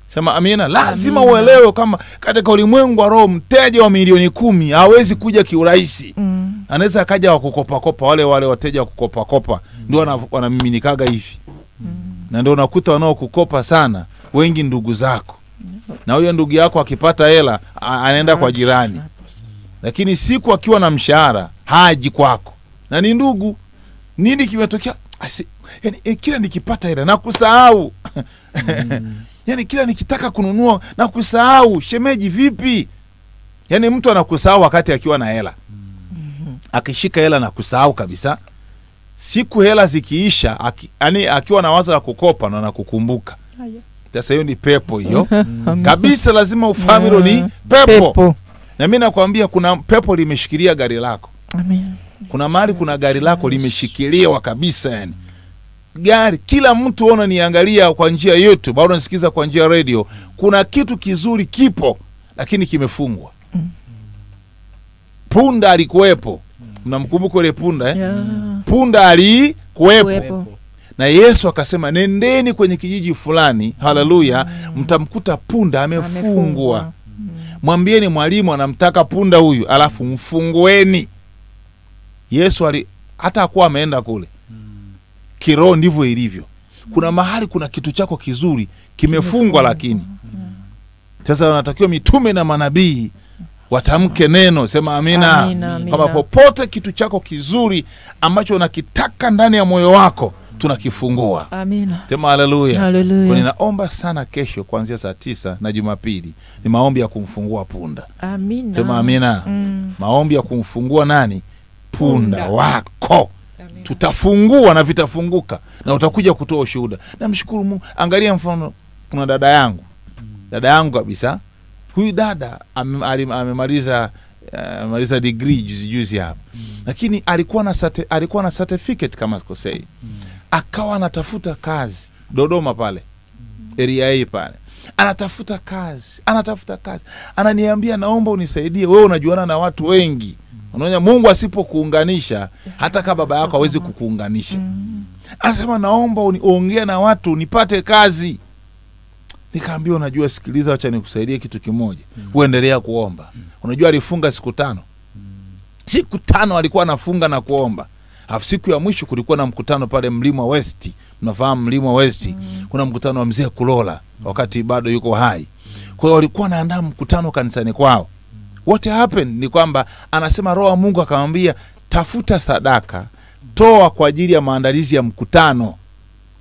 Sema amina. Lazima amina. Uelewe kama katika ulimwengu wa roho mteja wa milioni kumi hawezi kuja kiurahisi mm. Anaweza akaja wakukopakopa, wale wale wateja wakukopakopa mm. ndio mm. wanamiminikaga hivi mm. na ndio unakuta wanaokukopa sana wengi ndugu zako na huyo ndugu yako akipata hela anaenda kwa jirani, lakini siku akiwa na mshahara haji kwako, na ni ndugu. Nini kimetokea? Ah, yani, e, kila nikipata hela nakusahau mm. Yani kila nikitaka kununua nakusahau. Shemeji vipi? Yani mtu anakusahau wakati akiwa na hela mm. akishika hela nakusahau kabisa. Siku hela zikiisha, yani aki, akiwa na wazo la kukopa na nakukumbuka sasa hiyo ni pepo hiyo mm. kabisa, lazima ufahamu hilo ni mm. pepo, pepo. Na mi nakwambia kuna pepo limeshikilia gari lako Amen. Kuna mahali kuna gari lako limeshikiliwa kabisa, yani gari kila mtu ona, niangalia kwa njia YouTube au nasikiza kwa njia radio, kuna kitu kizuri kipo, lakini kimefungwa. Mm. Punda alikuwepo, mnamkumbuka ile punda eh? Yeah. Punda alikuwepo na Yesu akasema nendeni kwenye kijiji fulani, haleluya, mtamkuta punda amefungwa, mwambieni mwalimu anamtaka punda huyu, alafu mfungueni. Yesu ali hata akuwa ameenda kule kiroho, ndivyo ilivyo. Kuna mahali kuna kitu chako kizuri kimefungwa, lakini mm. sasa wanatakiwa mitume na manabii watamke neno, sema amina, amina, amina. Kwamba popote kitu chako kizuri ambacho unakitaka ndani ya moyo wako tunakifungua. sema haleluya. Ninaomba sana kesho kuanzia saa tisa na Jumapili ni maombi ya kumfungua punda. Amina, sema amina. Mm. Maombi ya kumfungua nani? Punda, punda wako amina. Tutafungua na vitafunguka na utakuja kutoa ushuhuda. Namshukuru Mungu. Angalia mfano, kuna dada yangu, dada yangu kabisa, huyu dada amemaliza eh, amemaliza uh, juzijuzi juzi hapa mm. Lakini alikuwa na alikuwa na certificate kama sikosei mm akawa anatafuta kazi Dodoma pale area pale anatafuta kazi, anatafuta kazi, ananiambia naomba unisaidie, wewe unajuana na watu wengi. Unaona, Mungu asipokuunganisha hata kama baba yako awezi kukuunganisha. Anasema naomba uniongee na watu nipate kazi. Nikaambia unajua, sikiliza, wacha nikusaidie kitu kimoja, uendelea kuomba. Unajua alifunga siku tano, siku tano alikuwa anafunga na kuomba Alafu siku ya mwisho kulikuwa na mkutano pale mlima West, mnafahamu mlima West mm. kuna mkutano wa mzee Kulola wakati bado yuko hai. Kwa hiyo walikuwa wanaandaa mkutano kanisani kwao. What happened ni kwamba anasema roho wa Mungu akamwambia, tafuta sadaka, toa kwa ajili ya maandalizi ya mkutano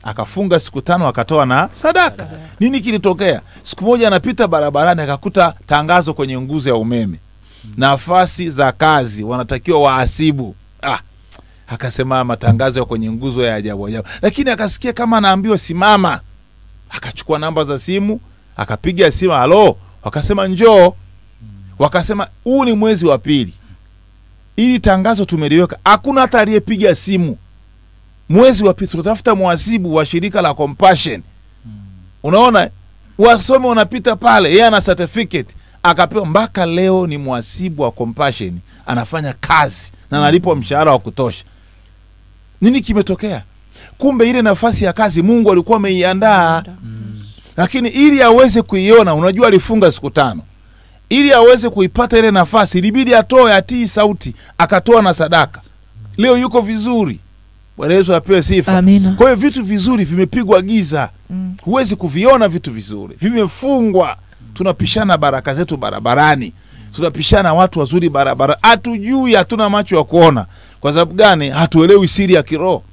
akafunga siku tano akatoa na sadaka. Nini kilitokea? Siku moja anapita barabarani akakuta tangazo kwenye nguzo ya umeme, mm. nafasi za kazi wanatakiwa waasibu. Ah, akasema matangazo ya kwenye nguzo ya ajabu ajabu, lakini akasikia kama anaambiwa simama, akachukua namba za simu akapiga simu, halo, wakasema njoo, wakasema huu ni mwezi wa pili, ili tangazo tumeliweka, hakuna hata aliyepiga simu. Mwezi wa pili tunatafuta mwasibu wa shirika la Compassion, unaona wasome wanapita pale, yeye ana certificate akapewa mpaka leo ni mwasibu wa Compassion, anafanya kazi na analipwa mshahara wa kutosha. Nini kimetokea? Kumbe ile nafasi ya kazi Mungu alikuwa ameiandaa mm. Lakini ili aweze kuiona, unajua alifunga siku tano ili aweze kuipata ile nafasi, ilibidi atoe, atii sauti, akatoa na sadaka. Leo yuko vizuri. Bwana Yesu apewe sifa. Kwa hiyo vitu vizuri vimepigwa giza mm. Huwezi kuviona vitu vizuri, vimefungwa. Mm. Tunapishana baraka zetu barabarani, tunapishana watu wazuri barabara, hatujui, hatuna macho ya kuona. Kwa sababu gani? Hatuelewi siri ya kiroho.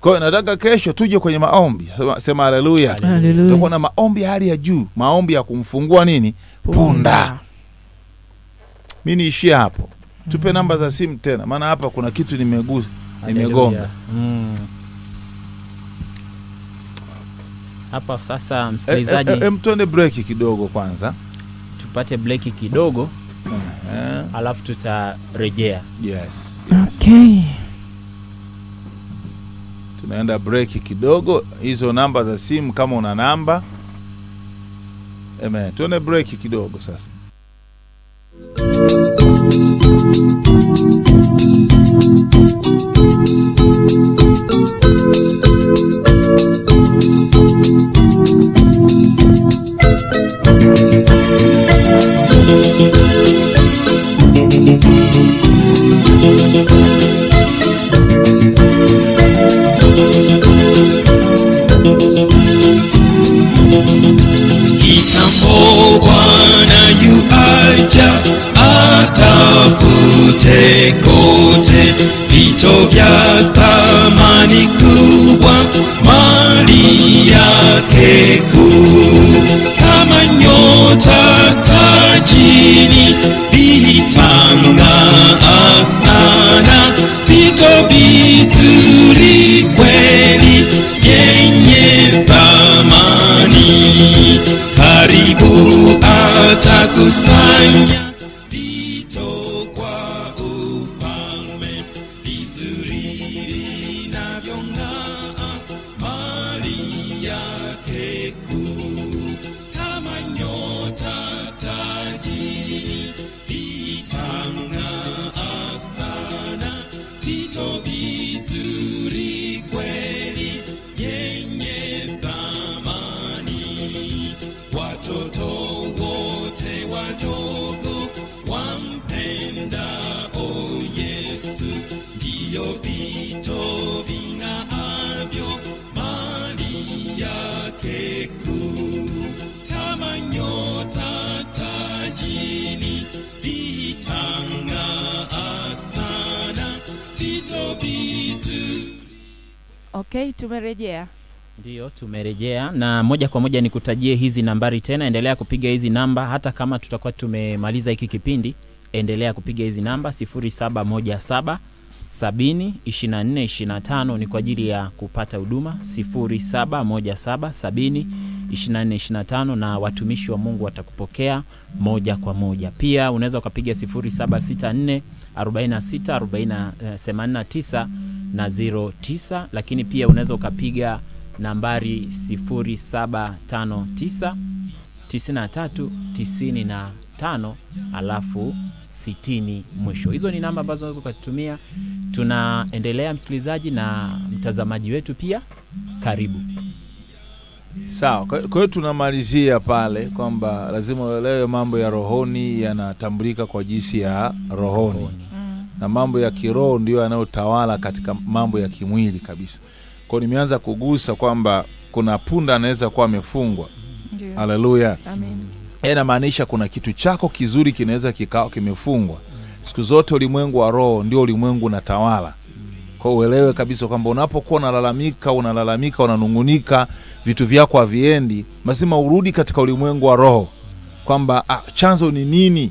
kwao nataka kesho tuje kwenye maombi, sema haleluya. Tutakuwa na maombi ya hali ya juu, maombi ya kumfungua nini, punda. Mi niishie hapo, tupe mm. namba za simu tena, maana hapa kuna kitu nimegonga mm. hapa sasa eh, eh, msikilizaji, hem, eh, e, e, tuende breki kidogo kwanza tupate bleki kidogo uh-huh. alafu tutarejea yes, yes. Okay. tunaenda breki kidogo hizo namba za simu kama una namba tuone breki kidogo sasa Thank you. kote kote, vitokea thamani kubwa, mali yake kuu, kama nyota tajini, vitang'aa sana, viko vizuri kweli, vyenye thamani, karibu atakusanya Okay, tumerejea. Ndiyo, tumerejea na moja kwa moja nikutajie hizi nambari tena. Endelea kupiga hizi namba hata kama tutakuwa tumemaliza hiki kipindi, endelea kupiga hizi namba 0717 70 24 ni kwa ajili ya kupata huduma 0717 70 24 na watumishi wa Mungu watakupokea moja kwa moja. Pia unaweza ukapiga 0764 46489 na 09, lakini pia unaweza ukapiga nambari 0759 93 alafu 60 mwisho. Hizo ni namba ambazo unaweza ukazitumia. Tunaendelea msikilizaji na mtazamaji wetu pia, karibu. Sawa, kwa hiyo tunamalizia pale kwamba lazima uelewe mambo ya rohoni yanatambulika kwa jinsi ya rohoni, rohoni na mambo ya kiroho ndio yanayotawala katika mambo ya kimwili kabisa kwao nimeanza kugusa kwamba kuna punda anaweza kuwa amefungwa haleluya inamaanisha kuna kitu chako kizuri kinaweza kikawa kimefungwa siku zote ulimwengu wa roho ndio ulimwengu unatawala kwa uelewe kabisa kwamba unapokuwa unalalamika unalalamika unanungunika vitu vyako haviendi lazima urudi katika ulimwengu wa roho kwamba ah, chanzo ni nini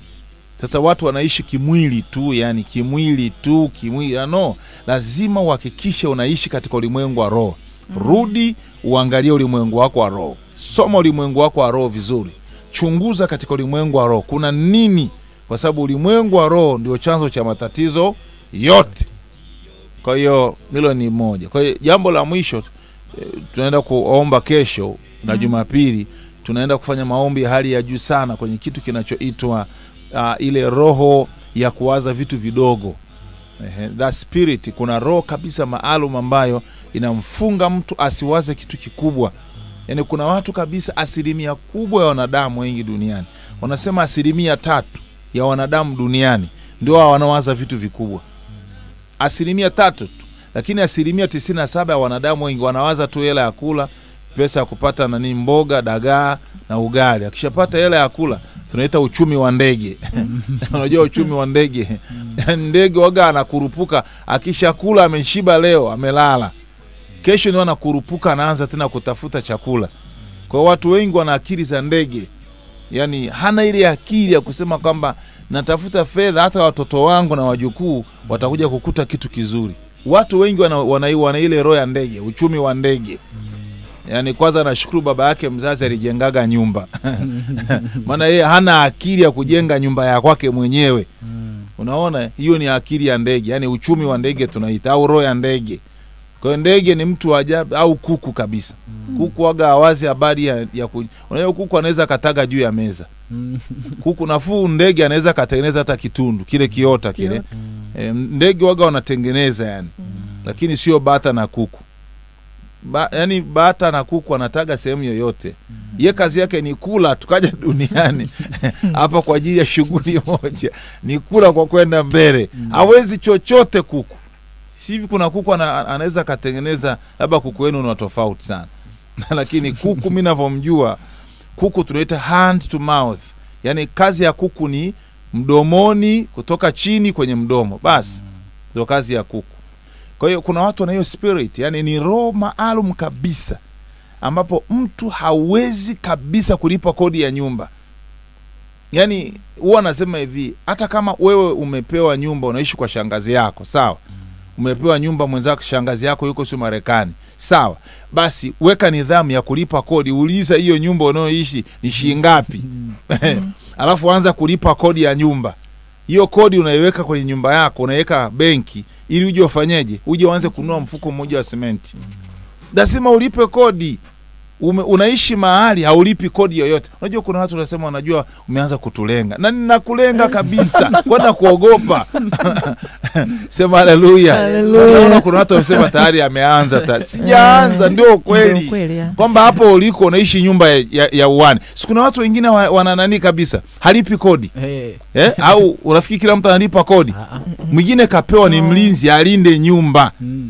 sasa watu wanaishi kimwili tu, yani kimwili tu, kimwili ah, no, lazima uhakikishe unaishi katika ulimwengu wa roho. Mm. Rudi uangalie ulimwengu wako wa roho, soma ulimwengu wako wa roho vizuri, chunguza katika ulimwengu wa roho kuna nini, kwa sababu ulimwengu wa roho ndio chanzo cha matatizo yote. Kwa hiyo hilo ni moja. Kwa hiyo jambo la mwisho eh, tunaenda kuomba kesho na mm. Jumapili tunaenda kufanya maombi ya hali ya juu sana kwenye kitu kinachoitwa uh, ile roho ya kuwaza vitu vidogo that spirit, kuna roho kabisa maalum ambayo inamfunga mtu asiwaze kitu kikubwa. Yani kuna watu kabisa, asilimia kubwa ya wanadamu wengi duniani, wanasema asilimia tatu ya wanadamu duniani ndio hawa wanawaza vitu vikubwa, asilimia tatu tu, lakini asilimia tisini na saba ya wanadamu wengi wanawaza tu hela ya kula pesa ya kupata nani mboga, dagaa na ugali. Akishapata hela ya kula tunaita uchumi wa ndege. Unajua uchumi wa ndege. Ndege waga anakurupuka, akishakula ameshiba leo, amelala. Kesho ndio anakurupuka anaanza tena kutafuta chakula. Kwa watu wengi wana akili za ndege. yani hana ile akili ya kusema kwamba natafuta fedha hata watoto wangu na wajukuu watakuja kukuta kitu kizuri. Watu wengi wana, wana, wana ile roho ya ndege, uchumi wa ndege. Mm yani kwanza nashukuru baba yake mzazi alijengaga nyumba maana yeye hana akili ya kujenga nyumba ya kwake mwenyewe mm. unaona hiyo ni akili ya ndege yani uchumi wa ndege tunaita au roho ya ndege kwa ndege ni mtu wa ajabu au kuku kabisa mm. kuku waga awazi habari ya, ya ku... unajua kuku anaweza kataga juu ya meza hmm. kuku nafuu ndege anaweza katengeneza hata kitundu kile kiota kile mm. e, ndege waga wanatengeneza yani mm. lakini sio bata na kuku ba, yani bata na kuku anataga sehemu yoyote mm -hmm. Ye kazi yake ni kula, tukaja duniani hapa kwa ajili ya shughuli moja, ni kula kwa kwenda mbele mm -hmm. chochote kuku. Sivi kuna kuku ana, anaweza akatengeneza labda kuku wenu na tofauti sana lakini kuku mi navyomjua kuku tunaita hand to mouth, yani kazi ya kuku ni mdomoni, kutoka chini kwenye mdomo, basi ndo mm -hmm. kazi ya kuku. Kwa hiyo kuna watu wana hiyo spirit, yani ni roho maalum kabisa, ambapo mtu hawezi kabisa kulipa kodi ya nyumba. Yani huwa anasema hivi, hata kama wewe umepewa nyumba, unaishi kwa shangazi yako, sawa umepewa nyumba mwenzako, shangazi yako yuko si Marekani, sawa. Basi weka nidhamu ya kulipa kodi, uliza hiyo nyumba unayoishi ni shilingi ngapi? alafu anza kulipa kodi ya nyumba. Hiyo kodi unaiweka kwenye nyumba yako, unaiweka benki, ili uje wafanyeje, uje uanze kununua mfuko mmoja wa sementi, lazima ulipe kodi ume, unaishi mahali haulipi kodi yoyote. Unajua kuna watu wanasema wanajua umeanza kutulenga, na ninakulenga kabisa, kwenda kuogopa sema haleluya. Naona kuna watu wamesema tayari ameanza ta. Sijaanza, ndio kweli kwamba hapo uliko unaishi nyumba ya, ya, ya uani. Si kuna watu wengine wa, wana nani kabisa, halipi kodi hey. Eh, au unafikiri kila mtu analipa kodi? Ah, ah. Mwingine kapewa ni oh. mlinzi alinde nyumba mm.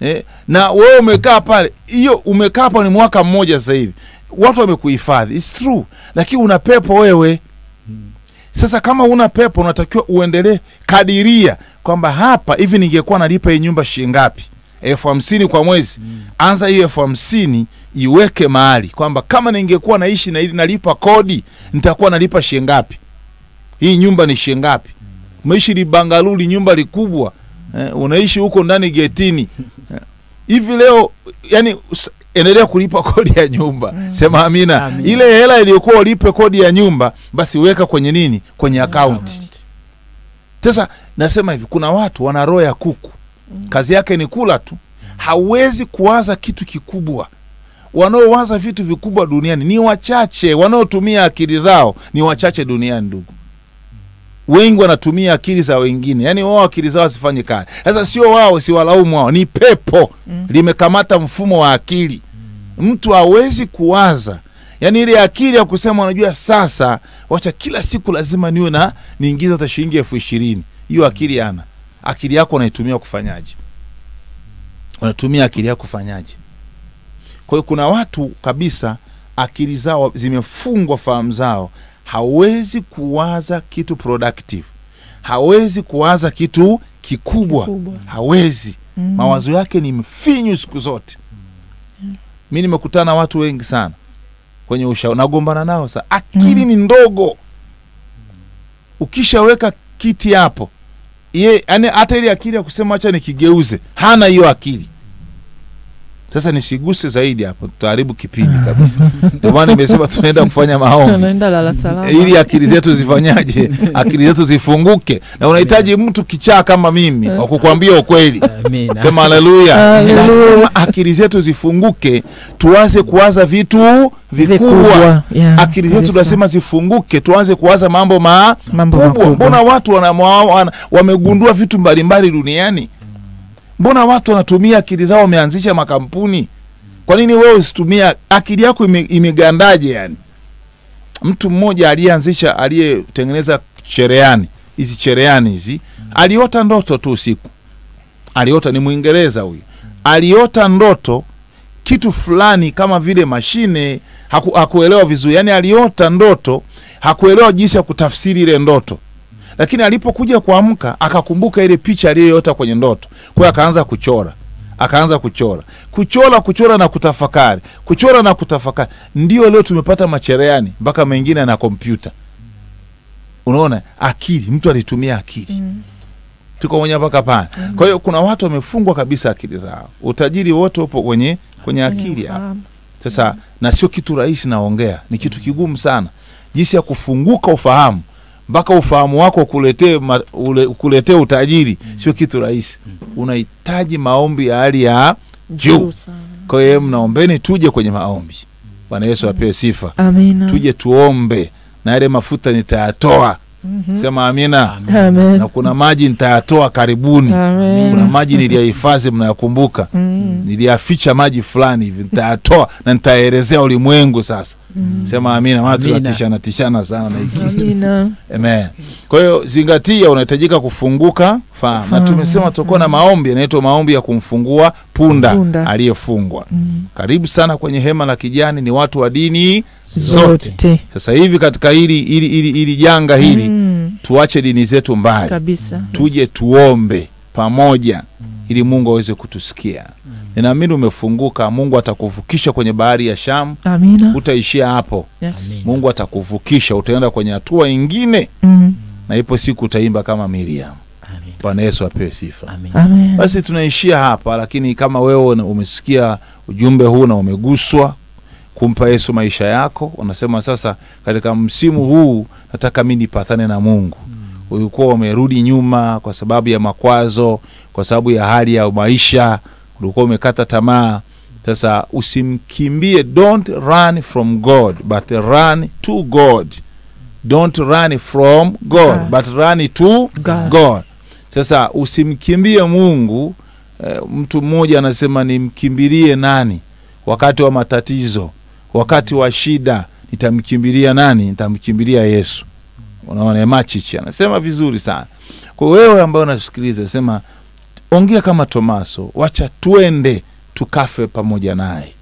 eh, na wewe umekaa pale, hiyo umekaa pale ni mwaka mmoja moja sasa hivi, watu wamekuhifadhi, it's true, lakini una pepo wewe. Sasa kama una pepo, unatakiwa uendelee kadiria kwamba hapa hivi, ningekuwa nalipa hii nyumba shilingi ngapi? elfu hamsini kwa mwezi. mm. Anza hiyo elfu hamsini iweke mahali kwamba kama ningekuwa naishi na ili nalipa kodi, nitakuwa nalipa shilingi ngapi? Hii nyumba ni shilingi ngapi? Umeishi Libangaluli, nyumba likubwa eh, unaishi huko ndani getini eh, hivi Leo yani endelea kulipa kodi ya nyumba mm. Sema amina, amina. Ile hela iliyokuwa ulipe kodi ya nyumba basi weka kwenye nini, kwenye akaunti. Sasa nasema hivi, kuna watu wana roho ya kuku mm. Kazi yake ni kula tu, hawezi kuwaza kitu kikubwa. Wanaowaza vitu vikubwa duniani ni wachache, wanaotumia akili zao ni wachache duniani, ndugu wengi wanatumia akili za wengine, yani wao akili zao wasifanye kazi. Sasa sio wao, si walaumu wao, ni pepo mm. limekamata mfumo wa akili mtu hawezi kuwaza yani ile akili ya kusema unajua, sasa wacha kila siku lazima niwe na niingize hata shilingi elfu ishirini. Hiyo akili ana akili yako unaitumia kufanyaje? Unatumia akili yako kufanyaje? Kwa hiyo kuna watu kabisa akili zao zimefungwa fahamu zao hawezi kuwaza kitu productive, hawezi kuwaza kitu kikubwa, kikubwa. hawezi mm. mawazo yake ni mfinyu siku zote mm. mi nimekutana watu wengi sana kwenye ushauri nagombana nao sa akili mm. ni ndogo ukishaweka kiti hapo ye yani hata ile akili ya kusema acha nikigeuze hana hiyo akili sasa nisiguse zaidi hapo, tutaharibu kipindi kabisa. Ndio maana nimesema tunaenda kufanya maombi eh, ili akili zetu zifanyaje, akili zetu zifunguke. Na unahitaji mtu kichaa kama mimi wa kukwambia ukweli. Sema haleluya. Lazima akili zetu zifunguke, tuanze kuwaza vitu vikubwa. Yeah, akili zetu lazima zifunguke, tuanze kuwaza mambo makubwa. Mbona watu wana, wamegundua vitu mbalimbali duniani mbona watu wanatumia akili zao, wameanzisha makampuni. Kwa nini wewe usitumia akili yako? Imegandaje yani? Mtu mmoja aliyeanzisha aliyetengeneza chereani hizi chereani hizi aliota ndoto tu usiku, aliota ni Mwingereza huyu, aliota ndoto kitu fulani kama vile mashine haku, hakuelewa vizuri yani, aliota ndoto hakuelewa jinsi ya kutafsiri ile ndoto lakini alipokuja kuamka akakumbuka ile picha aliyoyota kwenye ndoto, kwa hiyo akaanza kuchora akaanza kuchora kuchora kuchora na kutafakari kuchora na kutafakari. Ndio leo tumepata machereani mpaka mengine na kompyuta. Unaona, akili mtu alitumia akili mm. tuko mwenye mpaka pana mm. Kwa hiyo kuna watu wamefungwa kabisa akili zao, utajiri wote upo kwenye kwenye akili hapo sasa mm. na sio kitu rahisi, naongea ni kitu mm. kigumu sana, jinsi ya kufunguka ufahamu mpaka ufahamu wako kuletee kuletee utajiri mm. sio kitu rahisi mm. unahitaji maombi ya hali ya juu. Kwa hiyo mnaombeni, tuje kwenye maombi. Bwana Yesu apewe sifa. Amina. Tuje tuombe, na yale mafuta nitayatoa Mm -hmm. Sema amina. Amen. Na kuna maji nitayatoa karibuni. Amen. Kuna maji niliyahifadhi, mnayakumbuka. Mm -hmm. Niliyaficha maji fulani hivi, nitayatoa na nitaelezea ulimwengu sasa mm. sema amina maana tunatishana tishana sana na hiki amen kwa hiyo zingatia unahitajika kufunguka fahamu na tumesema tutakuwa na maombi yanaitwa maombi ya kumfungua punda, punda. aliyefungwa mm. karibu sana kwenye hema la kijani ni watu wa dini zote, zote. sasa hivi katika hili hili hili, hili janga hili mm. tuache dini zetu mbali kabisa tuje tuombe pamoja mm ili Mungu aweze kutusikia. Mm. Ninaamini umefunguka, Mungu atakuvukisha kwenye bahari ya Shamu. Amina. Utaishia hapo. Yes. Mungu atakuvukisha, utaenda kwenye hatua ingine. Mm. Na ipo siku utaimba kama Miriam. Bwana Yesu apewe sifa. Basi tunaishia hapa, lakini kama wewe umesikia ujumbe huu na umeguswa kumpa Yesu maisha yako, unasema sasa, katika msimu huu nataka mi nipatane na Mungu. Mm ulikuwa wamerudi nyuma kwa sababu ya makwazo, kwa sababu ya hali ya maisha, ulikuwa umekata tamaa. Sasa usimkimbie, don't run from God but run to God, don't run from God God. but run to God. God. Sasa usimkimbie Mungu. E, mtu mmoja anasema nimkimbilie nani wakati wa matatizo, wakati wa shida? Nitamkimbilia nani? Nitamkimbilia Yesu unaona Machichi anasema vizuri sana. Kwa wewe ambaye unasikiliza, sema ongea kama Tomaso, wacha twende tukafe pamoja naye.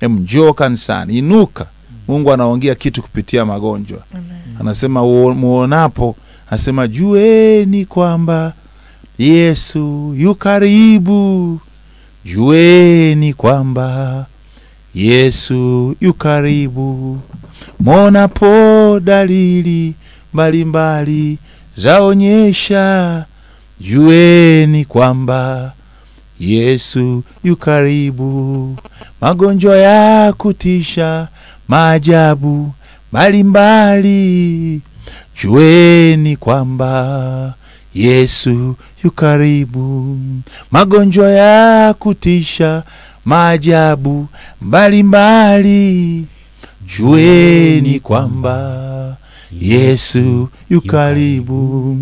Hem, njoo kanisani, inuka. Mungu anaongea kitu kupitia magonjwa. Amen. Anasema muonapo, anasema jueni kwamba Yesu yu karibu, jueni kwamba Yesu yu karibu, mwonapo dalili mbalimbali zaonyesha, jueni kwamba Yesu yu karibu. Magonjwa ya kutisha, maajabu mbalimbali, jueni kwamba Yesu yu karibu. Magonjwa ya kutisha, maajabu mbalimbali, jueni kwamba Yesu yukaribu,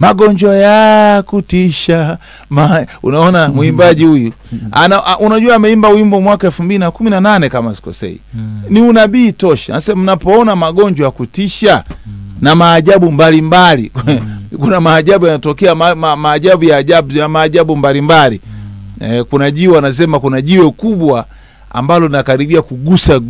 magonjwa ya kutisha ma... Unaona, mm-hmm. mwimbaji huyu mm-hmm. ana, unajua ameimba wimbo mwaka elfu mbili na kumi na nane kama sikosei. Mm. ni unabii tosha. Nasema mnapoona magonjwa ya kutisha mm. na maajabu mbalimbali mbali. Mm. kuna maajabu yanatokea ma, ma, maajabu ya ajabu ya maajabu mbalimbali mm. eh, kuna jiwe anasema kuna jiwe kubwa ambalo linakaribia kugusa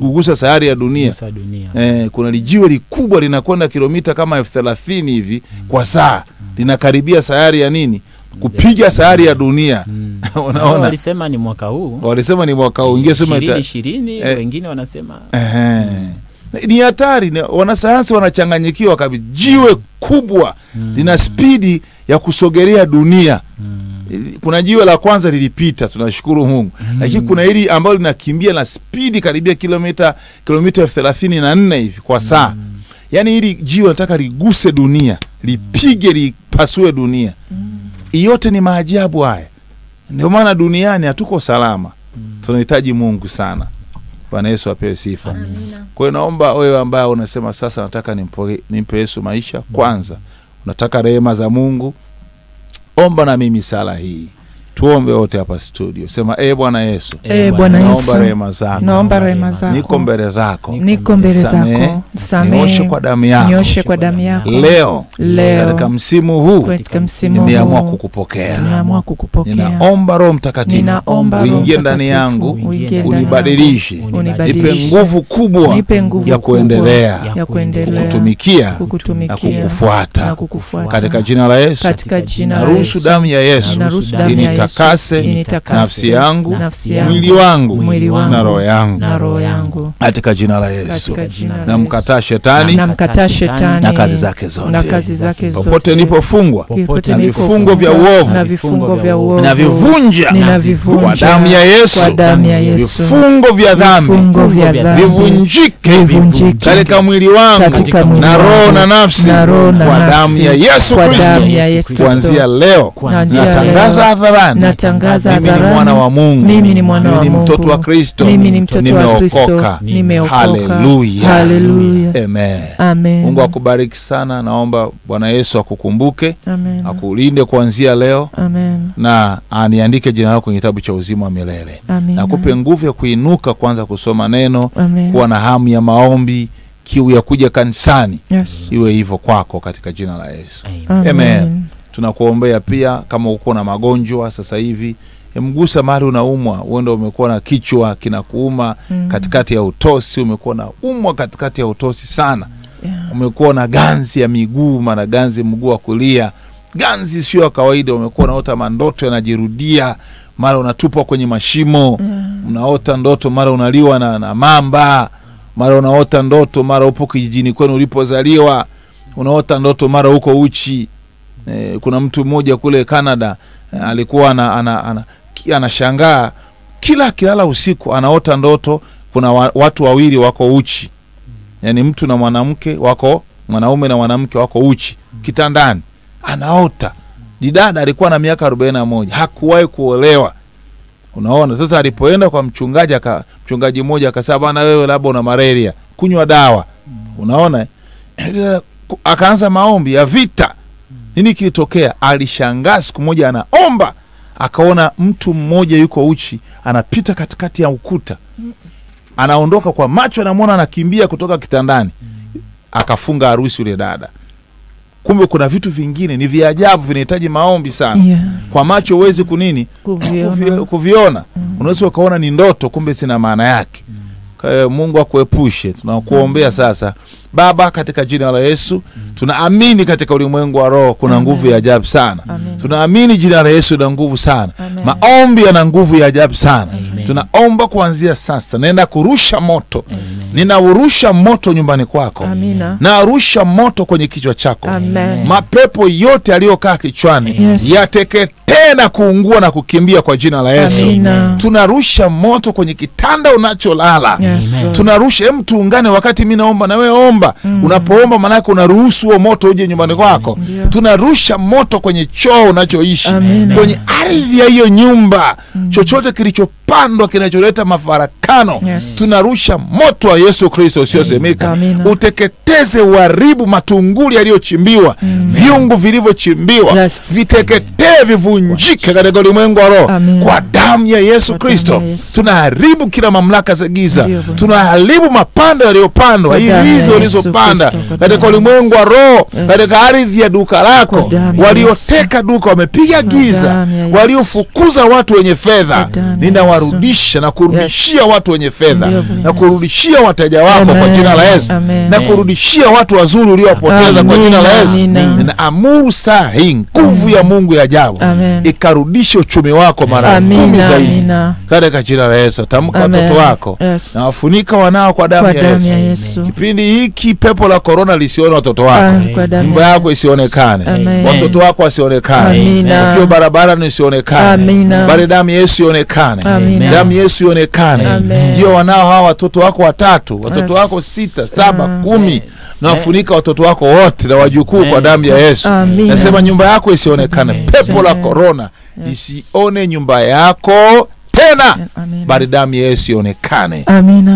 kugusa sayari ya dunia, dunia. Eh, kuna lijiwe likubwa linakwenda kilomita kama elfu thelathini hivi mm. kwa saa mm. linakaribia sayari ya nini mm. kupiga sayari ya dunia mm. unaona, walisema ni mwaka huu, walisema ni mwaka huu, ingesema ishirini, eh. wengine wanasema eh, mm ni hatari. Wanasayansi wanachanganyikiwa kabisa. Jiwe kubwa mm. lina spidi ya kusogerea dunia mm. Kuna jiwe la kwanza lilipita, tunashukuru Mungu mm. Lakini kuna hili ambalo linakimbia na spidi karibia kilomita kilomita elfu thelathini na nne hivi kwa saa mm. Yaani hili jiwe nataka liguse dunia, lipige, lipasue dunia mm. Yote ni maajabu haya, ndio maana duniani hatuko salama mm. Tunahitaji Mungu sana. Bwana Yesu apewe sifa. Amina. Kwa hiyo naomba wewe ambaye unasema sasa nataka nimpe, nimpe Yesu maisha kwanza, unataka rehema za Mungu, omba na mimi sala hii tuombe wote hapa studio, sema e Bwana Yesu, e Bwana Yesu, rehema zako, naomba rehema zako, niko mbele zako, niko mbele zako, nioshe kwa damu yako, nioshe kwa damu yako. Leo leo katika msimu huu, katika msimu huu kukupokea, kukupokea. Ninaomba Roho Mtakatifu, ninaomba uingie ndani yangu, unibadilishe, nipe nguvu kubwa, ya kuendelea, ya kuendelea na kukufuata katika jina la Yesu, katika jina la Yesu, naruhusu damu ya Yesu nitakase nafsi yangu mwili wangu na roho yangu katika jina la Yesu. Namkataa shetani na kazi zake zote, popote nilipofungwa na vifungo vya uovu navivunja kwa damu ya Yesu. Vifungo vya dhambi vivunjike katika mwili wangu na roho na nafsi kwa damu ya Yesu Kristo. Kuanzia leo natangaza hadharani hadharani, natangaza mimi ni mwana wa Mungu, mimi ni mwana wa Mungu, mtoto wa Kristo, mimi ni mtoto wa Kristo, nimeokoka. Haleluya, haleluya, amen, amen. Mungu akubariki sana, naomba Bwana Yesu akukumbuke, amen, akulinde kuanzia leo, amen, na aniandike jina lako kwenye kitabu cha uzima wa milele, amen, nakupe nguvu ya kuinuka, kwanza kusoma neno, amen, kuwa na hamu ya maombi kiu ya kuja kanisani, yes. Iwe hivyo kwako katika jina la Yesu, amen, amen tunakuombea pia kama uko na magonjwa sasa hivi mgusa mari unaumwa uenda umekuwa na kichwa kinakuuma mm. katikati ya utosi umekuwa na umwa katikati ya utosi sana yeah. umekuwa na ganzi ya miguu mana ganzi mguu wa kulia ganzi sio ya kawaida umekuwa naota mandoto yanajirudia mara unatupwa kwenye mashimo mm. unaota ndoto mara unaliwa na, na mamba mara unaota ndoto mara upo kijijini kwenu ulipozaliwa unaota ndoto mara huko uchi e, kuna mtu mmoja kule Canada e, alikuwa anashangaa ana, ana, ana, ana kila akilala usiku anaota ndoto kuna wa, watu wawili wako uchi yani mtu na mwanamke wako mwanaume na mwanamke wako uchi kitandani anaota jidada alikuwa na miaka arobaini na moja hakuwahi kuolewa unaona sasa alipoenda kwa mchungaji aka, mchungaji mmoja akasema bana wewe labda una malaria kunywa dawa unaona eh, akaanza maombi ya vita nini kilitokea? Alishangaa siku moja, anaomba akaona mtu mmoja yuko uchi anapita katikati ya ukuta, anaondoka kwa macho, anamwona anakimbia kutoka kitandani, akafunga harusi yule dada. Kumbe kuna vitu vingine ni vya ajabu, vinahitaji maombi sana yeah. Kwa macho huwezi kunini kuviona, kuviona. Mm. Unaweza ukaona ni ndoto, kumbe sina maana yake. Mm. Mungu akuepushe, tunakuombea mm. sasa Baba, katika jina la Yesu tunaamini katika ulimwengu wa roho kuna Amen. nguvu ya ajabu sana tunaamini jina la Yesu ina nguvu sana Amen. maombi yana nguvu ya ajabu sana Amen. tunaomba kuanzia sasa, naenda kurusha moto ninaurusha moto nyumbani kwako Amina. naarusha moto kwenye kichwa chako Amen. mapepo yote aliyokaa kichwani yes. yateketee na kuungua na kukimbia kwa jina la Yesu Amina. tunarusha moto kwenye kitanda unacholala yes. tunarusha, hem, tuungane wakati mi naomba na omba unapoomba mm. Unapoomba maanake unaruhusu huo moto uje nyumbani kwako. Mm, tunarusha moto kwenye choo unachoishi, kwenye ardhi ya hiyo nyumba mm. Chochote kilichopandwa kinacholeta mafarakano yes. Tunarusha moto wa Yesu Kristo usiosemika, uteketeze, uharibu matunguli yaliyochimbiwa mm. Viungu vilivyochimbiwa yes. Viteketee, vivunjike katika ulimwengu wa roho kwa damu ya Yesu Kristo. Tunaharibu kila mamlaka za giza, tunaharibu mapando yaliyopandwa hizo ulizopanda katika ulimwengu wa roho, katika ardhi ya duka lako. Walioteka duka wamepiga giza, waliofukuza watu wenye fedha, ninawarudisha na kurudishia watu wenye fedha na kurudishia wateja wako kwa jina la Yesu na kurudishia watu wazuri uliowapoteza kwa jina la Yesu. Ninaamuru saa hii nguvu ya Mungu ya ajabu ikarudishe uchumi wako mara kumi zaidi katika jina la Yesu. Tamka watoto wako nawafunika wanao kwa damu ya Yesu. Kipindi hiki Bariki pepo la korona lisione watoto wako, ah, nyumba yako isionekane, watoto wako wasionekane, ukiwa barabara nisionekane, bali damu Yesu ionekane, damu Yesu ionekane. Ndio wanao hawa watoto wako watatu, watoto wako sita, saba, kumi, na wafunika watoto wako wote na wajukuu kwa damu ya Yesu. Nasema nyumba yako isionekane, pepo la korona lisione nyumba yako tena bali damu ya Yesu ionekane.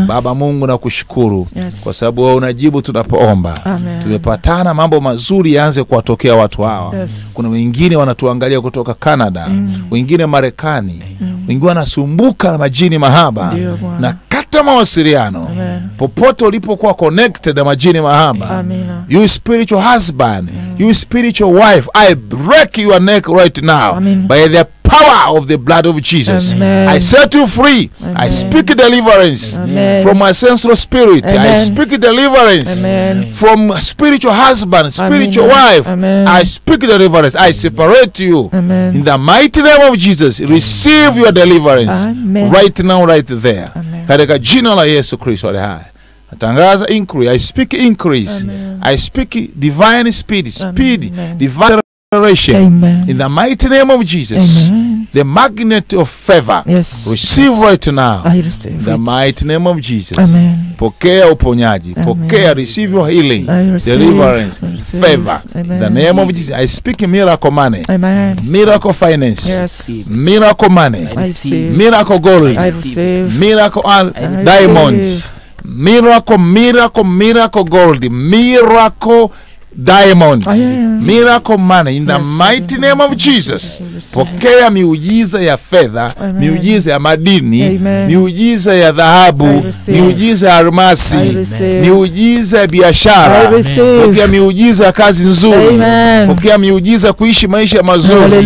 Baba Mungu nakushukuru yes, kwa sababu wewe unajibu tunapoomba. Tumepatana, mambo mazuri yaanze kuwatokea watu hawa yes. Kuna wengine wanatuangalia kutoka Canada mm, wengine Marekani mm, wengine wanasumbuka na majini mahaba Dio, na kata mawasiliano popote ulipokuwa connected na majini mahaba. Amina. You spiritual husband, mm. you spiritual wife, I break your neck right now. By the power of the blood of Jesus. Amen. I set you free. Amen. I speak deliverance Amen. from my sensual spirit. I speak deliverance from spiritual husband, spiritual wife. I speak deliverance. I separate you in the mighty name of Jesus. Receive your deliverance right now, right there. Katika jina la Yesu Kristo Natangaza increase. I speak increase. I speak divine speed. Speed. Divine generation. Amen. In the mighty name of Jesus. Amen. The magnet of favor. Yes. Receive right now. I receive the it. mighty name of Jesus. Amen. Pokea uponyaji. Amen. Pokea receive your healing. I receive, deliverance. I receive. Favor. Amen. The name of Jesus. I speak miracle money. Amen. Miracle finance. Yes. Miracle money. I receive. Miracle gold. I receive. Miracle I receive. diamonds. Receive. Miracle, miracle, miracle gold. Miracle diamonds. Oh, Miracle money in the yes. mighty name of Jesus. Pokea miujiza ya fedha, miujiza ya madini, miujiza ya dhahabu, miujiza ya almasi, miujiza ya biashara. Pokea miujiza ya kazi nzuri. Pokea miujiza kuishi maisha mazuri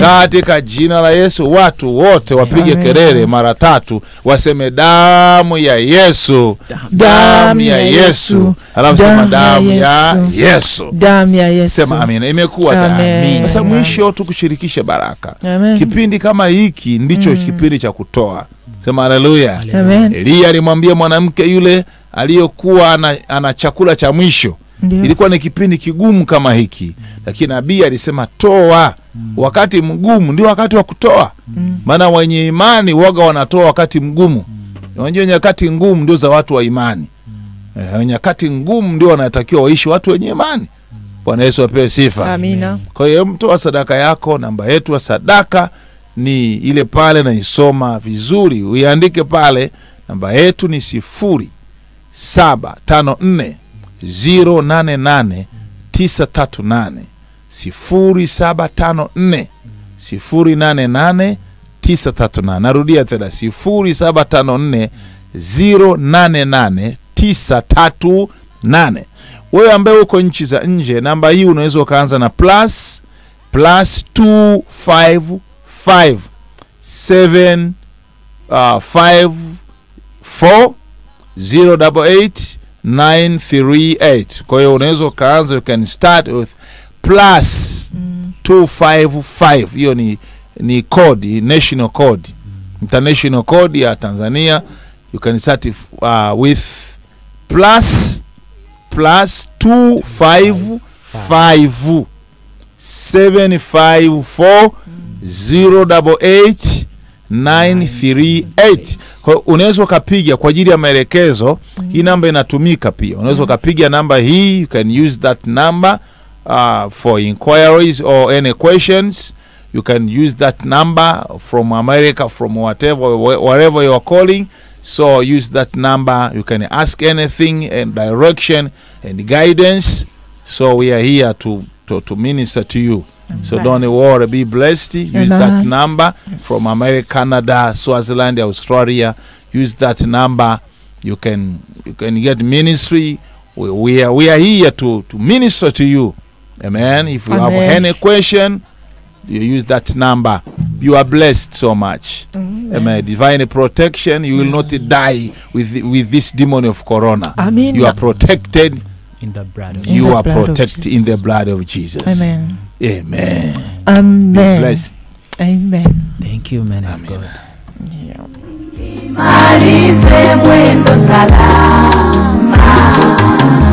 katika jina la Yesu. Watu wote wapige kelele mara tatu, waseme damu ya Yesu, damu ya Yesu, alafu sema damu ya Yesu. Yesu, damu ya Yesu. Sema amina, imekuwa tayari. Sasa mwisho tu kushirikisha baraka. Amen. Kipindi kama hiki ndicho mm. kipindi cha kutoa. Sema haleluya. Eliya alimwambia mwanamke yule aliyokuwa ana, ana chakula cha mwisho Ndiyo. Ilikuwa ni kipindi kigumu kama hiki, lakini nabii alisema toa. mm. Wakati mgumu ndio wakati wa kutoa, mm. maana mm. wenye imani waga wanatoa wakati mgumu. mm. mm. nyakati ngumu ndio za watu wa imani eh, nyakati ngumu ndio wanatakiwa waishi watu wenye imani. Mm. Bwana Yesu apewe sifa, amina. Kwa hiyo mtoa sadaka yako, namba yetu ya sadaka ni ile pale, naisoma vizuri, uiandike pale. Namba yetu ni sifuri saba tano nne ziro nane nane tisa tatu nane sifuri saba tano nne sifuri nane nane tisa tatu nane. Narudia tena sifuri saba tano nne nane nane 938. Wewe ambaye uko nchi za nje, namba hii unaweza ukaanza na plus plus 255 7 5 4 938. Kwa hiyo unaweza ukaanza, you can start with plus 255. Hiyo ni ni code, national code, international code ya Tanzania. You can start if, uh, with plus plus 255 754 088 938. Kwa unaweza ukapiga kwa ajili ya maelekezo. Hii namba inatumika pia, unaweza ukapiga namba hii, you can use that number uh, for inquiries or any questions. You can use that number from America, from whatever, wherever you are calling So use that number. You can ask anything and uh, direction and guidance. So we are here to, to, to minister to you. Mm-hmm. So don't worry, be blessed. Use that number yes. from America, Canada, Swaziland, Australia. Use that number. You can you can get ministry. We, we are we are here to, to minister to you. Amen. If you Amen. have any question, you use that number you are blessed so much amen, amen. divine protection you will not die with with this demon of corona amen you are protected in the blood of you are protected in the blood of jesus amen amen amen Be blessed amen thank you man amen. of god yeah.